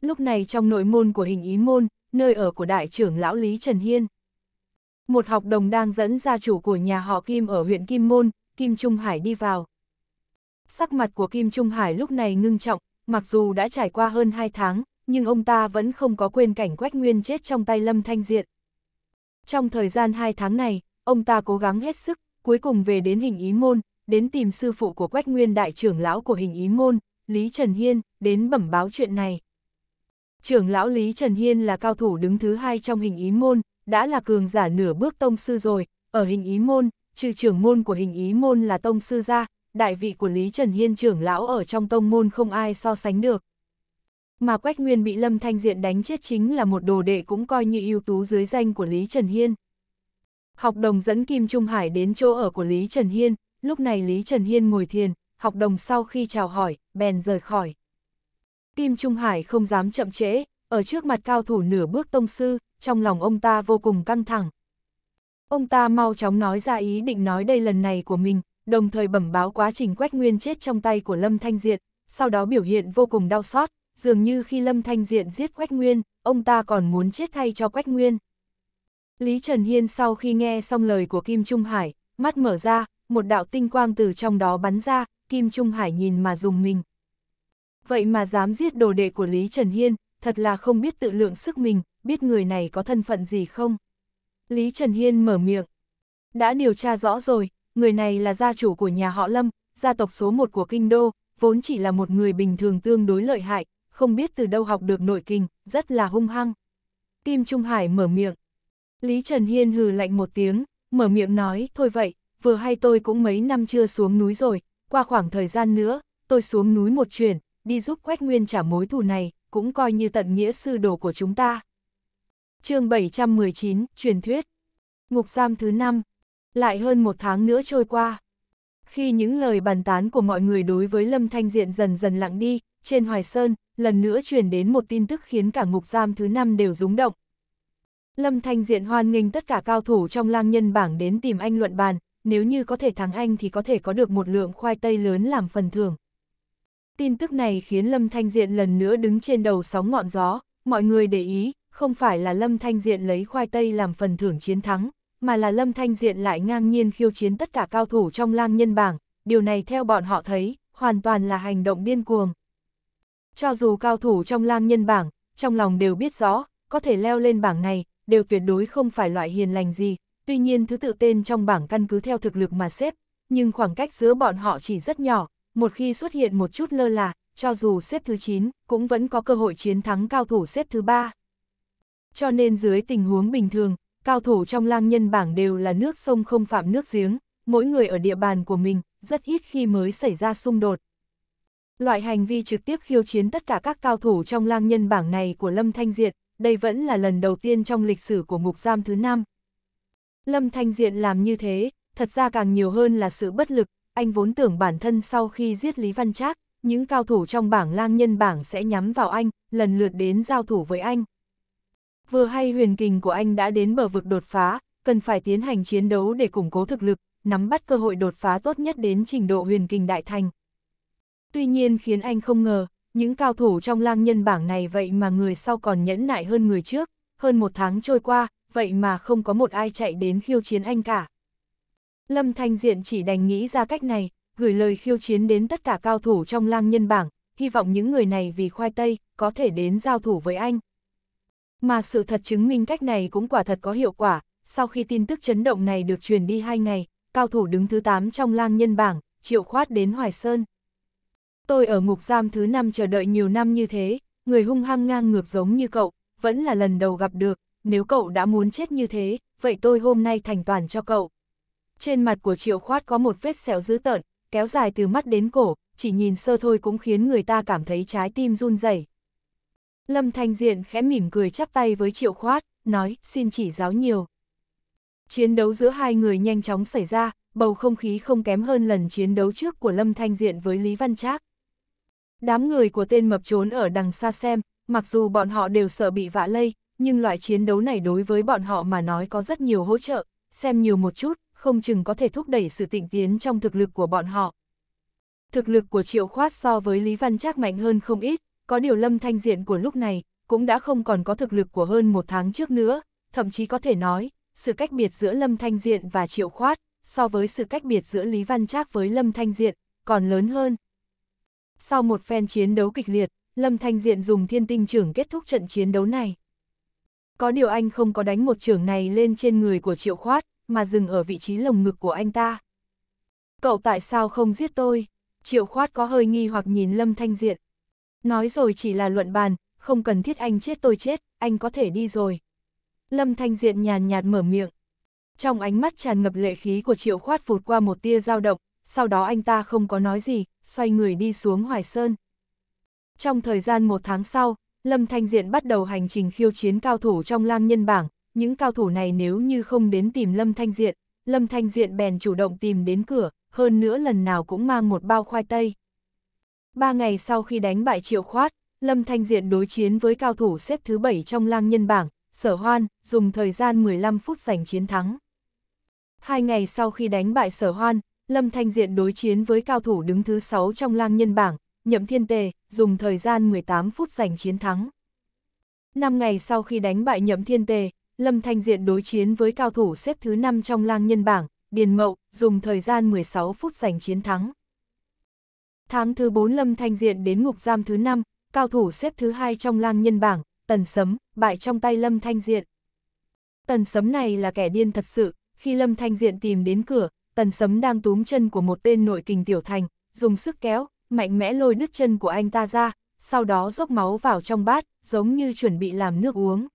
Lúc này trong nội môn của hình ý môn, nơi ở của đại trưởng lão Lý Trần Hiên, một học đồng đang dẫn gia chủ của nhà họ Kim ở huyện Kim Môn, Kim Trung Hải đi vào. Sắc mặt của Kim Trung Hải lúc này ngưng trọng, mặc dù đã trải qua hơn 2 tháng, nhưng ông ta vẫn không có quên cảnh Quách Nguyên chết trong tay Lâm Thanh Diện. Trong thời gian 2 tháng này, ông ta cố gắng hết sức, cuối cùng về đến hình ý môn, đến tìm sư phụ của Quách Nguyên đại trưởng lão của hình ý môn, Lý Trần Hiên, đến bẩm báo chuyện này. Trưởng lão Lý Trần Hiên là cao thủ đứng thứ hai trong hình ý môn, đã là cường giả nửa bước tông sư rồi, ở hình ý môn, trừ trưởng môn của hình ý môn là tông sư gia, đại vị của Lý Trần Hiên trưởng lão ở trong tông môn không ai so sánh được. Mà Quách Nguyên bị Lâm Thanh Diện đánh chết chính là một đồ đệ cũng coi như ưu tú dưới danh của Lý Trần Hiên. Học đồng dẫn Kim Trung Hải đến chỗ ở của Lý Trần Hiên, lúc này Lý Trần Hiên ngồi thiền, học đồng sau khi chào hỏi, bèn rời khỏi. Kim Trung Hải không dám chậm trễ, ở trước mặt cao thủ nửa bước tông sư, trong lòng ông ta vô cùng căng thẳng. Ông ta mau chóng nói ra ý định nói đây lần này của mình, đồng thời bẩm báo quá trình quách nguyên chết trong tay của Lâm Thanh Diện, sau đó biểu hiện vô cùng đau xót, dường như khi Lâm Thanh Diện giết quách nguyên, ông ta còn muốn chết thay cho quách nguyên. Lý Trần Hiên sau khi nghe xong lời của Kim Trung Hải, mắt mở ra, một đạo tinh quang từ trong đó bắn ra, Kim Trung Hải nhìn mà dùng mình. Vậy mà dám giết đồ đệ của Lý Trần Hiên, thật là không biết tự lượng sức mình, biết người này có thân phận gì không. Lý Trần Hiên mở miệng. Đã điều tra rõ rồi, người này là gia chủ của nhà họ Lâm, gia tộc số 1 của Kinh Đô, vốn chỉ là một người bình thường tương đối lợi hại, không biết từ đâu học được nội kinh, rất là hung hăng. Kim Trung Hải mở miệng. Lý Trần Hiên hừ lạnh một tiếng, mở miệng nói, thôi vậy, vừa hay tôi cũng mấy năm chưa xuống núi rồi, qua khoảng thời gian nữa, tôi xuống núi một chuyển, đi giúp Quách Nguyên trả mối thù này, cũng coi như tận nghĩa sư đồ của chúng ta. chương 719, truyền thuyết. Ngục giam thứ năm Lại hơn một tháng nữa trôi qua. Khi những lời bàn tán của mọi người đối với Lâm Thanh Diện dần dần lặng đi, trên Hoài Sơn, lần nữa truyền đến một tin tức khiến cả ngục giam thứ năm đều rúng động. Lâm Thanh Diện hoan nghênh tất cả cao thủ trong lang nhân bảng đến tìm anh luận bàn, nếu như có thể thắng anh thì có thể có được một lượng khoai tây lớn làm phần thưởng. Tin tức này khiến Lâm Thanh Diện lần nữa đứng trên đầu sóng ngọn gió, mọi người để ý, không phải là Lâm Thanh Diện lấy khoai tây làm phần thưởng chiến thắng, mà là Lâm Thanh Diện lại ngang nhiên khiêu chiến tất cả cao thủ trong lang nhân bảng, điều này theo bọn họ thấy, hoàn toàn là hành động điên cuồng. Cho dù cao thủ trong lang nhân bảng, trong lòng đều biết rõ, có thể leo lên bảng này, đều tuyệt đối không phải loại hiền lành gì, tuy nhiên thứ tự tên trong bảng căn cứ theo thực lực mà xếp, nhưng khoảng cách giữa bọn họ chỉ rất nhỏ, một khi xuất hiện một chút lơ là, cho dù xếp thứ 9, cũng vẫn có cơ hội chiến thắng cao thủ xếp thứ 3. Cho nên dưới tình huống bình thường, cao thủ trong lang nhân bảng đều là nước sông không phạm nước giếng, mỗi người ở địa bàn của mình, rất ít khi mới xảy ra xung đột. Loại hành vi trực tiếp khiêu chiến tất cả các cao thủ trong lang nhân bảng này của Lâm Thanh Diệt, đây vẫn là lần đầu tiên trong lịch sử của ngục giam thứ năm. Lâm Thanh Diện làm như thế, thật ra càng nhiều hơn là sự bất lực, anh vốn tưởng bản thân sau khi giết Lý Văn Trác, những cao thủ trong bảng lang nhân bảng sẽ nhắm vào anh, lần lượt đến giao thủ với anh. Vừa hay huyền kình của anh đã đến bờ vực đột phá, cần phải tiến hành chiến đấu để củng cố thực lực, nắm bắt cơ hội đột phá tốt nhất đến trình độ huyền kình đại thành. Tuy nhiên khiến anh không ngờ, những cao thủ trong lang nhân bảng này vậy mà người sau còn nhẫn nại hơn người trước, hơn một tháng trôi qua, vậy mà không có một ai chạy đến khiêu chiến anh cả. Lâm Thanh Diện chỉ đành nghĩ ra cách này, gửi lời khiêu chiến đến tất cả cao thủ trong lang nhân bảng, hy vọng những người này vì khoai tây, có thể đến giao thủ với anh. Mà sự thật chứng minh cách này cũng quả thật có hiệu quả, sau khi tin tức chấn động này được truyền đi hai ngày, cao thủ đứng thứ 8 trong lang nhân bảng, triệu khoát đến Hoài Sơn. Tôi ở ngục giam thứ 5 chờ đợi nhiều năm như thế, người hung hăng ngang ngược giống như cậu, vẫn là lần đầu gặp được, nếu cậu đã muốn chết như thế, vậy tôi hôm nay thành toàn cho cậu trên mặt của triệu khoát có một vết sẹo dữ tợn, kéo dài từ mắt đến cổ, chỉ nhìn sơ thôi cũng khiến người ta cảm thấy trái tim run rẩy. Lâm Thanh Diện khẽ mỉm cười chắp tay với triệu khoát, nói, xin chỉ giáo nhiều. Chiến đấu giữa hai người nhanh chóng xảy ra, bầu không khí không kém hơn lần chiến đấu trước của Lâm Thanh Diện với Lý Văn Trác. Đám người của tên mập trốn ở đằng xa xem, mặc dù bọn họ đều sợ bị vạ lây, nhưng loại chiến đấu này đối với bọn họ mà nói có rất nhiều hỗ trợ, xem nhiều một chút, không chừng có thể thúc đẩy sự tịnh tiến trong thực lực của bọn họ. Thực lực của Triệu Khoát so với Lý Văn Trác mạnh hơn không ít, có điều Lâm Thanh Diện của lúc này cũng đã không còn có thực lực của hơn một tháng trước nữa, thậm chí có thể nói, sự cách biệt giữa Lâm Thanh Diện và Triệu Khoát so với sự cách biệt giữa Lý Văn Trác với Lâm Thanh Diện còn lớn hơn. Sau một phen chiến đấu kịch liệt, Lâm Thanh Diện dùng thiên tinh trưởng kết thúc trận chiến đấu này. Có điều anh không có đánh một trưởng này lên trên người của Triệu Khoát, mà dừng ở vị trí lồng ngực của anh ta. Cậu tại sao không giết tôi? Triệu khoát có hơi nghi hoặc nhìn Lâm Thanh Diện. Nói rồi chỉ là luận bàn, không cần thiết anh chết tôi chết, anh có thể đi rồi. Lâm Thanh Diện nhàn nhạt mở miệng. Trong ánh mắt tràn ngập lệ khí của Triệu khoát vụt qua một tia dao động, sau đó anh ta không có nói gì, xoay người đi xuống Hoài Sơn. Trong thời gian một tháng sau, Lâm Thanh Diện bắt đầu hành trình khiêu chiến cao thủ trong lang nhân bảng, những cao thủ này nếu như không đến tìm Lâm Thanh Diện, Lâm Thanh Diện bèn chủ động tìm đến cửa, hơn nữa lần nào cũng mang một bao khoai tây. Ba ngày sau khi đánh bại Triệu Khoát, Lâm Thanh Diện đối chiến với cao thủ xếp thứ bảy trong lang nhân bảng, Sở Hoan, dùng thời gian 15 phút giành chiến thắng. Hai ngày sau khi đánh bại Sở Hoan, Lâm Thanh Diện đối chiến với cao thủ đứng thứ sáu trong lang nhân bảng, Nhậm Thiên Tề, dùng thời gian 18 phút giành chiến thắng. Năm ngày sau khi đánh bại Nhậm Thiên Tề, Lâm Thanh Diện đối chiến với cao thủ xếp thứ 5 trong lang nhân bảng, Biền Mậu, dùng thời gian 16 phút giành chiến thắng. Tháng thứ 4 Lâm Thanh Diện đến ngục giam thứ 5, cao thủ xếp thứ 2 trong lang nhân bảng, Tần Sấm, bại trong tay Lâm Thanh Diện. Tần Sấm này là kẻ điên thật sự, khi Lâm Thanh Diện tìm đến cửa, Tần Sấm đang túm chân của một tên nội kình tiểu thành, dùng sức kéo, mạnh mẽ lôi đứt chân của anh ta ra, sau đó dốc máu vào trong bát, giống như chuẩn bị làm nước uống.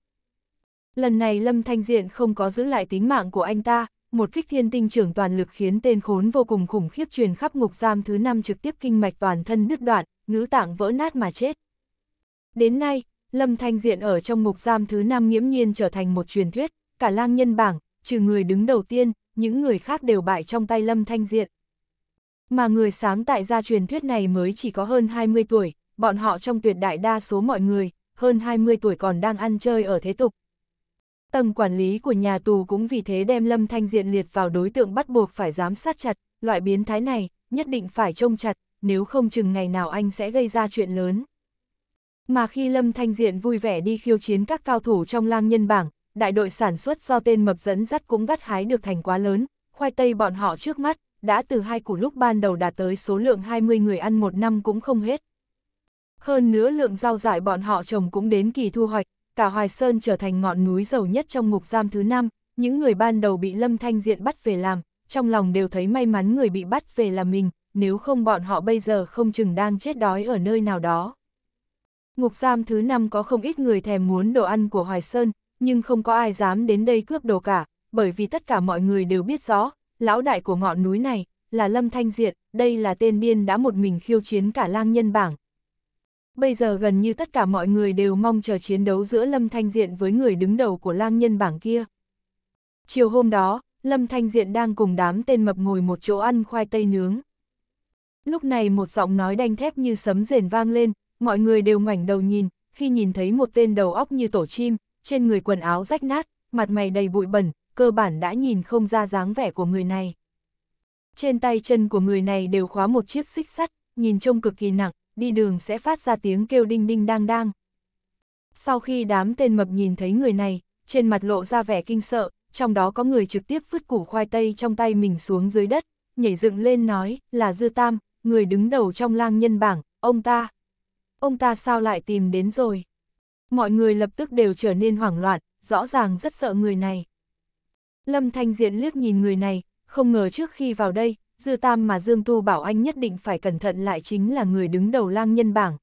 Lần này Lâm Thanh Diện không có giữ lại tính mạng của anh ta, một kích thiên tinh trưởng toàn lực khiến tên khốn vô cùng khủng khiếp truyền khắp ngục giam thứ năm trực tiếp kinh mạch toàn thân đứt đoạn, ngữ tạng vỡ nát mà chết. Đến nay, Lâm Thanh Diện ở trong ngục giam thứ năm nghiễm nhiên trở thành một truyền thuyết, cả lang nhân bảng, trừ người đứng đầu tiên, những người khác đều bại trong tay Lâm Thanh Diện. Mà người sáng tại gia truyền thuyết này mới chỉ có hơn 20 tuổi, bọn họ trong tuyệt đại đa số mọi người, hơn 20 tuổi còn đang ăn chơi ở thế tục, Tầng quản lý của nhà tù cũng vì thế đem Lâm Thanh Diện liệt vào đối tượng bắt buộc phải giám sát chặt, loại biến thái này, nhất định phải trông chặt, nếu không chừng ngày nào anh sẽ gây ra chuyện lớn. Mà khi Lâm Thanh Diện vui vẻ đi khiêu chiến các cao thủ trong lang nhân bảng, đại đội sản xuất do tên mập dẫn dắt cũng gắt hái được thành quá lớn, khoai tây bọn họ trước mắt, đã từ hai củ lúc ban đầu đạt tới số lượng 20 người ăn một năm cũng không hết. Hơn nữa lượng rau dại bọn họ trồng cũng đến kỳ thu hoạch, cả Hoài Sơn trở thành ngọn núi giàu nhất trong ngục giam thứ năm, những người ban đầu bị Lâm Thanh Diện bắt về làm, trong lòng đều thấy may mắn người bị bắt về là mình, nếu không bọn họ bây giờ không chừng đang chết đói ở nơi nào đó. Ngục giam thứ năm có không ít người thèm muốn đồ ăn của Hoài Sơn, nhưng không có ai dám đến đây cướp đồ cả, bởi vì tất cả mọi người đều biết rõ, lão đại của ngọn núi này, là Lâm Thanh Diện, đây là tên điên đã một mình khiêu chiến cả lang nhân bảng, bây giờ gần như tất cả mọi người đều mong chờ chiến đấu giữa Lâm Thanh Diện với người đứng đầu của lang nhân bảng kia. Chiều hôm đó, Lâm Thanh Diện đang cùng đám tên mập ngồi một chỗ ăn khoai tây nướng. Lúc này một giọng nói đanh thép như sấm rền vang lên, mọi người đều ngoảnh đầu nhìn, khi nhìn thấy một tên đầu óc như tổ chim, trên người quần áo rách nát, mặt mày đầy bụi bẩn, cơ bản đã nhìn không ra dáng vẻ của người này. Trên tay chân của người này đều khóa một chiếc xích sắt, nhìn trông cực kỳ nặng, đi đường sẽ phát ra tiếng kêu đinh đinh đang đang. Sau khi đám tên mập nhìn thấy người này, trên mặt lộ ra vẻ kinh sợ, trong đó có người trực tiếp vứt củ khoai tây trong tay mình xuống dưới đất, nhảy dựng lên nói là Dư Tam, người đứng đầu trong lang nhân bảng, ông ta. Ông ta sao lại tìm đến rồi? Mọi người lập tức đều trở nên hoảng loạn, rõ ràng rất sợ người này. Lâm Thanh Diện liếc nhìn người này, không ngờ trước khi vào đây, Dư Tam mà Dương Tu bảo anh nhất định phải cẩn thận lại chính là người đứng đầu lang nhân bảng.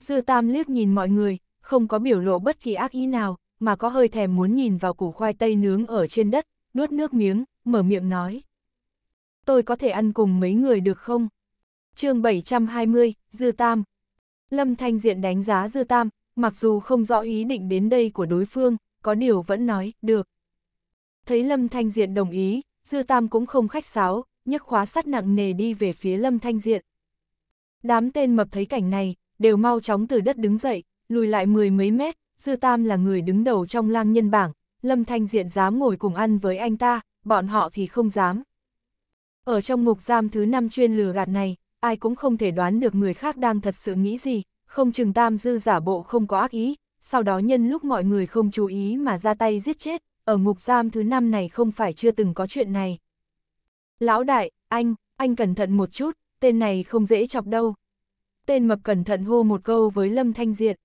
Dư Tam liếc nhìn mọi người, không có biểu lộ bất kỳ ác ý nào, mà có hơi thèm muốn nhìn vào củ khoai tây nướng ở trên đất, nuốt nước miếng, mở miệng nói. Tôi có thể ăn cùng mấy người được không? chương 720, Dư Tam. Lâm Thanh Diện đánh giá Dư Tam, mặc dù không rõ ý định đến đây của đối phương, có điều vẫn nói, được. Thấy Lâm Thanh Diện đồng ý, Dư Tam cũng không khách sáo, nhấc khóa sắt nặng nề đi về phía Lâm Thanh Diện. Đám tên mập thấy cảnh này, đều mau chóng từ đất đứng dậy, lùi lại mười mấy mét, Dư Tam là người đứng đầu trong lang nhân bảng, Lâm Thanh Diện dám ngồi cùng ăn với anh ta, bọn họ thì không dám. Ở trong ngục giam thứ năm chuyên lừa gạt này, ai cũng không thể đoán được người khác đang thật sự nghĩ gì, không chừng Tam Dư giả bộ không có ác ý, sau đó nhân lúc mọi người không chú ý mà ra tay giết chết, ở ngục giam thứ năm này không phải chưa từng có chuyện này. Lão đại, anh, anh cẩn thận một chút, tên này không dễ chọc đâu. Tên mập cẩn thận hô một câu với Lâm Thanh Diện.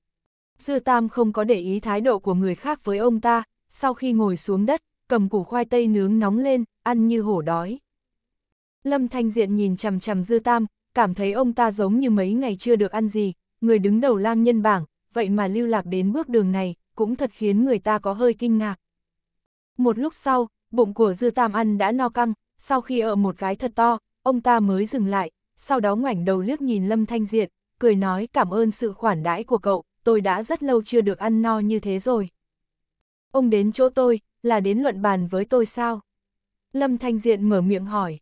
Dư Tam không có để ý thái độ của người khác với ông ta, sau khi ngồi xuống đất, cầm củ khoai tây nướng nóng lên, ăn như hổ đói. Lâm Thanh Diện nhìn chằm chằm Dư Tam, cảm thấy ông ta giống như mấy ngày chưa được ăn gì, người đứng đầu lang nhân bảng, vậy mà lưu lạc đến bước đường này, cũng thật khiến người ta có hơi kinh ngạc. Một lúc sau, bụng của Dư Tam ăn đã no căng, sau khi ở một cái thật to, ông ta mới dừng lại, sau đó ngoảnh đầu liếc nhìn Lâm Thanh Diệt, cười nói cảm ơn sự khoản đãi của cậu, tôi đã rất lâu chưa được ăn no như thế rồi. Ông đến chỗ tôi, là đến luận bàn với tôi sao? Lâm Thanh Diện mở miệng hỏi.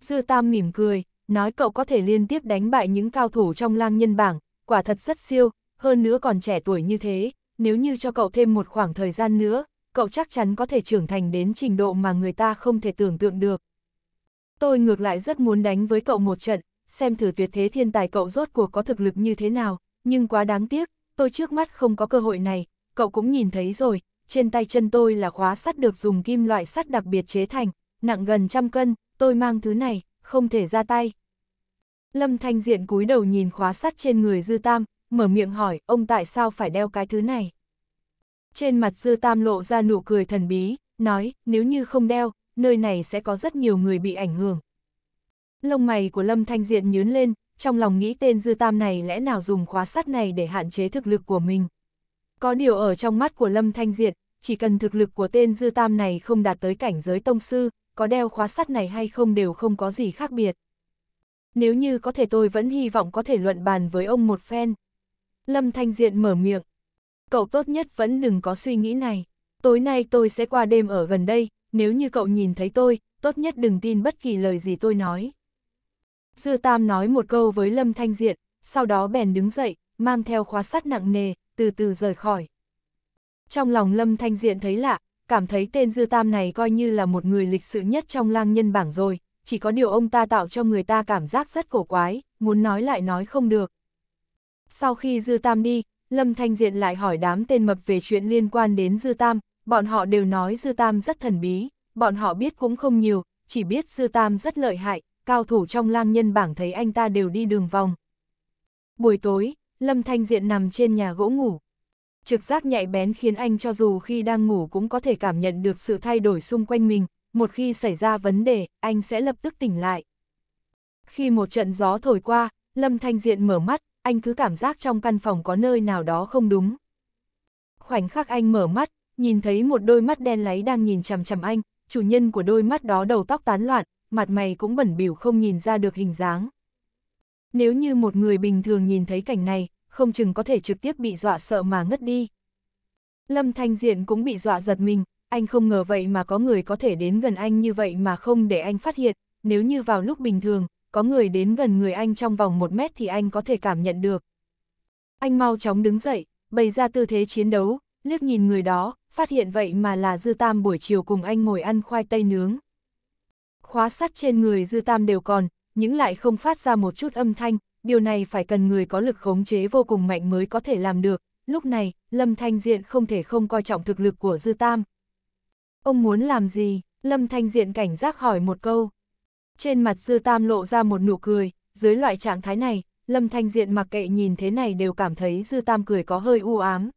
Dư Tam mỉm cười, nói cậu có thể liên tiếp đánh bại những cao thủ trong lang nhân bảng, quả thật rất siêu, hơn nữa còn trẻ tuổi như thế, nếu như cho cậu thêm một khoảng thời gian nữa, cậu chắc chắn có thể trưởng thành đến trình độ mà người ta không thể tưởng tượng được. Tôi ngược lại rất muốn đánh với cậu một trận, xem thử tuyệt thế thiên tài cậu rốt cuộc có thực lực như thế nào, nhưng quá đáng tiếc, tôi trước mắt không có cơ hội này, cậu cũng nhìn thấy rồi, trên tay chân tôi là khóa sắt được dùng kim loại sắt đặc biệt chế thành, nặng gần trăm cân, tôi mang thứ này, không thể ra tay. Lâm Thanh Diện cúi đầu nhìn khóa sắt trên người Dư Tam, mở miệng hỏi ông tại sao phải đeo cái thứ này. Trên mặt Dư Tam lộ ra nụ cười thần bí, nói, nếu như không đeo, nơi này sẽ có rất nhiều người bị ảnh hưởng. Lông mày của Lâm Thanh Diện nhướn lên, trong lòng nghĩ tên Dư Tam này lẽ nào dùng khóa sắt này để hạn chế thực lực của mình. Có điều ở trong mắt của Lâm Thanh Diện, chỉ cần thực lực của tên Dư Tam này không đạt tới cảnh giới tông sư, có đeo khóa sắt này hay không đều không có gì khác biệt. Nếu như có thể tôi vẫn hy vọng có thể luận bàn với ông một phen. Lâm Thanh Diện mở miệng, Cậu tốt nhất vẫn đừng có suy nghĩ này. Tối nay tôi sẽ qua đêm ở gần đây, nếu như cậu nhìn thấy tôi, tốt nhất đừng tin bất kỳ lời gì tôi nói. Dư Tam nói một câu với Lâm Thanh Diện, sau đó bèn đứng dậy, mang theo khóa sắt nặng nề, từ từ rời khỏi. Trong lòng Lâm Thanh Diện thấy lạ, cảm thấy tên Dư Tam này coi như là một người lịch sự nhất trong lang nhân bảng rồi, chỉ có điều ông ta tạo cho người ta cảm giác rất cổ quái, muốn nói lại nói không được. Sau khi Dư Tam đi, Lâm Thanh Diện lại hỏi đám tên mập về chuyện liên quan đến Dư Tam, bọn họ đều nói Dư Tam rất thần bí, bọn họ biết cũng không nhiều, chỉ biết Dư Tam rất lợi hại, cao thủ trong lang nhân bảng thấy anh ta đều đi đường vòng. Buổi tối, Lâm Thanh Diện nằm trên nhà gỗ ngủ. Trực giác nhạy bén khiến anh cho dù khi đang ngủ cũng có thể cảm nhận được sự thay đổi xung quanh mình, một khi xảy ra vấn đề, anh sẽ lập tức tỉnh lại. Khi một trận gió thổi qua, Lâm Thanh Diện mở mắt, anh cứ cảm giác trong căn phòng có nơi nào đó không đúng. Khoảnh khắc anh mở mắt, nhìn thấy một đôi mắt đen láy đang nhìn chằm chằm anh, chủ nhân của đôi mắt đó đầu tóc tán loạn, mặt mày cũng bẩn bỉu không nhìn ra được hình dáng. Nếu như một người bình thường nhìn thấy cảnh này, không chừng có thể trực tiếp bị dọa sợ mà ngất đi. Lâm Thanh Diện cũng bị dọa giật mình, anh không ngờ vậy mà có người có thể đến gần anh như vậy mà không để anh phát hiện, nếu như vào lúc bình thường, có người đến gần người anh trong vòng một mét thì anh có thể cảm nhận được. Anh mau chóng đứng dậy, bày ra tư thế chiến đấu, liếc nhìn người đó, phát hiện vậy mà là Dư Tam buổi chiều cùng anh ngồi ăn khoai tây nướng. Khóa sắt trên người Dư Tam đều còn, những lại không phát ra một chút âm thanh, điều này phải cần người có lực khống chế vô cùng mạnh mới có thể làm được. Lúc này, Lâm Thanh Diện không thể không coi trọng thực lực của Dư Tam. Ông muốn làm gì? Lâm Thanh Diện cảnh giác hỏi một câu. Trên mặt Dư Tam lộ ra một nụ cười, dưới loại trạng thái này, Lâm Thanh Diện mặc kệ nhìn thế này đều cảm thấy Dư Tam cười có hơi u ám.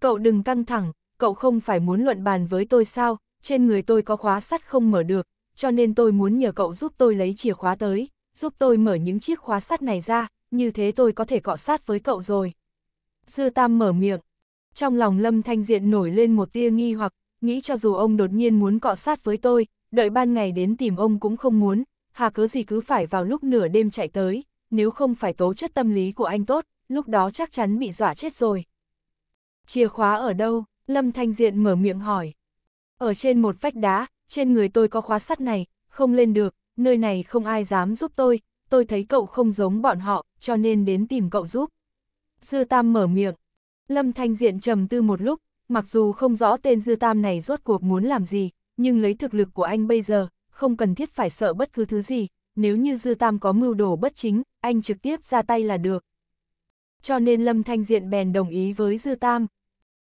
Cậu đừng căng thẳng, cậu không phải muốn luận bàn với tôi sao, trên người tôi có khóa sắt không mở được, cho nên tôi muốn nhờ cậu giúp tôi lấy chìa khóa tới, giúp tôi mở những chiếc khóa sắt này ra, như thế tôi có thể cọ sát với cậu rồi. Dư Tam mở miệng, trong lòng Lâm Thanh Diện nổi lên một tia nghi hoặc, nghĩ cho dù ông đột nhiên muốn cọ sát với tôi, đợi ban ngày đến tìm ông cũng không muốn, hà cớ gì cứ phải vào lúc nửa đêm chạy tới, nếu không phải tố chất tâm lý của anh tốt, lúc đó chắc chắn bị dọa chết rồi. Chìa khóa ở đâu? Lâm Thanh Diện mở miệng hỏi. Ở trên một vách đá, trên người tôi có khóa sắt này, không lên được, nơi này không ai dám giúp tôi, tôi thấy cậu không giống bọn họ, cho nên đến tìm cậu giúp. Dư Tam mở miệng. Lâm Thanh Diện trầm tư một lúc, mặc dù không rõ tên Dư Tam này rốt cuộc muốn làm gì, nhưng lấy thực lực của anh bây giờ, không cần thiết phải sợ bất cứ thứ gì, nếu như Dư Tam có mưu đồ bất chính, anh trực tiếp ra tay là được. Cho nên Lâm Thanh Diện bèn đồng ý với Dư Tam.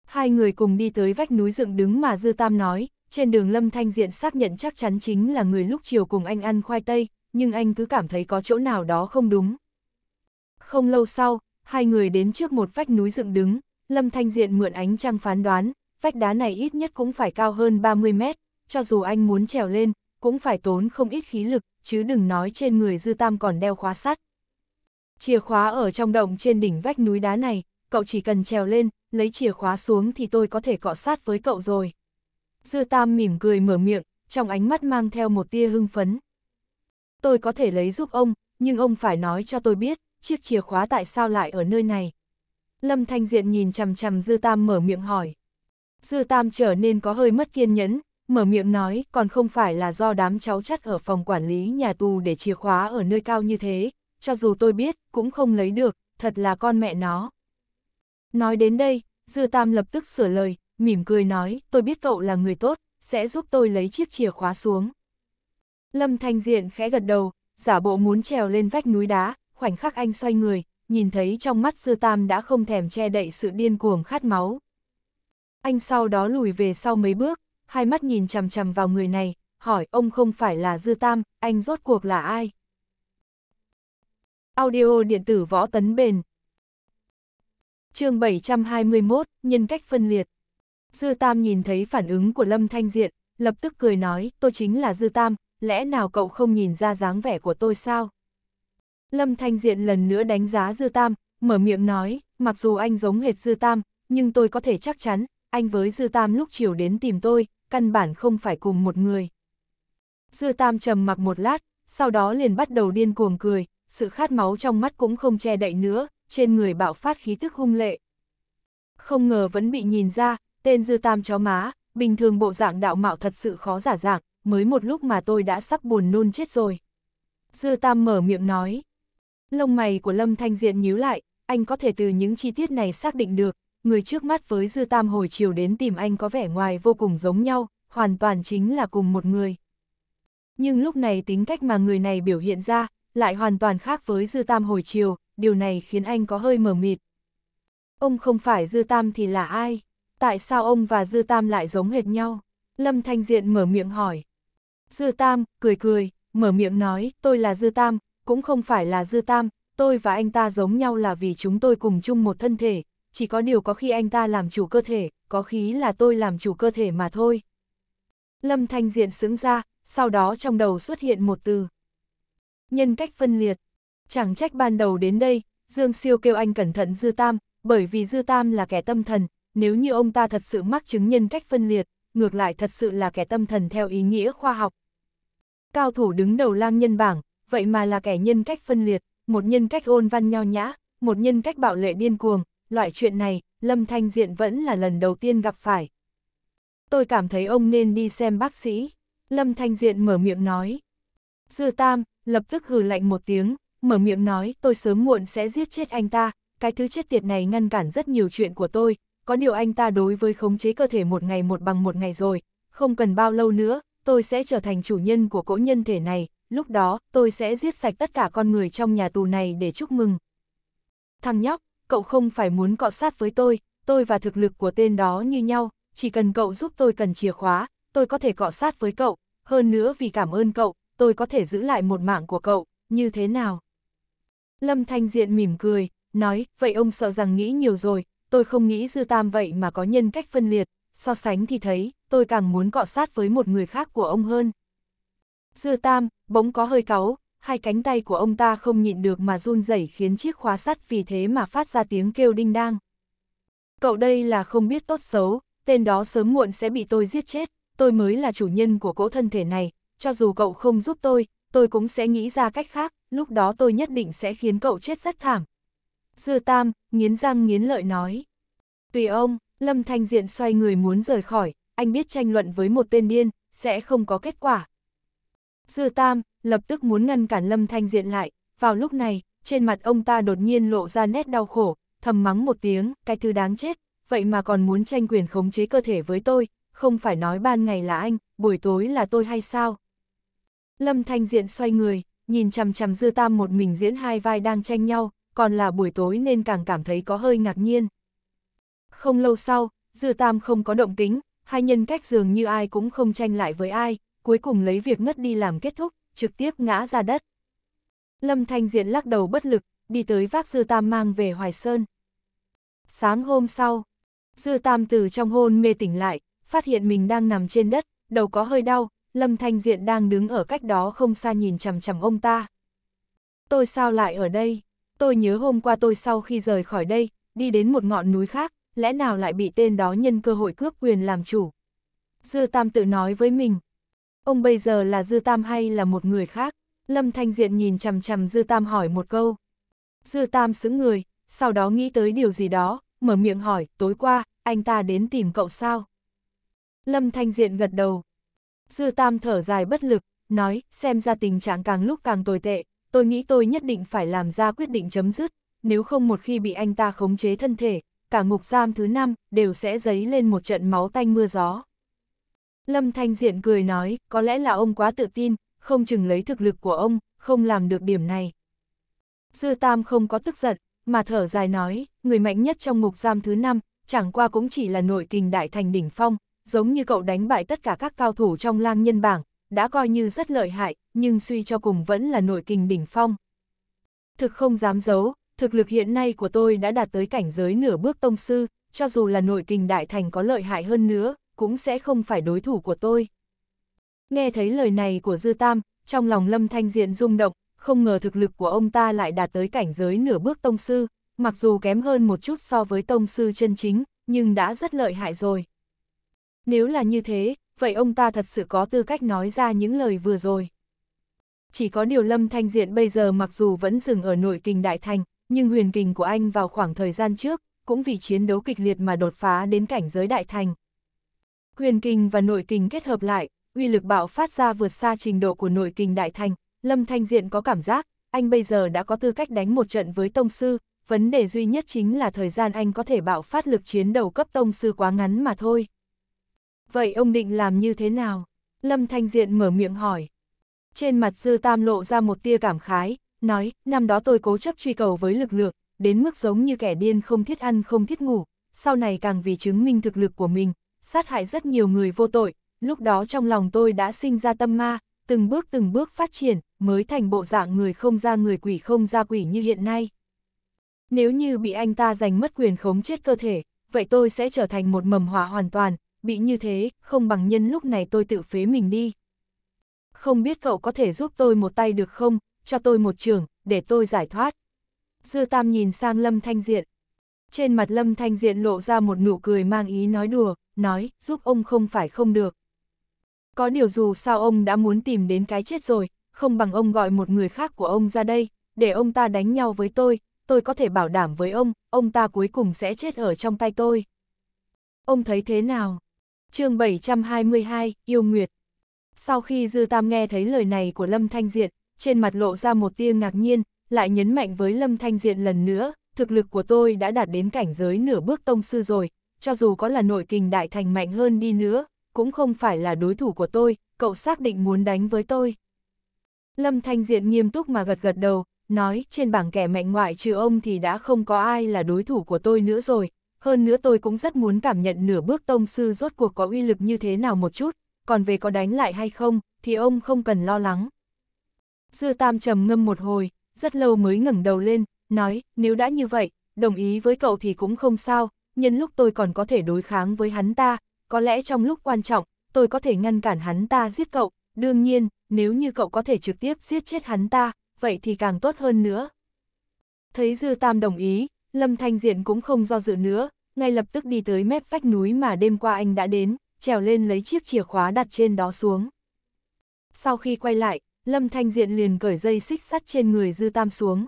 Hai người cùng đi tới vách núi dựng đứng mà Dư Tam nói, trên đường Lâm Thanh Diện xác nhận chắc chắn chính là người lúc chiều cùng anh ăn khoai tây, nhưng anh cứ cảm thấy có chỗ nào đó không đúng. Không lâu sau, hai người đến trước một vách núi dựng đứng, Lâm Thanh Diện mượn ánh trăng phán đoán, vách đá này ít nhất cũng phải cao hơn 30 mét, cho dù anh muốn trèo lên, cũng phải tốn không ít khí lực, chứ đừng nói trên người Dư Tam còn đeo khóa sắt. Chìa khóa ở trong động trên đỉnh vách núi đá này, cậu chỉ cần trèo lên, lấy chìa khóa xuống thì tôi có thể cọ sát với cậu rồi. Dư Tam mỉm cười mở miệng, trong ánh mắt mang theo một tia hưng phấn. Tôi có thể lấy giúp ông, nhưng ông phải nói cho tôi biết, chiếc chìa khóa tại sao lại ở nơi này. Lâm Thanh Diện nhìn chằm chằm Dư Tam mở miệng hỏi. Dư Tam trở nên có hơi mất kiên nhẫn, mở miệng nói còn không phải là do đám cháu chắt ở phòng quản lý nhà tù để chìa khóa ở nơi cao như thế, cho dù tôi biết, cũng không lấy được, thật là con mẹ nó. Nói đến đây, Dư Tam lập tức sửa lời, mỉm cười nói, tôi biết cậu là người tốt, sẽ giúp tôi lấy chiếc chìa khóa xuống. Lâm Thanh Diện khẽ gật đầu, giả bộ muốn trèo lên vách núi đá, khoảnh khắc anh xoay người, nhìn thấy trong mắt Dư Tam đã không thèm che đậy sự điên cuồng khát máu. Anh sau đó lùi về sau mấy bước, hai mắt nhìn chằm chằm vào người này, hỏi ông không phải là Dư Tam, anh rốt cuộc là ai? Audio điện tử võ tấn bền chương 721, nhân cách phân liệt. Dư Tam nhìn thấy phản ứng của Lâm Thanh Diện, lập tức cười nói, tôi chính là Dư Tam, lẽ nào cậu không nhìn ra dáng vẻ của tôi sao? Lâm Thanh Diện lần nữa đánh giá Dư Tam, mở miệng nói, mặc dù anh giống hệt Dư Tam, nhưng tôi có thể chắc chắn, anh với Dư Tam lúc chiều đến tìm tôi, căn bản không phải cùng một người. Dư Tam trầm mặc một lát, sau đó liền bắt đầu điên cuồng cười, sự khát máu trong mắt cũng không che đậy nữa, trên người bạo phát khí tức hung lệ. Không ngờ vẫn bị nhìn ra, tên Dư Tam chó má, bình thường bộ dạng đạo mạo thật sự khó giả dạng, mới một lúc mà tôi đã sắp buồn nôn chết rồi. Dư Tam mở miệng nói. Lông mày của Lâm Thanh Diện nhíu lại, anh có thể từ những chi tiết này xác định được, người trước mắt với Dư Tam hồi chiều đến tìm anh có vẻ ngoài vô cùng giống nhau, hoàn toàn chính là cùng một người. Nhưng lúc này tính cách mà người này biểu hiện ra, lại hoàn toàn khác với Dư Tam hồi chiều, điều này khiến anh có hơi mờ mịt. Ông không phải Dư Tam thì là ai? Tại sao ông và Dư Tam lại giống hệt nhau? Lâm Thanh Diện mở miệng hỏi. Dư Tam, cười cười, mở miệng nói, tôi là Dư Tam, cũng không phải là Dư Tam, tôi và anh ta giống nhau là vì chúng tôi cùng chung một thân thể, chỉ có điều có khi anh ta làm chủ cơ thể, có khí là tôi làm chủ cơ thể mà thôi. Lâm Thanh Diện sững ra, sau đó trong đầu xuất hiện một từ. Nhân cách phân liệt. Chẳng trách ban đầu đến đây, Dương Siêu kêu anh cẩn thận Dư Tam, bởi vì Dư Tam là kẻ tâm thần, nếu như ông ta thật sự mắc chứng nhân cách phân liệt, ngược lại thật sự là kẻ tâm thần theo ý nghĩa khoa học. Cao thủ đứng đầu lang nhân bảng, vậy mà là kẻ nhân cách phân liệt, một nhân cách ôn văn nho nhã, một nhân cách bạo lệ điên cuồng, loại chuyện này, Lâm Thanh Diện vẫn là lần đầu tiên gặp phải. Tôi cảm thấy ông nên đi xem bác sĩ. Lâm Thanh Diện mở miệng nói. Dư Tam, lập tức hừ lạnh một tiếng, mở miệng nói tôi sớm muộn sẽ giết chết anh ta, cái thứ chết tiệt này ngăn cản rất nhiều chuyện của tôi, có điều anh ta đối với khống chế cơ thể một ngày một bằng một ngày rồi, không cần bao lâu nữa, tôi sẽ trở thành chủ nhân của cỗ nhân thể này, lúc đó tôi sẽ giết sạch tất cả con người trong nhà tù này để chúc mừng. Thằng nhóc, cậu không phải muốn cọ sát với tôi, tôi và thực lực của tên đó như nhau, chỉ cần cậu giúp tôi cần chìa khóa, tôi có thể cọ sát với cậu, hơn nữa vì cảm ơn cậu, tôi có thể giữ lại một mạng của cậu, như thế nào? Lâm Thanh Diện mỉm cười, nói, vậy ông sợ rằng nghĩ nhiều rồi, tôi không nghĩ Dư Tam vậy mà có nhân cách phân liệt, so sánh thì thấy, tôi càng muốn cọ sát với một người khác của ông hơn. Dư Tam, bỗng có hơi cáu, hai cánh tay của ông ta không nhịn được mà run rẩy khiến chiếc khóa sắt vì thế mà phát ra tiếng kêu đinh đang. Cậu đây là không biết tốt xấu, tên đó sớm muộn sẽ bị tôi giết chết, tôi mới là chủ nhân của cỗ thân thể này, cho dù cậu không giúp tôi, tôi cũng sẽ nghĩ ra cách khác, lúc đó tôi nhất định sẽ khiến cậu chết rất thảm. Dư Tam, nghiến răng nghiến lợi nói. Tùy ông, Lâm Thanh Diện xoay người muốn rời khỏi, anh biết tranh luận với một tên điên, sẽ không có kết quả. Dư Tam lập tức muốn ngăn cản Lâm Thanh Diện lại, vào lúc này, trên mặt ông ta đột nhiên lộ ra nét đau khổ, thầm mắng một tiếng, cái thứ đáng chết, vậy mà còn muốn tranh quyền khống chế cơ thể với tôi, không phải nói ban ngày là anh, buổi tối là tôi hay sao? Lâm Thanh Diện xoay người, nhìn chằm chằm Dư Tam một mình diễn hai vai đang tranh nhau, còn là buổi tối nên càng cảm thấy có hơi ngạc nhiên. Không lâu sau, Dư Tam không có động tính, hai nhân cách dường như ai cũng không tranh lại với ai, cuối cùng lấy việc ngất đi làm kết thúc, trực tiếp ngã ra đất. Lâm Thanh Diện lắc đầu bất lực, đi tới vác Dư Tam mang về Hoài Sơn. Sáng hôm sau, Dư Tam từ trong hôn mê tỉnh lại, phát hiện mình đang nằm trên đất, đầu có hơi đau, Lâm Thanh Diện đang đứng ở cách đó không xa nhìn chằm chằm ông ta. Tôi sao lại ở đây? Tôi nhớ hôm qua tôi sau khi rời khỏi đây, đi đến một ngọn núi khác, lẽ nào lại bị tên đó nhân cơ hội cướp quyền làm chủ. Dư Tam tự nói với mình, ông bây giờ là Dư Tam hay là một người khác? Lâm Thanh Diện nhìn chằm chằm Dư Tam hỏi một câu. Dư Tam xứng người, sau đó nghĩ tới điều gì đó, mở miệng hỏi, tối qua, anh ta đến tìm cậu sao? Lâm Thanh Diện gật đầu. Dư Tam thở dài bất lực, nói, xem ra tình trạng càng lúc càng tồi tệ, tôi nghĩ tôi nhất định phải làm ra quyết định chấm dứt, nếu không một khi bị anh ta khống chế thân thể, cả ngục giam thứ năm đều sẽ dấy lên một trận máu tanh mưa gió. Lâm Thanh Diện cười nói, có lẽ là ông quá tự tin, không chừng lấy thực lực của ông, không làm được điểm này. Dư Tam không có tức giận, mà thở dài nói, người mạnh nhất trong ngục giam thứ năm, chẳng qua cũng chỉ là nội kình đại thành đỉnh phong, giống như cậu đánh bại tất cả các cao thủ trong lang nhân bảng, đã coi như rất lợi hại, nhưng suy cho cùng vẫn là nội kình đỉnh phong. Thực không dám giấu, thực lực hiện nay của tôi đã đạt tới cảnh giới nửa bước tông sư, cho dù là nội kình đại thành có lợi hại hơn nữa, cũng sẽ không phải đối thủ của tôi. Nghe thấy lời này của Dư Tam, trong lòng Lâm Thanh Diện rung động, không ngờ thực lực của ông ta lại đạt tới cảnh giới nửa bước tông sư, mặc dù kém hơn một chút so với tông sư chân chính, nhưng đã rất lợi hại rồi. Nếu là như thế, vậy ông ta thật sự có tư cách nói ra những lời vừa rồi. Chỉ có điều Lâm Thanh Diện bây giờ mặc dù vẫn dừng ở nội kình Đại Thành, nhưng huyền kình của anh vào khoảng thời gian trước, cũng vì chiến đấu kịch liệt mà đột phá đến cảnh giới Đại Thành. Huyền kinh và nội kinh kết hợp lại, uy lực bạo phát ra vượt xa trình độ của nội kinh đại thành, Lâm Thanh Diện có cảm giác, anh bây giờ đã có tư cách đánh một trận với tông sư, vấn đề duy nhất chính là thời gian anh có thể bạo phát lực chiến đầu cấp tông sư quá ngắn mà thôi. Vậy ông định làm như thế nào? Lâm Thanh Diện mở miệng hỏi. Trên mặt Dư Tam lộ ra một tia cảm khái, nói, năm đó tôi cố chấp truy cầu với lực lượng, đến mức giống như kẻ điên không thiết ăn không thiết ngủ, sau này càng vì chứng minh thực lực của mình, sát hại rất nhiều người vô tội, lúc đó trong lòng tôi đã sinh ra tâm ma, từng bước từng bước phát triển, mới thành bộ dạng người không ra người quỷ không ra quỷ như hiện nay. Nếu như bị anh ta giành mất quyền khống chết cơ thể, vậy tôi sẽ trở thành một mầm hỏa hoàn toàn, bị như thế, không bằng nhân lúc này tôi tự phế mình đi. Không biết cậu có thể giúp tôi một tay được không, cho tôi một trường, để tôi giải thoát. Dư Tam nhìn sang Lâm Thanh Diện, trên mặt Lâm Thanh Diện lộ ra một nụ cười mang ý nói đùa, nói, giúp ông không phải không được. Có điều dù sao ông đã muốn tìm đến cái chết rồi, không bằng ông gọi một người khác của ông ra đây, để ông ta đánh nhau với tôi, tôi có thể bảo đảm với ông, ông ta cuối cùng sẽ chết ở trong tay tôi. Ông thấy thế nào? chương 722, Yêu Nguyệt. Sau khi Dư Tam nghe thấy lời này của Lâm Thanh Diện, trên mặt lộ ra một tia ngạc nhiên, lại nhấn mạnh với Lâm Thanh Diện lần nữa, thực lực của tôi đã đạt đến cảnh giới nửa bước tông sư rồi, cho dù có là nội kình đại thành mạnh hơn đi nữa, cũng không phải là đối thủ của tôi, cậu xác định muốn đánh với tôi. Lâm Thanh Diện nghiêm túc mà gật gật đầu, nói trên bảng kẻ mạnh ngoại trừ ông thì đã không có ai là đối thủ của tôi nữa rồi, hơn nữa tôi cũng rất muốn cảm nhận nửa bước tông sư rốt cuộc có uy lực như thế nào một chút, còn về có đánh lại hay không thì ông không cần lo lắng. Dư Tam trầm ngâm một hồi, rất lâu mới ngẩng đầu lên, nói, nếu đã như vậy, đồng ý với cậu thì cũng không sao, nhân lúc tôi còn có thể đối kháng với hắn ta, có lẽ trong lúc quan trọng, tôi có thể ngăn cản hắn ta giết cậu, đương nhiên, nếu như cậu có thể trực tiếp giết chết hắn ta, vậy thì càng tốt hơn nữa. Thấy Dư Tam đồng ý, Lâm Thanh Diện cũng không do dự nữa, ngay lập tức đi tới mép vách núi mà đêm qua anh đã đến, trèo lên lấy chiếc chìa khóa đặt trên đó xuống. Sau khi quay lại, Lâm Thanh Diện liền cởi dây xích sắt trên người Dư Tam xuống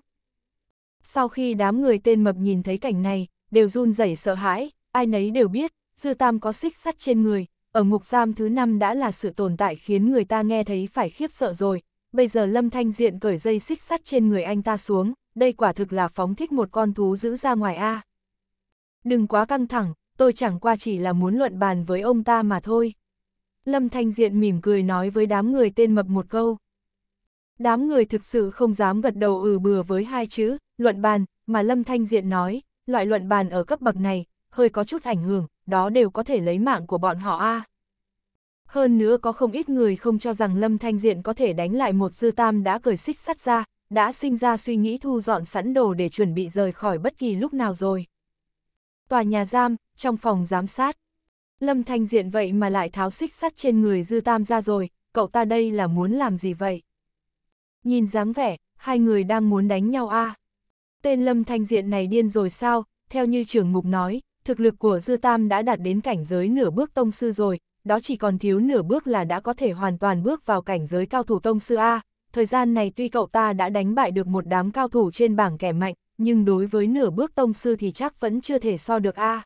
sau khi đám người tên mập nhìn thấy cảnh này, đều run rẩy sợ hãi, ai nấy đều biết, Dư Tam có xích sắt trên người, ở ngục giam thứ năm đã là sự tồn tại khiến người ta nghe thấy phải khiếp sợ rồi, bây giờ Lâm Thanh Diện cởi dây xích sắt trên người anh ta xuống, đây quả thực là phóng thích một con thú giữ ra ngoài a. Đừng quá căng thẳng, tôi chẳng qua chỉ là muốn luận bàn với ông ta mà thôi. Lâm Thanh Diện mỉm cười nói với đám người tên mập một câu. Đám người thực sự không dám gật đầu ừ bừa với hai chữ, luận bàn, mà Lâm Thanh Diện nói, loại luận bàn ở cấp bậc này, hơi có chút ảnh hưởng, đó đều có thể lấy mạng của bọn họ a. Hơn nữa có không ít người không cho rằng Lâm Thanh Diện có thể đánh lại một dư tam đã cởi xích sắt ra, đã sinh ra suy nghĩ thu dọn sẵn đồ để chuẩn bị rời khỏi bất kỳ lúc nào rồi. Tòa nhà giam, trong phòng giám sát. Lâm Thanh Diện vậy mà lại tháo xích sắt trên người dư tam ra rồi, cậu ta đây là muốn làm gì vậy? Nhìn dáng vẻ, hai người đang muốn đánh nhau a à? Tên Lâm Thanh Diện này điên rồi sao, theo như trưởng Ngục nói, thực lực của Dư Tam đã đạt đến cảnh giới nửa bước tông sư rồi, đó chỉ còn thiếu nửa bước là đã có thể hoàn toàn bước vào cảnh giới cao thủ tông sư A. Thời gian này tuy cậu ta đã đánh bại được một đám cao thủ trên bảng kẻ mạnh, nhưng đối với nửa bước tông sư thì chắc vẫn chưa thể so được A.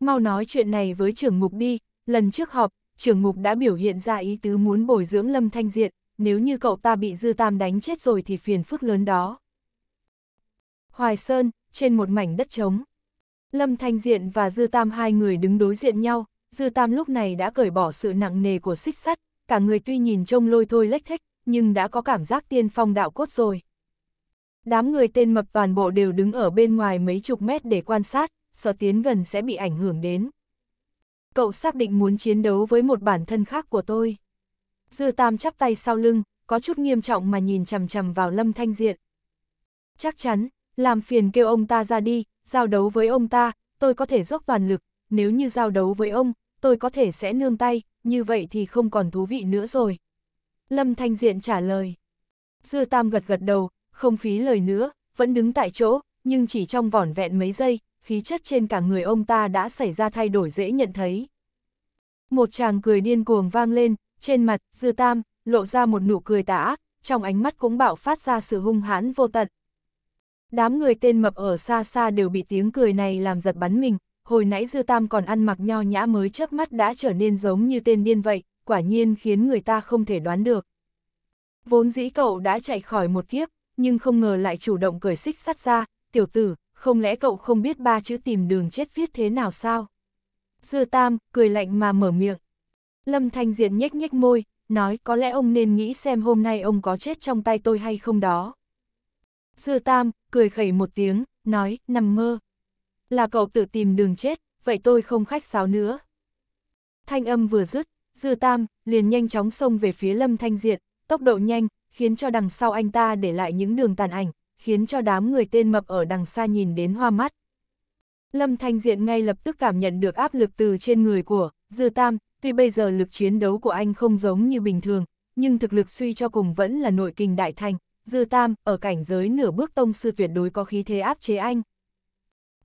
Mau nói chuyện này với trưởng Ngục đi, lần trước họp, trưởng Ngục đã biểu hiện ra ý tứ muốn bồi dưỡng Lâm Thanh Diện, nếu như cậu ta bị Dư Tam đánh chết rồi thì phiền phức lớn đó. Hoài Sơn, trên một mảnh đất trống. Lâm Thanh Diện và Dư Tam hai người đứng đối diện nhau, Dư Tam lúc này đã cởi bỏ sự nặng nề của xích sắt, cả người tuy nhìn trông lôi thôi lếch thách, nhưng đã có cảm giác tiên phong đạo cốt rồi. Đám người tên mập toàn bộ đều đứng ở bên ngoài mấy chục mét để quan sát, sợ tiến gần sẽ bị ảnh hưởng đến. Cậu xác định muốn chiến đấu với một bản thân khác của tôi. Dư Tam chắp tay sau lưng, có chút nghiêm trọng mà nhìn chằm chằm vào Lâm Thanh Diện. Chắc chắn, làm phiền kêu ông ta ra đi, giao đấu với ông ta, tôi có thể dốc toàn lực, nếu như giao đấu với ông, tôi có thể sẽ nương tay, như vậy thì không còn thú vị nữa rồi. Lâm Thanh Diện trả lời. Dư Tam gật gật đầu, không phí lời nữa, vẫn đứng tại chỗ, nhưng chỉ trong vỏn vẹn mấy giây, khí chất trên cả người ông ta đã xảy ra thay đổi dễ nhận thấy. Một chàng cười điên cuồng vang lên, trên mặt, Dư Tam, lộ ra một nụ cười tà ác, trong ánh mắt cũng bạo phát ra sự hung hãn vô tận, Đám người tên mập ở xa xa đều bị tiếng cười này làm giật bắn mình, hồi nãy Dư Tam còn ăn mặc nho nhã mới chớp mắt đã trở nên giống như tên điên vậy, quả nhiên khiến người ta không thể đoán được. Vốn dĩ cậu đã chạy khỏi một kiếp, nhưng không ngờ lại chủ động cười xích sắt ra, tiểu tử, không lẽ cậu không biết ba chữ tìm đường chết viết thế nào sao? Dư Tam, cười lạnh mà mở miệng. Lâm Thanh Diện nhếch nhếch môi, nói có lẽ ông nên nghĩ xem hôm nay ông có chết trong tay tôi hay không đó. Dư Tam, cười khẩy một tiếng, nói, nằm mơ. Là cậu tự tìm đường chết, vậy tôi không khách sáo nữa. Thanh âm vừa dứt, Dư Tam liền nhanh chóng xông về phía Lâm Thanh Diện, tốc độ nhanh, khiến cho đằng sau anh ta để lại những đường tàn ảnh, khiến cho đám người tên mập ở đằng xa nhìn đến hoa mắt. Lâm Thanh Diện ngay lập tức cảm nhận được áp lực từ trên người của Dư Tam, tuy bây giờ lực chiến đấu của anh không giống như bình thường, nhưng thực lực suy cho cùng vẫn là nội kinh đại thành, Dư Tam, ở cảnh giới nửa bước tông sư tuyệt đối có khí thế áp chế anh.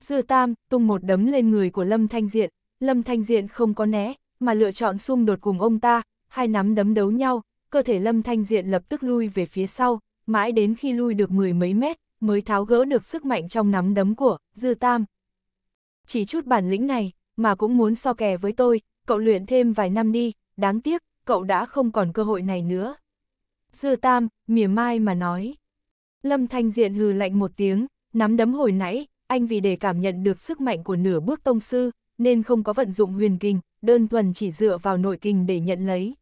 Dư Tam, tung một đấm lên người của Lâm Thanh Diện, Lâm Thanh Diện không có né, mà lựa chọn xung đột cùng ông ta, hai nắm đấm đấu nhau, cơ thể Lâm Thanh Diện lập tức lui về phía sau, mãi đến khi lui được mười mấy mét, mới tháo gỡ được sức mạnh trong nắm đấm của Dư Tam. Chỉ chút bản lĩnh này, mà cũng muốn so kè với tôi, cậu luyện thêm vài năm đi, đáng tiếc, cậu đã không còn cơ hội này nữa. Dư Tam, mỉa mai mà nói. Lâm Thanh Diện hừ lạnh một tiếng, nắm đấm hồi nãy, anh vì để cảm nhận được sức mạnh của nửa bước tông sư, nên không có vận dụng huyền kinh, đơn thuần chỉ dựa vào nội kinh để nhận lấy.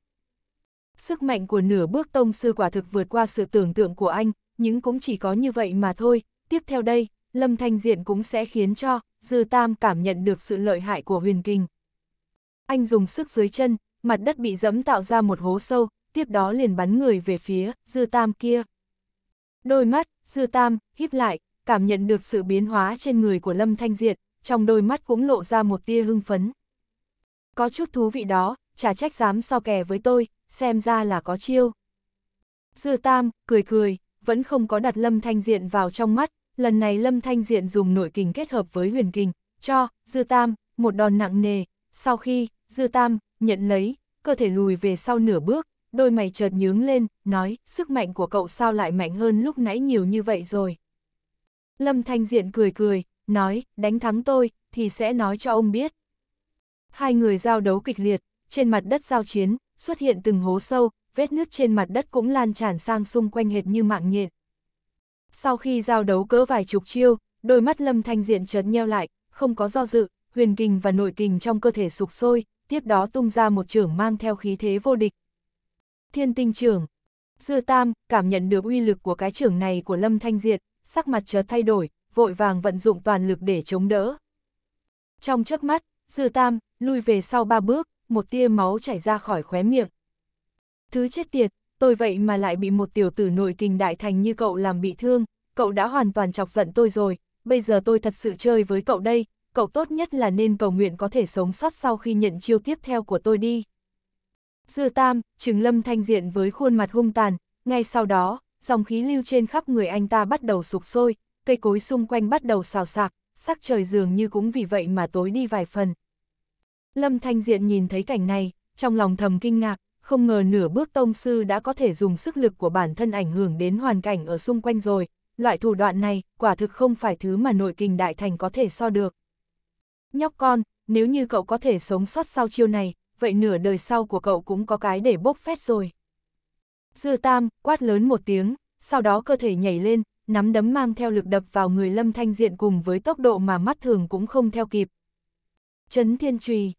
Sức mạnh của nửa bước tông sư quả thực vượt qua sự tưởng tượng của anh, nhưng cũng chỉ có như vậy mà thôi. Tiếp theo đây, Lâm Thanh Diện cũng sẽ khiến cho Dư Tam cảm nhận được sự lợi hại của huyền kinh. Anh dùng sức dưới chân, mặt đất bị dẫm tạo ra một hố sâu, tiếp đó liền bắn người về phía dư tam kia. Đôi mắt, dư tam, híp lại, cảm nhận được sự biến hóa trên người của Lâm Thanh Diệt, trong đôi mắt cũng lộ ra một tia hưng phấn. Có chút thú vị đó, chả trách dám so kè với tôi, xem ra là có chiêu. Dư Tam, cười cười, vẫn không có đặt Lâm Thanh Diện vào trong mắt, lần này Lâm Thanh Diện dùng nội kình kết hợp với huyền kình, cho, Dư Tam, một đòn nặng nề, sau khi, Dư Tam, nhận lấy, cơ thể lùi về sau nửa bước, đôi mày chợt nhướng lên, nói, sức mạnh của cậu sao lại mạnh hơn lúc nãy nhiều như vậy rồi. Lâm Thanh Diện cười cười, nói, đánh thắng tôi, thì sẽ nói cho ông biết. Hai người giao đấu kịch liệt, trên mặt đất giao chiến, xuất hiện từng hố sâu, vết nước trên mặt đất cũng lan tràn sang xung quanh hệt như mạng nhện. Sau khi giao đấu cỡ vài chục chiêu, đôi mắt Lâm Thanh Diện chợt nheo lại, không có do dự, huyền kình và nội kình trong cơ thể sục sôi, tiếp đó tung ra một trưởng mang theo khí thế vô địch, Thiên tinh trưởng. Dư Tam cảm nhận được uy lực của cái trưởng này của Lâm Thanh Diệt, sắc mặt chợt thay đổi, vội vàng vận dụng toàn lực để chống đỡ. Trong chớp mắt, Dư Tam lui về sau ba bước, một tia máu chảy ra khỏi khóe miệng. Thứ chết tiệt, tôi vậy mà lại bị một tiểu tử nội kinh đại thành như cậu làm bị thương, cậu đã hoàn toàn chọc giận tôi rồi, bây giờ tôi thật sự chơi với cậu đây, cậu tốt nhất là nên cầu nguyện có thể sống sót sau khi nhận chiêu tiếp theo của tôi đi. Dư Tam, Trừng Lâm Thanh diện với khuôn mặt hung tàn, ngay sau đó, dòng khí lưu trên khắp người anh ta bắt đầu sục sôi, cây cối xung quanh bắt đầu xào sạc, sắc trời dường như cũng vì vậy mà tối đi vài phần. Lâm Thanh Diện nhìn thấy cảnh này, trong lòng thầm kinh ngạc, không ngờ nửa bước tông sư đã có thể dùng sức lực của bản thân ảnh hưởng đến hoàn cảnh ở xung quanh rồi, loại thủ đoạn này quả thực không phải thứ mà nội kinh đại thành có thể so được. Nhóc con, nếu như cậu có thể sống sót sau chiêu này, vậy nửa đời sau của cậu cũng có cái để bốc phét rồi. Dư Tam, quát lớn một tiếng, sau đó cơ thể nhảy lên, nắm đấm mang theo lực đập vào người Lâm Thanh Diện cùng với tốc độ mà mắt thường cũng không theo kịp. chấn Thiên Trùy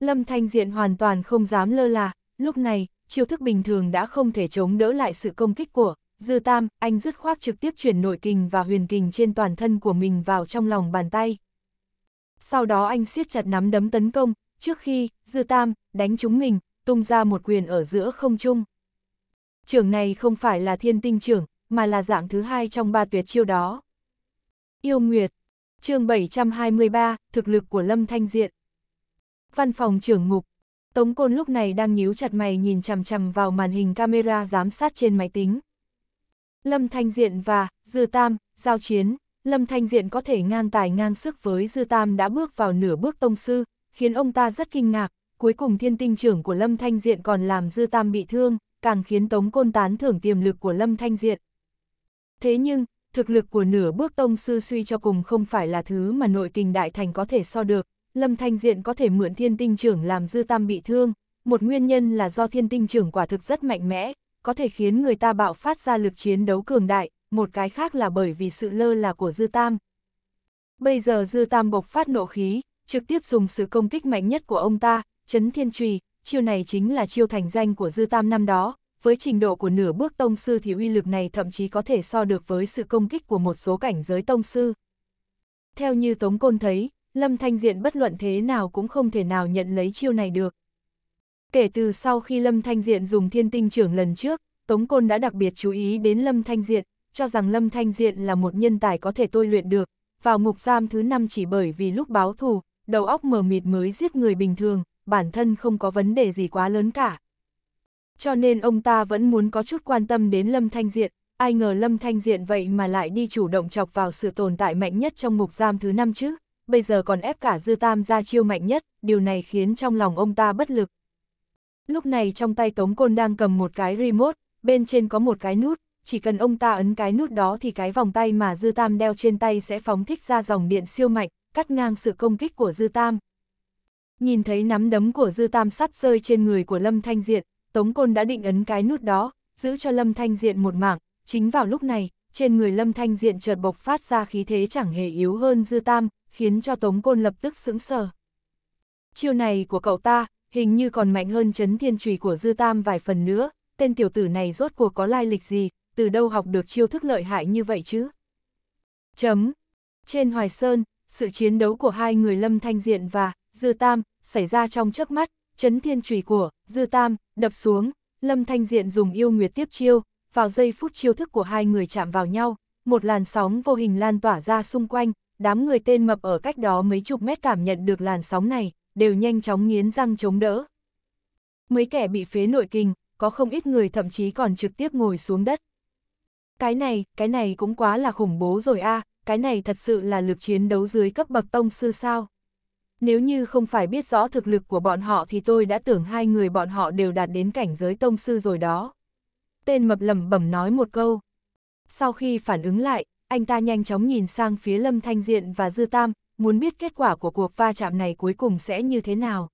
Lâm Thanh Diện hoàn toàn không dám lơ là, lúc này, chiêu thức bình thường đã không thể chống đỡ lại sự công kích của Dư Tam, anh dứt khoát trực tiếp chuyển nội kình và huyền kình trên toàn thân của mình vào trong lòng bàn tay. Sau đó anh siết chặt nắm đấm tấn công, trước khi, dư tam, đánh chúng mình, tung ra một quyền ở giữa không trung. Trưởng này không phải là thiên tinh trưởng, mà là dạng thứ hai trong ba tuyệt chiêu đó. Yêu Nguyệt, chương 723, thực lực của Lâm Thanh Diện. Văn phòng trưởng ngục, Tống Côn lúc này đang nhíu chặt mày nhìn chằm chằm vào màn hình camera giám sát trên máy tính. Lâm Thanh Diện và Dư Tam, giao chiến, Lâm Thanh Diện có thể ngang tài ngang sức với Dư Tam đã bước vào nửa bước tông sư, khiến ông ta rất kinh ngạc, cuối cùng thiên tinh trưởng của Lâm Thanh Diện còn làm Dư Tam bị thương, càng khiến Tống Côn tán thưởng tiềm lực của Lâm Thanh Diện. Thế nhưng, thực lực của nửa bước tông sư suy cho cùng không phải là thứ mà nội kình đại thành có thể so được, Lâm Thanh Diện có thể mượn thiên tinh trưởng làm Dư Tam bị thương, một nguyên nhân là do thiên tinh trưởng quả thực rất mạnh mẽ, có thể khiến người ta bạo phát ra lực chiến đấu cường đại, một cái khác là bởi vì sự lơ là của Dư Tam. Bây giờ Dư Tam bộc phát nộ khí, trực tiếp dùng sự công kích mạnh nhất của ông ta, chấn thiên trùy, chiêu này chính là chiêu thành danh của Dư Tam năm đó, với trình độ của nửa bước tông sư thì uy lực này thậm chí có thể so được với sự công kích của một số cảnh giới tông sư. Theo như Tống Côn thấy, Lâm Thanh Diện bất luận thế nào cũng không thể nào nhận lấy chiêu này được. Kể từ sau khi Lâm Thanh Diện dùng thiên tinh trưởng lần trước, Tống Côn đã đặc biệt chú ý đến Lâm Thanh Diện, cho rằng Lâm Thanh Diện là một nhân tài có thể tôi luyện được, vào ngục giam thứ năm chỉ bởi vì lúc báo thù, đầu óc mờ mịt mới giết người bình thường, bản thân không có vấn đề gì quá lớn cả. Cho nên ông ta vẫn muốn có chút quan tâm đến Lâm Thanh Diện, ai ngờ Lâm Thanh Diện vậy mà lại đi chủ động chọc vào sự tồn tại mạnh nhất trong ngục giam thứ năm chứ, bây giờ còn ép cả Dư Tam ra chiêu mạnh nhất, điều này khiến trong lòng ông ta bất lực. Lúc này trong tay Tống Côn đang cầm một cái remote, bên trên có một cái nút, chỉ cần ông ta ấn cái nút đó thì cái vòng tay mà Dư Tam đeo trên tay sẽ phóng thích ra dòng điện siêu mạnh, cắt ngang sự công kích của Dư Tam. Nhìn thấy nắm đấm của Dư Tam sắp rơi trên người của Lâm Thanh Diện, Tống Côn đã định ấn cái nút đó, giữ cho Lâm Thanh Diện một mạng Chính vào lúc này, trên người Lâm Thanh Diện chợt bộc phát ra khí thế chẳng hề yếu hơn Dư Tam, khiến cho Tống Côn lập tức sững sờ. Chiêu này của cậu ta, hình như còn mạnh hơn chấn thiên trùy của Dư Tam vài phần nữa, tên tiểu tử này rốt cuộc có lai lịch gì, từ đâu học được chiêu thức lợi hại như vậy chứ? Chấm. Trên Hoài Sơn, sự chiến đấu của hai người Lâm Thanh Diện và Dư Tam xảy ra trong chớp mắt, chấn thiên trùy của Dư Tam đập xuống, Lâm Thanh Diện dùng yêu nguyệt tiếp chiêu, vào giây phút chiêu thức của hai người chạm vào nhau, một làn sóng vô hình lan tỏa ra xung quanh, đám người tên mập ở cách đó mấy chục mét cảm nhận được làn sóng này, đều nhanh chóng nghiến răng chống đỡ. Mấy kẻ bị phế nội kinh, có không ít người thậm chí còn trực tiếp ngồi xuống đất. Cái này, cái này cũng quá là khủng bố rồi a à, cái này thật sự là lực chiến đấu dưới cấp bậc tông sư sao. Nếu như không phải biết rõ thực lực của bọn họ thì tôi đã tưởng hai người bọn họ đều đạt đến cảnh giới tông sư rồi đó. Tên mập lẩm bẩm nói một câu. Sau khi phản ứng lại, anh ta nhanh chóng nhìn sang phía Lâm Thanh Diện và Dư Tam, muốn biết kết quả của cuộc va chạm này cuối cùng sẽ như thế nào.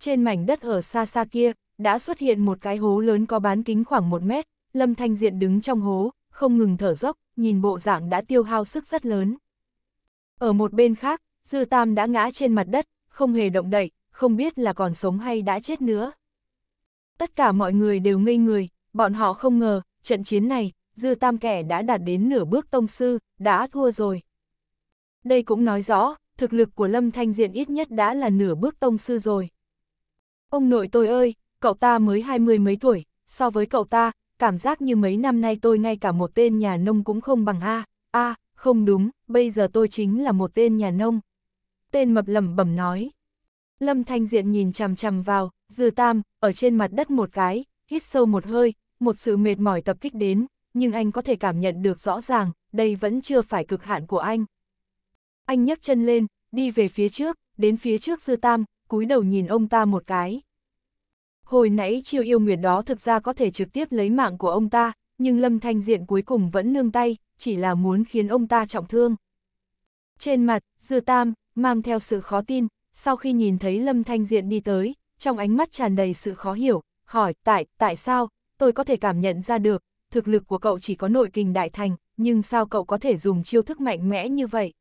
Trên mảnh đất ở xa xa kia, đã xuất hiện một cái hố lớn có bán kính khoảng một mét, Lâm Thanh Diện đứng trong hố, không ngừng thở dốc, nhìn bộ dạng đã tiêu hao sức rất lớn. Ở một bên khác, Dư Tam đã ngã trên mặt đất, không hề động đậy, không biết là còn sống hay đã chết nữa. Tất cả mọi người đều ngây người, bọn họ không ngờ, trận chiến này, Dư Tam kẻ đã đạt đến nửa bước tông sư, đã thua rồi. Đây cũng nói rõ, thực lực của Lâm Thanh Diện ít nhất đã là nửa bước tông sư rồi. Ông nội tôi ơi, cậu ta mới hai mươi mấy tuổi, so với cậu ta, cảm giác như mấy năm nay tôi ngay cả một tên nhà nông cũng không bằng A, A, không đúng, bây giờ tôi chính là một tên nhà nông. Tên mập lẩm bẩm nói. Lâm Thanh Diện nhìn chằm chằm vào, dư tam, ở trên mặt đất một cái, hít sâu một hơi, một sự mệt mỏi tập kích đến, nhưng anh có thể cảm nhận được rõ ràng, đây vẫn chưa phải cực hạn của anh. Anh nhấc chân lên, đi về phía trước, đến phía trước dư tam, cúi đầu nhìn ông ta một cái. Hồi nãy chiêu yêu nguyệt đó thực ra có thể trực tiếp lấy mạng của ông ta, nhưng Lâm Thanh Diện cuối cùng vẫn nương tay, chỉ là muốn khiến ông ta trọng thương. Trên mặt, Dư Tam, mang theo sự khó tin, sau khi nhìn thấy Lâm Thanh Diện đi tới, trong ánh mắt tràn đầy sự khó hiểu, hỏi, tại, tại sao, tôi có thể cảm nhận ra được, thực lực của cậu chỉ có nội kình đại thành, nhưng sao cậu có thể dùng chiêu thức mạnh mẽ như vậy?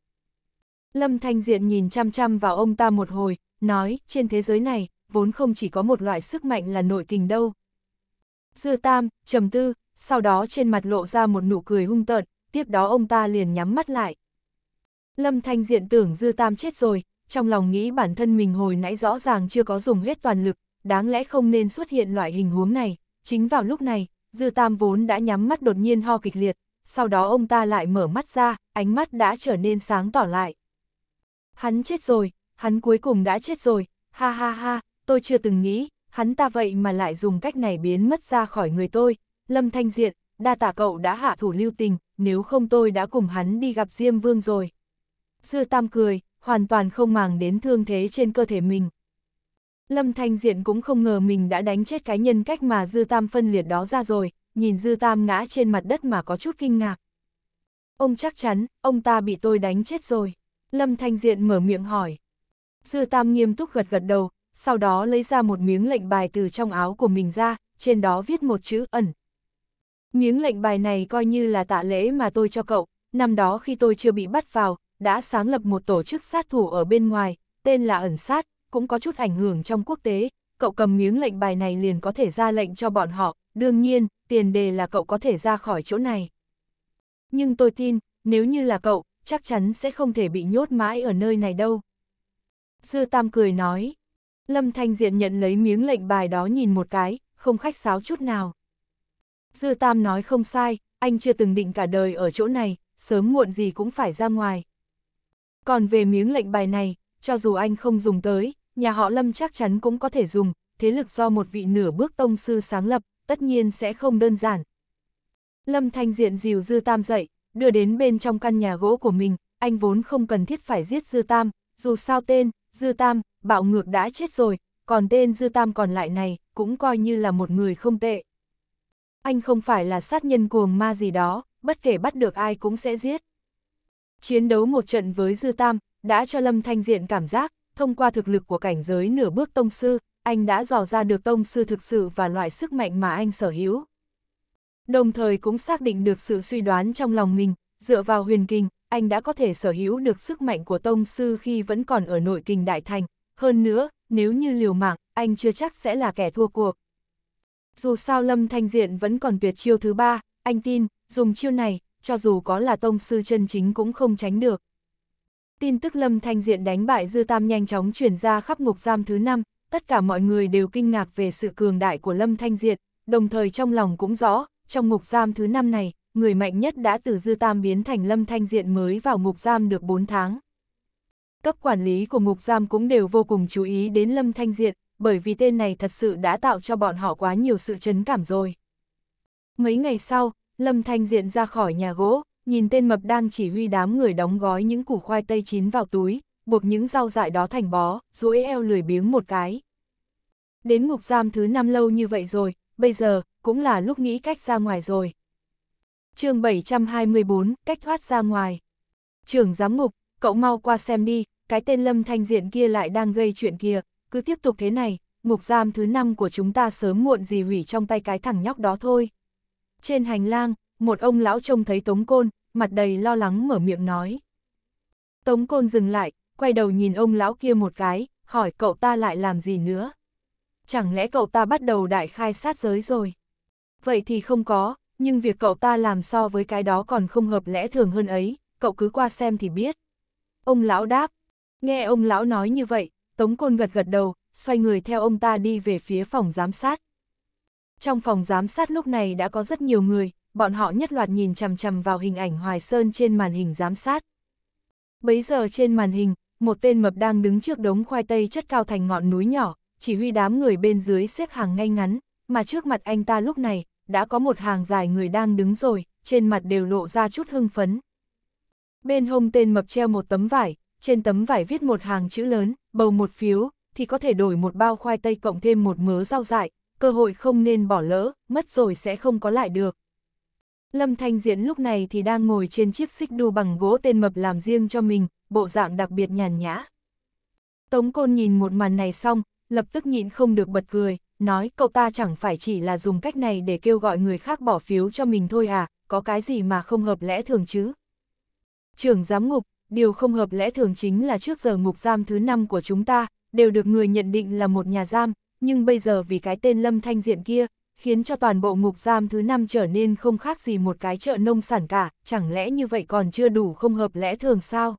Lâm Thanh Diện nhìn chăm chăm vào ông ta một hồi, nói, trên thế giới này, vốn không chỉ có một loại sức mạnh là nội kình đâu. Dư Tam, trầm tư, sau đó trên mặt lộ ra một nụ cười hung tợn, tiếp đó ông ta liền nhắm mắt lại. Lâm Thanh Diện tưởng Dư Tam chết rồi, trong lòng nghĩ bản thân mình hồi nãy rõ ràng chưa có dùng hết toàn lực, đáng lẽ không nên xuất hiện loại hình huống này. Chính vào lúc này, Dư Tam vốn đã nhắm mắt đột nhiên ho kịch liệt, sau đó ông ta lại mở mắt ra, ánh mắt đã trở nên sáng tỏ lại. Hắn chết rồi, hắn cuối cùng đã chết rồi, ha ha ha, tôi chưa từng nghĩ, hắn ta vậy mà lại dùng cách này biến mất ra khỏi người tôi. Lâm Thanh Diện, đa tả cậu đã hạ thủ lưu tình, nếu không tôi đã cùng hắn đi gặp Diêm Vương rồi. Dư Tam cười, hoàn toàn không màng đến thương thế trên cơ thể mình. Lâm Thanh Diện cũng không ngờ mình đã đánh chết cái nhân cách mà Dư Tam phân liệt đó ra rồi, nhìn Dư Tam ngã trên mặt đất mà có chút kinh ngạc. Ông chắc chắn, ông ta bị tôi đánh chết rồi. Lâm Thanh Diện mở miệng hỏi. Dư Tam nghiêm túc gật gật đầu, sau đó lấy ra một miếng lệnh bài từ trong áo của mình ra, trên đó viết một chữ ẩn. Miếng lệnh bài này coi như là tạ lễ mà tôi cho cậu, năm đó khi tôi chưa bị bắt vào, đã sáng lập một tổ chức sát thủ ở bên ngoài, tên là ẩn sát, cũng có chút ảnh hưởng trong quốc tế, cậu cầm miếng lệnh bài này liền có thể ra lệnh cho bọn họ, đương nhiên, tiền đề là cậu có thể ra khỏi chỗ này. Nhưng tôi tin, nếu như là cậu, chắc chắn sẽ không thể bị nhốt mãi ở nơi này đâu. Dư Tam cười nói. Lâm Thanh Diện nhận lấy miếng lệnh bài đó nhìn một cái, không khách sáo chút nào. Dư Tam nói không sai, anh chưa từng định cả đời ở chỗ này, sớm muộn gì cũng phải ra ngoài. Còn về miếng lệnh bài này, cho dù anh không dùng tới, nhà họ Lâm chắc chắn cũng có thể dùng, thế lực do một vị nửa bước tông sư sáng lập, tất nhiên sẽ không đơn giản. Lâm Thanh Diện dìu Dư Tam dậy, đưa đến bên trong căn nhà gỗ của mình, anh vốn không cần thiết phải giết Dư Tam, dù sao tên, Dư Tam, bạo ngược đã chết rồi, còn tên Dư Tam còn lại này, cũng coi như là một người không tệ. Anh không phải là sát nhân cuồng ma gì đó, bất kể bắt được ai cũng sẽ giết. Chiến đấu một trận với Dư Tam, đã cho Lâm Thanh Diện cảm giác, thông qua thực lực của cảnh giới nửa bước tông sư, anh đã dò ra được tông sư thực sự và loại sức mạnh mà anh sở hữu. Đồng thời cũng xác định được sự suy đoán trong lòng mình, dựa vào huyền kinh, anh đã có thể sở hữu được sức mạnh của tông sư khi vẫn còn ở nội kinh đại thành, hơn nữa, nếu như liều mạng, anh chưa chắc sẽ là kẻ thua cuộc. Dù sao Lâm Thanh Diện vẫn còn tuyệt chiêu thứ ba, anh tin, dùng chiêu này, cho dù có là tông sư chân chính cũng không tránh được. Tin tức Lâm Thanh Diện đánh bại Dư Tam nhanh chóng chuyển ra khắp ngục giam thứ năm, tất cả mọi người đều kinh ngạc về sự cường đại của Lâm Thanh Diện, đồng thời trong lòng cũng rõ, trong ngục giam thứ năm này, người mạnh nhất đã từ Dư Tam biến thành Lâm Thanh Diện mới vào ngục giam được 4 tháng cấp quản lý của ngục giam cũng đều vô cùng chú ý đến Lâm Thanh Diện, bởi vì tên này thật sự đã tạo cho bọn họ quá nhiều sự chấn cảm rồi. Mấy ngày sau, Lâm Thanh Diện ra khỏi nhà gỗ, nhìn tên mập đang chỉ huy đám người đóng gói những củ khoai tây chín vào túi, buộc những rau dại đó thành bó, duỗi eo lười biếng một cái. Đến ngục giam thứ năm lâu như vậy rồi, bây giờ, cũng là lúc nghĩ cách ra ngoài rồi. chương 724, cách thoát ra ngoài. Trưởng giám ngục, cậu mau qua xem đi, cái tên lâm thanh diện kia lại đang gây chuyện kia, cứ tiếp tục thế này, ngục giam thứ năm của chúng ta sớm muộn gì hủy trong tay cái thằng nhóc đó thôi. Trên hành lang, một ông lão trông thấy Tống Côn, mặt đầy lo lắng mở miệng nói. Tống Côn dừng lại, quay đầu nhìn ông lão kia một cái, hỏi cậu ta lại làm gì nữa. Chẳng lẽ cậu ta bắt đầu đại khai sát giới rồi? Vậy thì không có, nhưng việc cậu ta làm so với cái đó còn không hợp lẽ thường hơn ấy, cậu cứ qua xem thì biết. Ông lão đáp, Nghe ông lão nói như vậy, Tống Côn gật gật đầu, xoay người theo ông ta đi về phía phòng giám sát. Trong phòng giám sát lúc này đã có rất nhiều người, bọn họ nhất loạt nhìn chằm chằm vào hình ảnh Hoài Sơn trên màn hình giám sát. Bấy giờ trên màn hình, một tên mập đang đứng trước đống khoai tây chất cao thành ngọn núi nhỏ, chỉ huy đám người bên dưới xếp hàng ngay ngắn, mà trước mặt anh ta lúc này, đã có một hàng dài người đang đứng rồi, trên mặt đều lộ ra chút hưng phấn. Bên hông tên mập treo một tấm vải, trên tấm vải viết một hàng chữ lớn, bầu một phiếu, thì có thể đổi một bao khoai tây cộng thêm một mớ rau dại, cơ hội không nên bỏ lỡ, mất rồi sẽ không có lại được. Lâm Thanh Diễn lúc này thì đang ngồi trên chiếc xích đu bằng gỗ tên mập làm riêng cho mình, bộ dạng đặc biệt nhàn nhã. Tống Côn nhìn một màn này xong, lập tức nhịn không được bật cười, nói cậu ta chẳng phải chỉ là dùng cách này để kêu gọi người khác bỏ phiếu cho mình thôi à, có cái gì mà không hợp lẽ thường chứ. Trưởng giám ngục, điều không hợp lẽ thường chính là trước giờ ngục giam thứ năm của chúng ta, đều được người nhận định là một nhà giam, nhưng bây giờ vì cái tên Lâm Thanh Diện kia, khiến cho toàn bộ ngục giam thứ năm trở nên không khác gì một cái chợ nông sản cả, chẳng lẽ như vậy còn chưa đủ không hợp lẽ thường sao?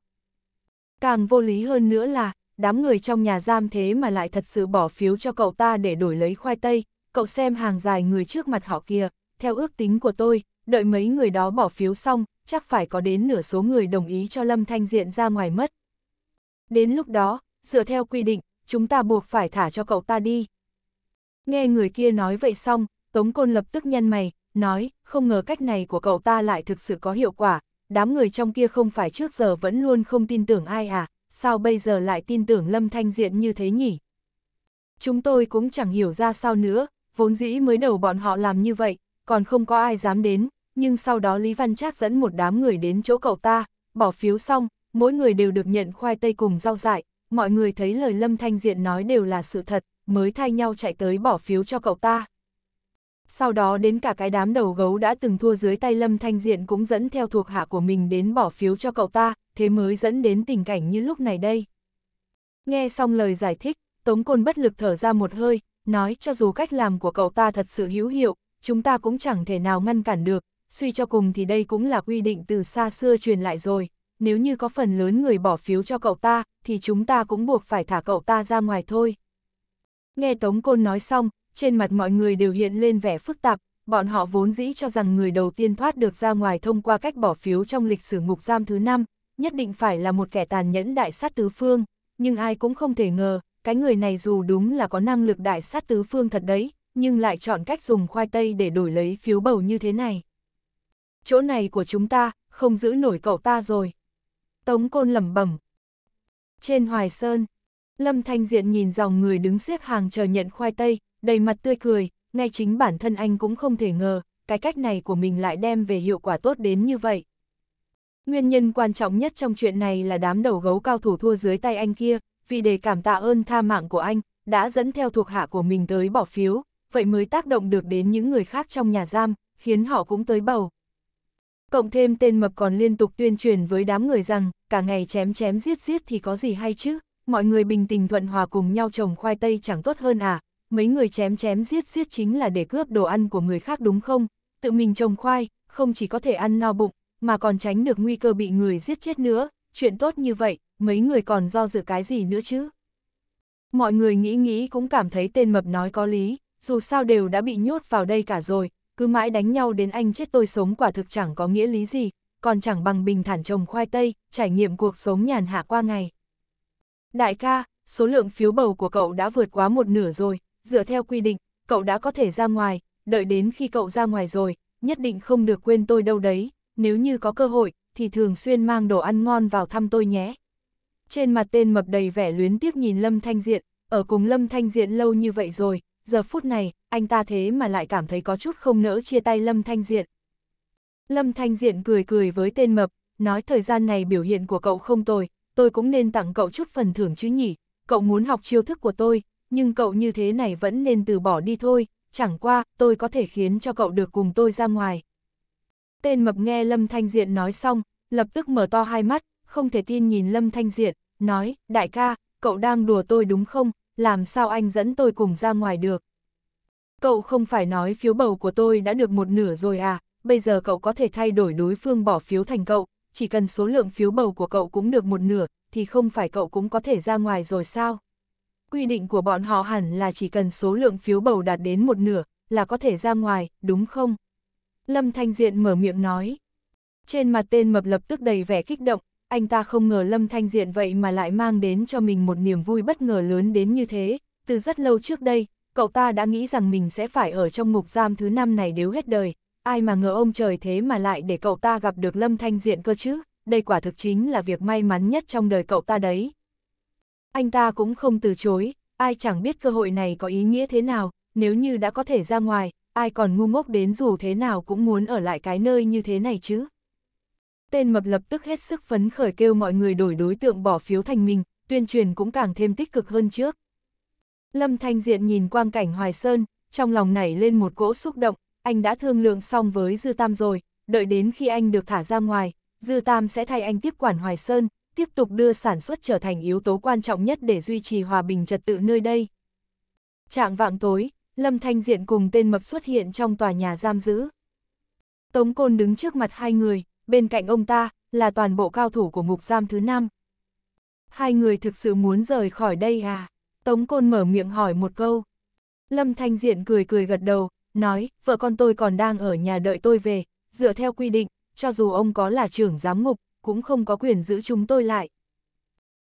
Càng vô lý hơn nữa là, đám người trong nhà giam thế mà lại thật sự bỏ phiếu cho cậu ta để đổi lấy khoai tây, cậu xem hàng dài người trước mặt họ kia, theo ước tính của tôi, đợi mấy người đó bỏ phiếu xong, chắc phải có đến nửa số người đồng ý cho Lâm Thanh Diện ra ngoài mất. Đến lúc đó, dựa theo quy định, chúng ta buộc phải thả cho cậu ta đi. Nghe người kia nói vậy xong, Tống Côn lập tức nhăn mày, nói, không ngờ cách này của cậu ta lại thực sự có hiệu quả, đám người trong kia không phải trước giờ vẫn luôn không tin tưởng ai à, sao bây giờ lại tin tưởng Lâm Thanh Diện như thế nhỉ? Chúng tôi cũng chẳng hiểu ra sao nữa, vốn dĩ mới đầu bọn họ làm như vậy, còn không có ai dám đến, nhưng sau đó Lý Văn Trác dẫn một đám người đến chỗ cậu ta, bỏ phiếu xong, mỗi người đều được nhận khoai tây cùng rau dại, mọi người thấy lời Lâm Thanh Diện nói đều là sự thật, mới thay nhau chạy tới bỏ phiếu cho cậu ta. Sau đó đến cả cái đám đầu gấu đã từng thua dưới tay Lâm Thanh Diện cũng dẫn theo thuộc hạ của mình đến bỏ phiếu cho cậu ta, thế mới dẫn đến tình cảnh như lúc này đây. Nghe xong lời giải thích, Tống Côn bất lực thở ra một hơi, nói cho dù cách làm của cậu ta thật sự hữu hiệu, chúng ta cũng chẳng thể nào ngăn cản được, suy cho cùng thì đây cũng là quy định từ xa xưa truyền lại rồi, nếu như có phần lớn người bỏ phiếu cho cậu ta, thì chúng ta cũng buộc phải thả cậu ta ra ngoài thôi. Nghe Tống Côn nói xong, trên mặt mọi người đều hiện lên vẻ phức tạp, bọn họ vốn dĩ cho rằng người đầu tiên thoát được ra ngoài thông qua cách bỏ phiếu trong lịch sử ngục giam thứ năm, nhất định phải là một kẻ tàn nhẫn đại sát tứ phương, nhưng ai cũng không thể ngờ, cái người này dù đúng là có năng lực đại sát tứ phương thật đấy, nhưng lại chọn cách dùng khoai tây để đổi lấy phiếu bầu như thế này chỗ này của chúng ta, không giữ nổi cậu ta rồi. Tống Côn lẩm bẩm. Trên Hoài Sơn, Lâm Thanh Diện nhìn dòng người đứng xếp hàng chờ nhận khoai tây, đầy mặt tươi cười, ngay chính bản thân anh cũng không thể ngờ, cái cách này của mình lại đem về hiệu quả tốt đến như vậy. Nguyên nhân quan trọng nhất trong chuyện này là đám đầu gấu cao thủ thua dưới tay anh kia, vì để cảm tạ ơn tha mạng của anh, đã dẫn theo thuộc hạ của mình tới bỏ phiếu, vậy mới tác động được đến những người khác trong nhà giam, khiến họ cũng tới bầu. Cộng thêm tên mập còn liên tục tuyên truyền với đám người rằng, cả ngày chém chém giết giết thì có gì hay chứ, mọi người bình tình thuận hòa cùng nhau trồng khoai tây chẳng tốt hơn à, mấy người chém chém giết giết chính là để cướp đồ ăn của người khác đúng không, tự mình trồng khoai, không chỉ có thể ăn no bụng, mà còn tránh được nguy cơ bị người giết chết nữa, chuyện tốt như vậy, mấy người còn do dự cái gì nữa chứ. Mọi người nghĩ nghĩ cũng cảm thấy tên mập nói có lý, dù sao đều đã bị nhốt vào đây cả rồi, cứ mãi đánh nhau đến anh chết tôi sống quả thực chẳng có nghĩa lý gì, còn chẳng bằng bình thản trồng khoai tây, trải nghiệm cuộc sống nhàn hạ qua ngày. Đại ca, số lượng phiếu bầu của cậu đã vượt quá một nửa rồi, dựa theo quy định, cậu đã có thể ra ngoài, đợi đến khi cậu ra ngoài rồi, nhất định không được quên tôi đâu đấy, nếu như có cơ hội, thì thường xuyên mang đồ ăn ngon vào thăm tôi nhé. Trên mặt tên mập đầy vẻ luyến tiếc nhìn Lâm Thanh Diện, ở cùng Lâm Thanh Diện lâu như vậy rồi, giờ phút này, anh ta thế mà lại cảm thấy có chút không nỡ chia tay Lâm Thanh Diện. Lâm Thanh Diện cười cười với tên mập, nói thời gian này biểu hiện của cậu không tồi, tôi cũng nên tặng cậu chút phần thưởng chứ nhỉ, cậu muốn học chiêu thức của tôi, nhưng cậu như thế này vẫn nên từ bỏ đi thôi, chẳng qua tôi có thể khiến cho cậu được cùng tôi ra ngoài. Tên mập nghe Lâm Thanh Diện nói xong, lập tức mở to hai mắt, không thể tin nhìn Lâm Thanh Diện, nói, đại ca, cậu đang đùa tôi đúng không, làm sao anh dẫn tôi cùng ra ngoài được? Cậu không phải nói phiếu bầu của tôi đã được một nửa rồi à, bây giờ cậu có thể thay đổi đối phương bỏ phiếu thành cậu, chỉ cần số lượng phiếu bầu của cậu cũng được một nửa, thì không phải cậu cũng có thể ra ngoài rồi sao? Quy định của bọn họ hẳn là chỉ cần số lượng phiếu bầu đạt đến một nửa, là có thể ra ngoài, đúng không? Lâm Thanh Diện mở miệng nói. Trên mặt tên mập lập tức đầy vẻ kích động, anh ta không ngờ Lâm Thanh Diện vậy mà lại mang đến cho mình một niềm vui bất ngờ lớn đến như thế. Từ rất lâu trước đây, cậu ta đã nghĩ rằng mình sẽ phải ở trong ngục giam thứ năm này nếu hết đời. Ai mà ngờ ông trời thế mà lại để cậu ta gặp được Lâm Thanh Diện cơ chứ, đây quả thực chính là việc may mắn nhất trong đời cậu ta đấy. Anh ta cũng không từ chối, ai chẳng biết cơ hội này có ý nghĩa thế nào, nếu như đã có thể ra ngoài, ai còn ngu ngốc đến dù thế nào cũng muốn ở lại cái nơi như thế này chứ. Tên mập lập tức hết sức phấn khởi kêu mọi người đổi đối tượng bỏ phiếu thành mình, tuyên truyền cũng càng thêm tích cực hơn trước. Lâm Thanh Diện nhìn quang cảnh Hoài Sơn, trong lòng nảy lên một cỗ xúc động, anh đã thương lượng xong với Dư Tam rồi, đợi đến khi anh được thả ra ngoài, Dư Tam sẽ thay anh tiếp quản Hoài Sơn, tiếp tục đưa sản xuất trở thành yếu tố quan trọng nhất để duy trì hòa bình trật tự nơi đây. Trạng vạng tối, Lâm Thanh Diện cùng tên mập xuất hiện trong tòa nhà giam giữ. Tống Côn đứng trước mặt hai người, bên cạnh ông ta là toàn bộ cao thủ của ngục giam thứ năm. Hai người thực sự muốn rời khỏi đây à? Tống Côn mở miệng hỏi một câu. Lâm Thanh Diện cười cười gật đầu, nói, vợ con tôi còn đang ở nhà đợi tôi về, dựa theo quy định, cho dù ông có là trưởng giám ngục, cũng không có quyền giữ chúng tôi lại.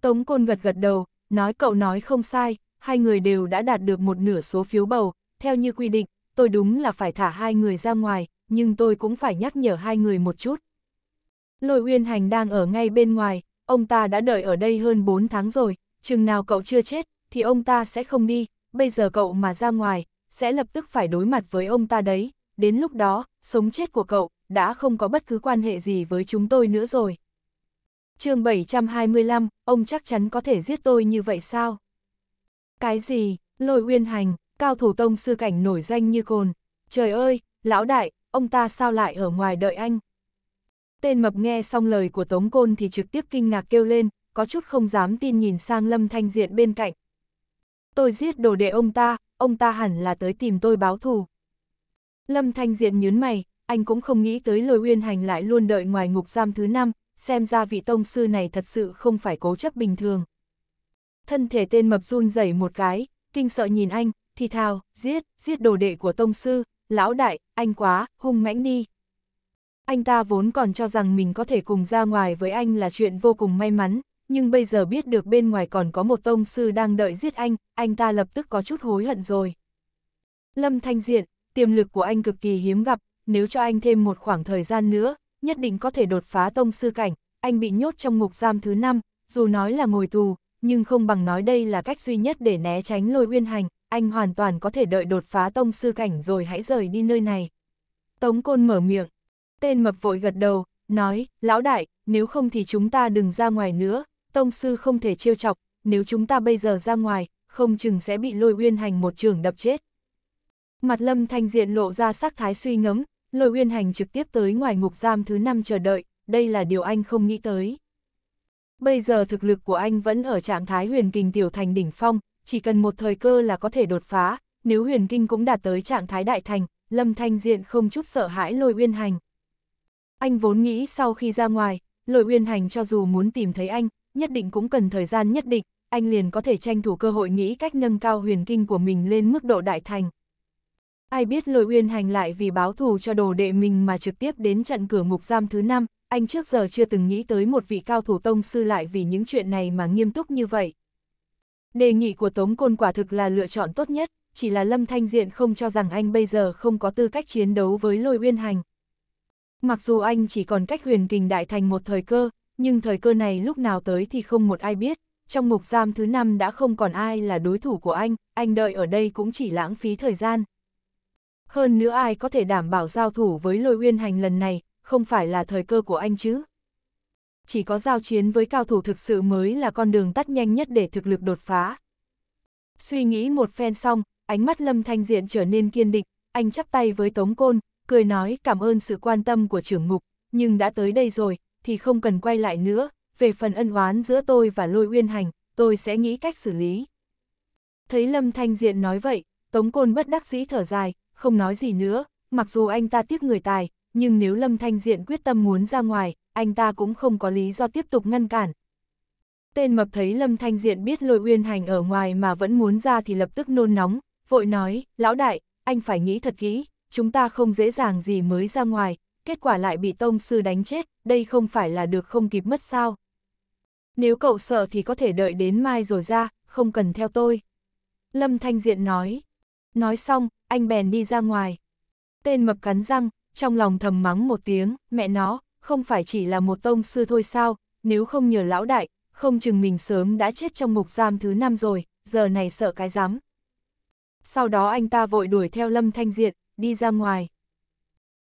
Tống Côn gật gật đầu, nói cậu nói không sai, hai người đều đã đạt được một nửa số phiếu bầu, theo như quy định, tôi đúng là phải thả hai người ra ngoài, nhưng tôi cũng phải nhắc nhở hai người một chút. Lôi uyên hành đang ở ngay bên ngoài, ông ta đã đợi ở đây hơn 4 tháng rồi, chừng nào cậu chưa chết, thì ông ta sẽ không đi, bây giờ cậu mà ra ngoài, sẽ lập tức phải đối mặt với ông ta đấy, đến lúc đó, sống chết của cậu, đã không có bất cứ quan hệ gì với chúng tôi nữa rồi. chương 725, ông chắc chắn có thể giết tôi như vậy sao? Cái gì, lôi uyên hành, cao thủ tông sư cảnh nổi danh như cồn, trời ơi, lão đại, ông ta sao lại ở ngoài đợi anh? tên mập nghe xong lời của Tống Côn thì trực tiếp kinh ngạc kêu lên, có chút không dám tin nhìn sang Lâm Thanh Diện bên cạnh. Tôi giết đồ đệ ông ta, ông ta hẳn là tới tìm tôi báo thù. Lâm Thanh Diện nhớn mày, anh cũng không nghĩ tới lôi uyên hành lại luôn đợi ngoài ngục giam thứ năm, xem ra vị tông sư này thật sự không phải cố chấp bình thường. Thân thể tên mập run rẩy một cái, kinh sợ nhìn anh, thì thào, giết, giết đồ đệ của tông sư, lão đại, anh quá, hung mãnh đi. Anh ta vốn còn cho rằng mình có thể cùng ra ngoài với anh là chuyện vô cùng may mắn, nhưng bây giờ biết được bên ngoài còn có một tông sư đang đợi giết anh, anh ta lập tức có chút hối hận rồi. Lâm Thanh Diện, tiềm lực của anh cực kỳ hiếm gặp, nếu cho anh thêm một khoảng thời gian nữa, nhất định có thể đột phá tông sư cảnh, anh bị nhốt trong ngục giam thứ năm, dù nói là ngồi tù, nhưng không bằng nói đây là cách duy nhất để né tránh lôi uyên hành, anh hoàn toàn có thể đợi đột phá tông sư cảnh rồi hãy rời đi nơi này. Tống Côn mở miệng, Tên mập vội gật đầu, nói, lão đại, nếu không thì chúng ta đừng ra ngoài nữa, tông sư không thể trêu chọc, nếu chúng ta bây giờ ra ngoài, không chừng sẽ bị lôi uyên hành một trường đập chết. Mặt lâm thanh diện lộ ra sắc thái suy ngẫm, lôi uyên hành trực tiếp tới ngoài ngục giam thứ năm chờ đợi, đây là điều anh không nghĩ tới. Bây giờ thực lực của anh vẫn ở trạng thái huyền kinh tiểu thành đỉnh phong, chỉ cần một thời cơ là có thể đột phá, nếu huyền kinh cũng đạt tới trạng thái đại thành, lâm thanh diện không chút sợ hãi lôi uyên hành. Anh vốn nghĩ sau khi ra ngoài, lôi uyên hành cho dù muốn tìm thấy anh, nhất định cũng cần thời gian nhất định, anh liền có thể tranh thủ cơ hội nghĩ cách nâng cao huyền kinh của mình lên mức độ đại thành. Ai biết lôi uyên hành lại vì báo thù cho đồ đệ mình mà trực tiếp đến trận cửa ngục giam thứ năm, anh trước giờ chưa từng nghĩ tới một vị cao thủ tông sư lại vì những chuyện này mà nghiêm túc như vậy. Đề nghị của Tống Côn quả thực là lựa chọn tốt nhất, chỉ là Lâm Thanh Diện không cho rằng anh bây giờ không có tư cách chiến đấu với lôi uyên hành. Mặc dù anh chỉ còn cách huyền kình đại thành một thời cơ, nhưng thời cơ này lúc nào tới thì không một ai biết. Trong mục giam thứ năm đã không còn ai là đối thủ của anh, anh đợi ở đây cũng chỉ lãng phí thời gian. Hơn nữa ai có thể đảm bảo giao thủ với lôi uyên hành lần này, không phải là thời cơ của anh chứ. Chỉ có giao chiến với cao thủ thực sự mới là con đường tắt nhanh nhất để thực lực đột phá. Suy nghĩ một phen xong, ánh mắt Lâm Thanh Diện trở nên kiên định, anh chắp tay với Tống Côn, cười nói cảm ơn sự quan tâm của trưởng ngục, nhưng đã tới đây rồi, thì không cần quay lại nữa, về phần ân oán giữa tôi và lôi uyên hành, tôi sẽ nghĩ cách xử lý. Thấy Lâm Thanh Diện nói vậy, Tống Côn bất đắc dĩ thở dài, không nói gì nữa, mặc dù anh ta tiếc người tài, nhưng nếu Lâm Thanh Diện quyết tâm muốn ra ngoài, anh ta cũng không có lý do tiếp tục ngăn cản. Tên mập thấy Lâm Thanh Diện biết lôi uyên hành ở ngoài mà vẫn muốn ra thì lập tức nôn nóng, vội nói, lão đại, anh phải nghĩ thật kỹ, chúng ta không dễ dàng gì mới ra ngoài, kết quả lại bị tông sư đánh chết, đây không phải là được không kịp mất sao. Nếu cậu sợ thì có thể đợi đến mai rồi ra, không cần theo tôi. Lâm Thanh Diện nói. Nói xong, anh bèn đi ra ngoài. Tên mập cắn răng, trong lòng thầm mắng một tiếng, mẹ nó, không phải chỉ là một tông sư thôi sao, nếu không nhờ lão đại, không chừng mình sớm đã chết trong mục giam thứ năm rồi, giờ này sợ cái rắm. Sau đó anh ta vội đuổi theo Lâm Thanh Diện, đi ra ngoài.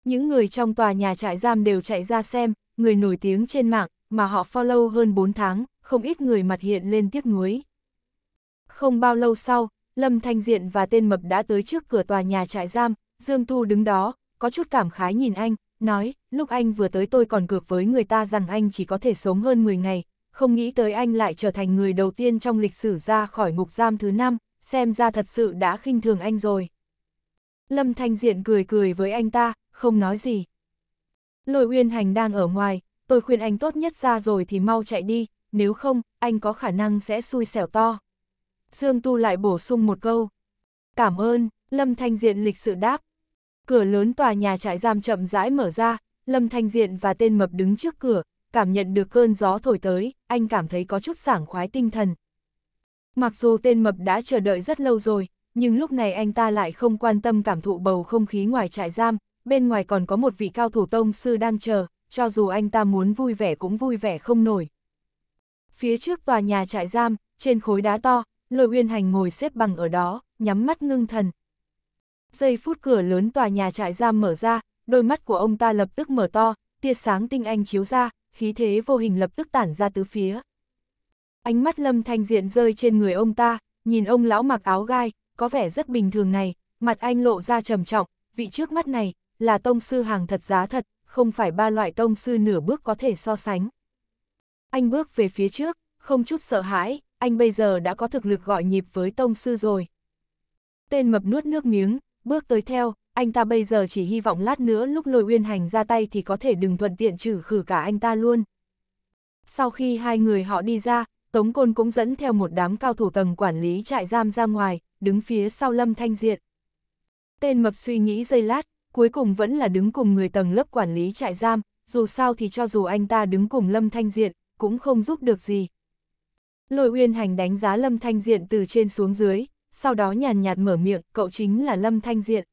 Những người trong tòa nhà trại giam đều chạy ra xem, người nổi tiếng trên mạng, mà họ follow hơn 4 tháng, không ít người mặt hiện lên tiếc nuối. Không bao lâu sau, Lâm Thanh Diện và tên mập đã tới trước cửa tòa nhà trại giam, Dương Tu đứng đó, có chút cảm khái nhìn anh, nói, lúc anh vừa tới tôi còn cược với người ta rằng anh chỉ có thể sống hơn 10 ngày, không nghĩ tới anh lại trở thành người đầu tiên trong lịch sử ra khỏi ngục giam thứ năm, xem ra thật sự đã khinh thường anh rồi. Lâm Thanh Diện cười cười với anh ta, không nói gì. Lôi Uyên Hành đang ở ngoài, tôi khuyên anh tốt nhất ra rồi thì mau chạy đi, nếu không, anh có khả năng sẽ xui xẻo to. Dương Tu lại bổ sung một câu. Cảm ơn, Lâm Thanh Diện lịch sự đáp. Cửa lớn tòa nhà trại giam chậm rãi mở ra, Lâm Thanh Diện và tên mập đứng trước cửa, cảm nhận được cơn gió thổi tới, anh cảm thấy có chút sảng khoái tinh thần. Mặc dù tên mập đã chờ đợi rất lâu rồi, nhưng lúc này anh ta lại không quan tâm cảm thụ bầu không khí ngoài trại giam, bên ngoài còn có một vị cao thủ tông sư đang chờ, cho dù anh ta muốn vui vẻ cũng vui vẻ không nổi. Phía trước tòa nhà trại giam, trên khối đá to, lôi uyên hành ngồi xếp bằng ở đó, nhắm mắt ngưng thần. Giây phút cửa lớn tòa nhà trại giam mở ra, đôi mắt của ông ta lập tức mở to, tia sáng tinh anh chiếu ra, khí thế vô hình lập tức tản ra tứ phía. Ánh mắt lâm thanh diện rơi trên người ông ta, nhìn ông lão mặc áo gai, có vẻ rất bình thường này, mặt anh lộ ra trầm trọng, vị trước mắt này, là tông sư hàng thật giá thật, không phải ba loại tông sư nửa bước có thể so sánh. Anh bước về phía trước, không chút sợ hãi, anh bây giờ đã có thực lực gọi nhịp với tông sư rồi. Tên mập nuốt nước miếng, bước tới theo, anh ta bây giờ chỉ hy vọng lát nữa lúc lôi uyên hành ra tay thì có thể đừng thuận tiện trừ khử cả anh ta luôn. Sau khi hai người họ đi ra, Tống Côn cũng dẫn theo một đám cao thủ tầng quản lý trại giam ra ngoài, đứng phía sau Lâm Thanh Diện. Tên mập suy nghĩ giây lát, cuối cùng vẫn là đứng cùng người tầng lớp quản lý trại giam, dù sao thì cho dù anh ta đứng cùng Lâm Thanh Diện, cũng không giúp được gì. Lôi Uyên Hành đánh giá Lâm Thanh Diện từ trên xuống dưới, sau đó nhàn nhạt mở miệng, cậu chính là Lâm Thanh Diện.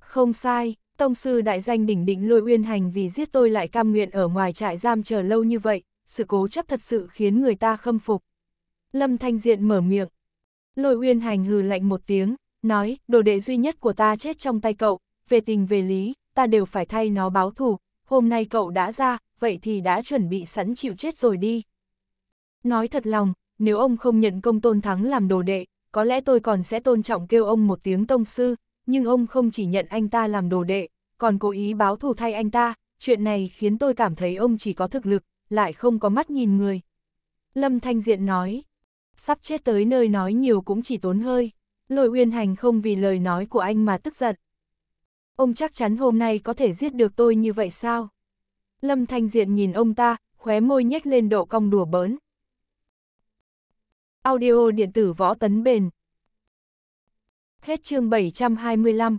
Không sai, tông sư đại danh đỉnh đỉnh Lôi Uyên Hành vì giết tôi lại cam nguyện ở ngoài trại giam chờ lâu như vậy, sự cố chấp thật sự khiến người ta khâm phục. Lâm Thanh Diện mở miệng. Lôi uyên hành hừ lạnh một tiếng, nói, đồ đệ duy nhất của ta chết trong tay cậu, về tình về lý, ta đều phải thay nó báo thù, hôm nay cậu đã ra, vậy thì đã chuẩn bị sẵn chịu chết rồi đi. Nói thật lòng, nếu ông không nhận công tôn thắng làm đồ đệ, có lẽ tôi còn sẽ tôn trọng kêu ông một tiếng tông sư, nhưng ông không chỉ nhận anh ta làm đồ đệ, còn cố ý báo thù thay anh ta, chuyện này khiến tôi cảm thấy ông chỉ có thực lực, lại không có mắt nhìn người. Lâm Thanh Diện nói, sắp chết tới nơi nói nhiều cũng chỉ tốn hơi. Lôi uyên hành không vì lời nói của anh mà tức giận. Ông chắc chắn hôm nay có thể giết được tôi như vậy sao? Lâm Thanh Diện nhìn ông ta, khóe môi nhếch lên độ cong đùa bớn. Audio điện tử võ tấn bền. Hết chương 725